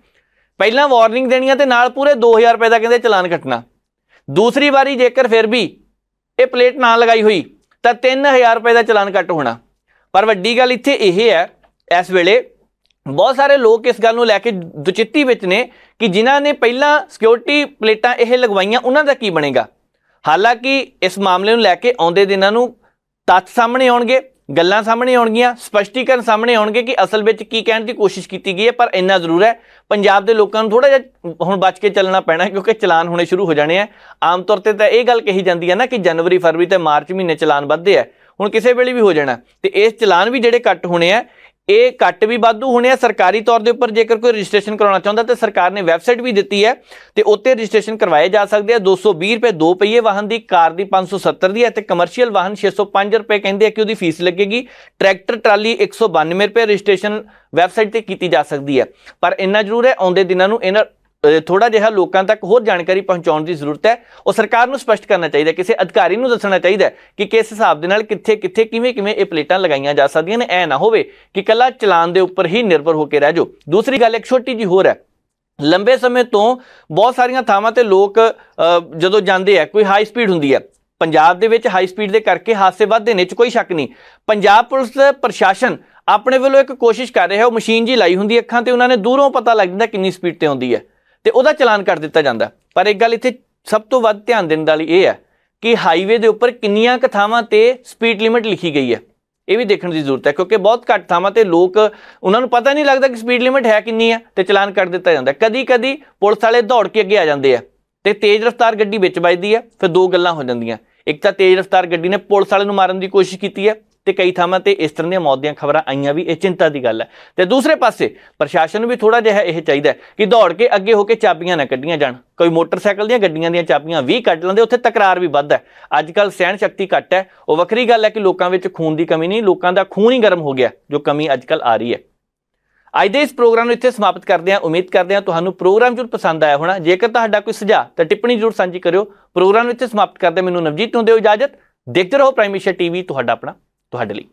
ਪਹਿਲਾਂ ਵਾਰਨਿੰਗ ਦੇਣੀ ਹੈ ਤੇ ਨਾਲ ਪੂਰੇ 2000 ਰੁਪਏ ਦਾ ਕਹਿੰਦੇ ਚਲਾਨ ਕੱਟਣਾ ਦੂਸਰੀ ਵਾਰੀ ਜੇਕਰ ਫਿਰ ਵੀ ਇਹ ਪਲੇਟ ਨਾ ਲਗਾਈ ਹੋਈ ਤਾਂ 3000 ਰੁਪਏ ਦਾ ਚਲਾਨ ਕੱਟ ਹੋਣਾ ਪਰ ਵੱਡੀ ਗੱਲ ਇੱਥੇ ਇਹ ਹੈ ਇਸ ਵੇਲੇ ਬਹੁਤ ਸਾਰੇ ਲੋਕ ਇਸ ਗੱਲ ਨੂੰ ਲੈ ਕੇ ਦੁਚਿੱਤੀ ਵਿੱਚ ਨੇ ਕਿ ਜਿਨ੍ਹਾਂ ਨੇ ਪਹਿਲਾਂ ਸਿਕਿਉਰਿਟੀ ਪਲੇਟਾਂ ਇਹ ਲਗਵਾਈਆਂ ਉਹਨਾਂ ਦਾ ਕੀ ਬਣੇਗਾ ਹਾਲਾਂਕਿ ਇਸ ਮਾਮਲੇ ਨੂੰ ਲੈ ਕੇ ਆਉਂਦੇ ਦਿਨਾਂ ਨੂੰ ਤੱਤ ਸਾਹਮਣੇ ਆਉਣਗੇ ਗੱਲਾਂ ਸਾਹਮਣੇ ਆਉਣਗੀਆਂ ਸਪਸ਼ਟੀਕਰਨ ਸਾਹਮਣੇ ਆਉਣਗੇ ਕਿ ਅਸਲ ਵਿੱਚ ਕੀ ਕਹਿਣ ਦੀ ਕੋਸ਼ਿਸ਼ ਕੀਤੀ ਗਈ ਹੈ ਪਰ ਇੰਨਾ ਜ਼ਰੂਰ ਹੈ ਪੰਜਾਬ ਦੇ ਲੋਕਾਂ ਨੂੰ ਥੋੜਾ ਜਿਹਾ ਹੁਣ ਬਚ ਕੇ ਚੱਲਣਾ ਪੈਣਾ ਕਿਉਂਕਿ ਚਲਾਨ ਹੋਣੇ ਸ਼ੁਰੂ ਹੋ ਜਾਣੇ ਆ ਆਮ ਤੌਰ ਤੇ ਤਾਂ ਇਹ ਗੱਲ ਕਹੀ ਜਾਂਦੀ ਹੈ ਨਾ ਕਿ ਜਨਵਰੀ ਫਰਵਰੀ ਤੇ ਮਾਰਚ ਮਹੀਨੇ ਚਲਾਨ ਵੱਧਦੇ ਆ ਹੁਣ ਕਿਸੇ ਵੇਲੇ ਵੀ ਹੋ ਜਾਣਾ ਤੇ ਇਸ ਚਲਾਨ ਵੀ ਜਿਹੜੇ ਕੱਟ ਹੋਣੇ ਆ ਇਹ ਕੱਟ ਵੀ ਵਾਧੂ ਹੋਣੇ ਆ ਸਰਕਾਰੀ ਤੌਰ ਦੇ ਉੱਪਰ ਜੇਕਰ ਕੋਈ ਰਜਿਸਟ੍ਰੇਸ਼ਨ ਕਰਾਉਣਾ ਚਾਹੁੰਦਾ ਤੇ ਸਰਕਾਰ ਨੇ ਵੈਬਸਾਈਟ ਵੀ ਦਿੱਤੀ ਹੈ ਤੇ ਉੱਤੇ ਰਜਿਸਟ੍ਰੇਸ਼ਨ ਕਰਵਾਏ ਜਾ ਸਕਦੇ ਆ 220 ਰੁਪਏ ਦੋ ਪਹੀਏ ਵਾਹਨ ਦੀ ਕਾਰ ਦੀ 570 ਦੀ ਹੈ ਤੇ ਕਮਰਸ਼ੀਅਲ ਵਾਹਨ 605 ਰੁਪਏ ਕਹਿੰਦੇ ਆ ਕਿ ਉਹਦੀ ਫੀਸ ਲੱਗੇਗੀ ਟਰੈਕਟਰ ਟਰਾਲੀ 192 ਰੁਪਏ ਰਜਿਸਟ੍ਰੇਸ਼ਨ ਵੈਬਸਾਈਟ ਤੇ ਕੀਤੀ ਜਾ ਸਕਦੀ ਹੈ ਪਰ ਇੰਨਾ ਜ਼ਰੂਰ ਹੈ ਆਉਂਦੇ ਦਿਨਾਂ ਨੂੰ ਇਹਨਾਂ ਥੋੜਾ ਜਿਹਾ ਲੋਕਾਂ ਤੱਕ ਹੋਰ ਜਾਣਕਾਰੀ ਪਹੁੰਚਾਉਣ ਦੀ ਜ਼ਰੂਰਤ ਹੈ ਉਹ ਸਰਕਾਰ ਨੂੰ ਸਪਸ਼ਟ ਕਰਨਾ ਚਾਹੀਦਾ ਕਿਸੇ ਅਧਿਕਾਰੀ ਨੂੰ ਦੱਸਣਾ ਚਾਹੀਦਾ ਕਿ ਕਿਸ ਹਿਸਾਬ ਦੇ ਨਾਲ ਕਿੱਥੇ ਕਿੱਥੇ ਕਿਵੇਂ ਕਿਵੇਂ ਇਹ ਪਲੇਟਾਂ ਲਗਾਈਆਂ ਜਾ ਸਕਦੀਆਂ ਨੇ ਐ ਨਾ ਹੋਵੇ ਕਿ ਕੱਲਾ ਚਲਾਨ ਦੇ ਉੱਪਰ ਹੀ ਨਿਰਭਰ ਹੋ ਕੇ ਰਹਿ ਜਾਓ ਦੂਸਰੀ ਗੱਲ ਇੱਕ ਛੋਟੀ ਜੀ ਹੋਰ ਹੈ ਲੰਬੇ ਸਮੇਂ ਤੋਂ ਬਹੁਤ ਸਾਰੀਆਂ ਥਾਵਾਂ ਤੇ ਲੋਕ ਜਦੋਂ ਜਾਂਦੇ ਆ ਕੋਈ ਹਾਈ ਸਪੀਡ ਹੁੰਦੀ ਹੈ ਪੰਜਾਬ ਦੇ ਵਿੱਚ ਹਾਈ ਸਪੀਡ ਦੇ ਕਰਕੇ ਹਾਦਸੇ ਵੱਧਦੇ ਨੇ ਚ ਕੋਈ ਸ਼ੱਕ ਨਹੀਂ ਪੰਜਾਬ ਪੁਲਿਸ ਪ੍ਰਸ਼ਾਸਨ ਆਪਣੇ ਵੱਲੋਂ ਇੱਕ ਕੋਸ਼ਿਸ਼ ਕਰ ਰਿਹਾ ਉਹ ਮਸ਼ੀਨ ਜੀ ਲਾਈ ਹੁੰਦੀ ਅੱਖਾਂ ਤੇ ਉਹਨਾਂ ਨੇ ਦੂਰੋਂ ਪਤਾ ਲੱਗ ਜਾਂਦਾ ਕਿੰਨੀ ਸਪੀਡ ਤੇ ਆਉਂਦੀ ਹੈ ਤੇ ਉਹਦਾ ਚਲਾਨ ਕਰ ਦਿੱਤਾ ਜਾਂਦਾ ਪਰ ਇੱਕ ਗੱਲ ਇੱਥੇ ਸਭ ਤੋਂ ਵੱਧ ਧਿਆਨ ਦੇਣ ਵਾਲੀ ਇਹ ਹੈ ਕਿ ਹਾਈਵੇ ਦੇ ਉੱਪਰ ਕਿੰਨੀਆਂ ਕਥਾਵਾਂ ਤੇ ਸਪੀਡ ਲਿਮਿਟ ਲਿਖੀ ਗਈ ਹੈ ਇਹ ਵੀ ਦੇਖਣ ਦੀ ਜ਼ਰੂਰਤ ਹੈ ਕਿਉਂਕਿ ਬਹੁਤ ਘੱਟ ਥਾਵਾਂ ਤੇ ਲੋਕ ਉਹਨਾਂ ਨੂੰ ਪਤਾ ਨਹੀਂ ਲੱਗਦਾ ਕਿ ਸਪੀਡ ਲਿਮਿਟ ਹੈ ਕਿੰਨੀ ਹੈ ਤੇ ਚਲਾਨ ਕਰ ਦਿੱਤਾ ਜਾਂਦਾ ਕਦੀ-ਕਦੀ ਪੁਲਿਸ ਵਾਲੇ ਦੌੜ ਕੇ ਅੱਗੇ ਆ ਜਾਂਦੇ ਆ ਤੇ ਤੇਜ਼ ਰਫ਼ਤਾਰ ਗੱਡੀ ਵਿੱਚ ਵੱਜਦੀ ਹੈ ਫਿਰ ਦੋ ਗੱਲਾਂ ਹੋ ਜਾਂਦੀਆਂ ਇੱਕ ਤਾਂ ਤੇਜ਼ ਰਫ਼ਤਾਰ ਗੱਡੀ ਨੇ ਪੁਲਿਸ ਵਾਲੇ ਨੂੰ ਮਾਰਨ ਦੀ ਕੋਸ਼ਿਸ਼ ਕੀਤੀ ਹੈ ਤੇ ਕਈ ਥਾਵਾਂ ਤੇ ਇਸ ਤਰ੍ਹਾਂ ਦੀਆਂ ਮੌਤ ਦੀਆਂ ਖਬਰਾਂ ਆਈਆਂ ਵੀ ਇਹ ਚਿੰਤਾ ਦੀ ਗੱਲ ਹੈ ਤੇ ਦੂਸਰੇ ਪਾਸੇ ਪ੍ਰਸ਼ਾਸਨ ਨੂੰ ਵੀ ਥੋੜਾ ਜਿਹਾ ਇਹ ਚਾਹੀਦਾ ਕਿ ਦੌੜ ਕੇ ਅੱਗੇ ਹੋ ਕੇ ਚਾਬੀਆਂ ਨਾ ਕੱਢੀਆਂ ਜਾਣ ਕੋਈ ਮੋਟਰਸਾਈਕਲ ਦੀਆਂ ਗੱਡੀਆਂ ਦੀਆਂ ਚਾਬੀਆਂ ਵੀ ਕੱਢ ਲੈਂਦੇ ਉੱਥੇ ਤਕਰਾਰ ਵੀ ਵੱਧ ਹੈ ਅੱਜ ਕੱਲ ਸਹਿਣ ਸ਼ਕਤੀ ਘੱਟ ਹੈ ਉਹ ਵੱਖਰੀ ਗੱਲ ਹੈ ਕਿ ਲੋਕਾਂ ਵਿੱਚ ਖੂਨ ਦੀ ਕਮੀ ਨਹੀਂ ਲੋਕਾਂ ਦਾ ਖੂਨ ਹੀ ਗਰਮ ਹੋ ਗਿਆ ਜੋ ਕਮੀ ਅੱਜ ਕੱਲ ਆ ਰਹੀ ਹੈ ਅੱਜ ਦੇ ਇਸ ਪ੍ਰੋਗਰਾਮ ਨੂੰ ਇੱਥੇ ਸਮਾਪਤ ਕਰਦੇ ਹਾਂ ਉਮੀਦ ਕਰਦੇ ਹਾਂ ਤੁਹਾਨੂੰ ਪ੍ਰੋਗਰਾਮ ਜੁਰ ਪਸੰਦ ਆਇਆ ਹੋਣਾ ਜੇਕਰ ਤੁਹਾਡਾ ਕੋਈ ਸੁਝਾਅ ਤਾਂ ਟਿੱਪਣੀ ਜ਼ਰੂਰ ਸਾਂਝੀ ਕਰਿਓ ਪ੍ਰੋਗਰਾਮ ਵਿੱਚ ਸਮਾਪਤ ਕਰਦੇ ਮੈਨੂੰ ਨਵਜੀਤ ਨੂੰ ਦਿਓ ਇਜਾਜ਼ਤ ਦੇਖਦੇ ਰਹੋ ਪ੍ਰਾਈਮ ਟੀਵੀ ਤੁਹਾਡਾ ਆਪਣਾ ਤੁਹਾਡੇ ਲਈ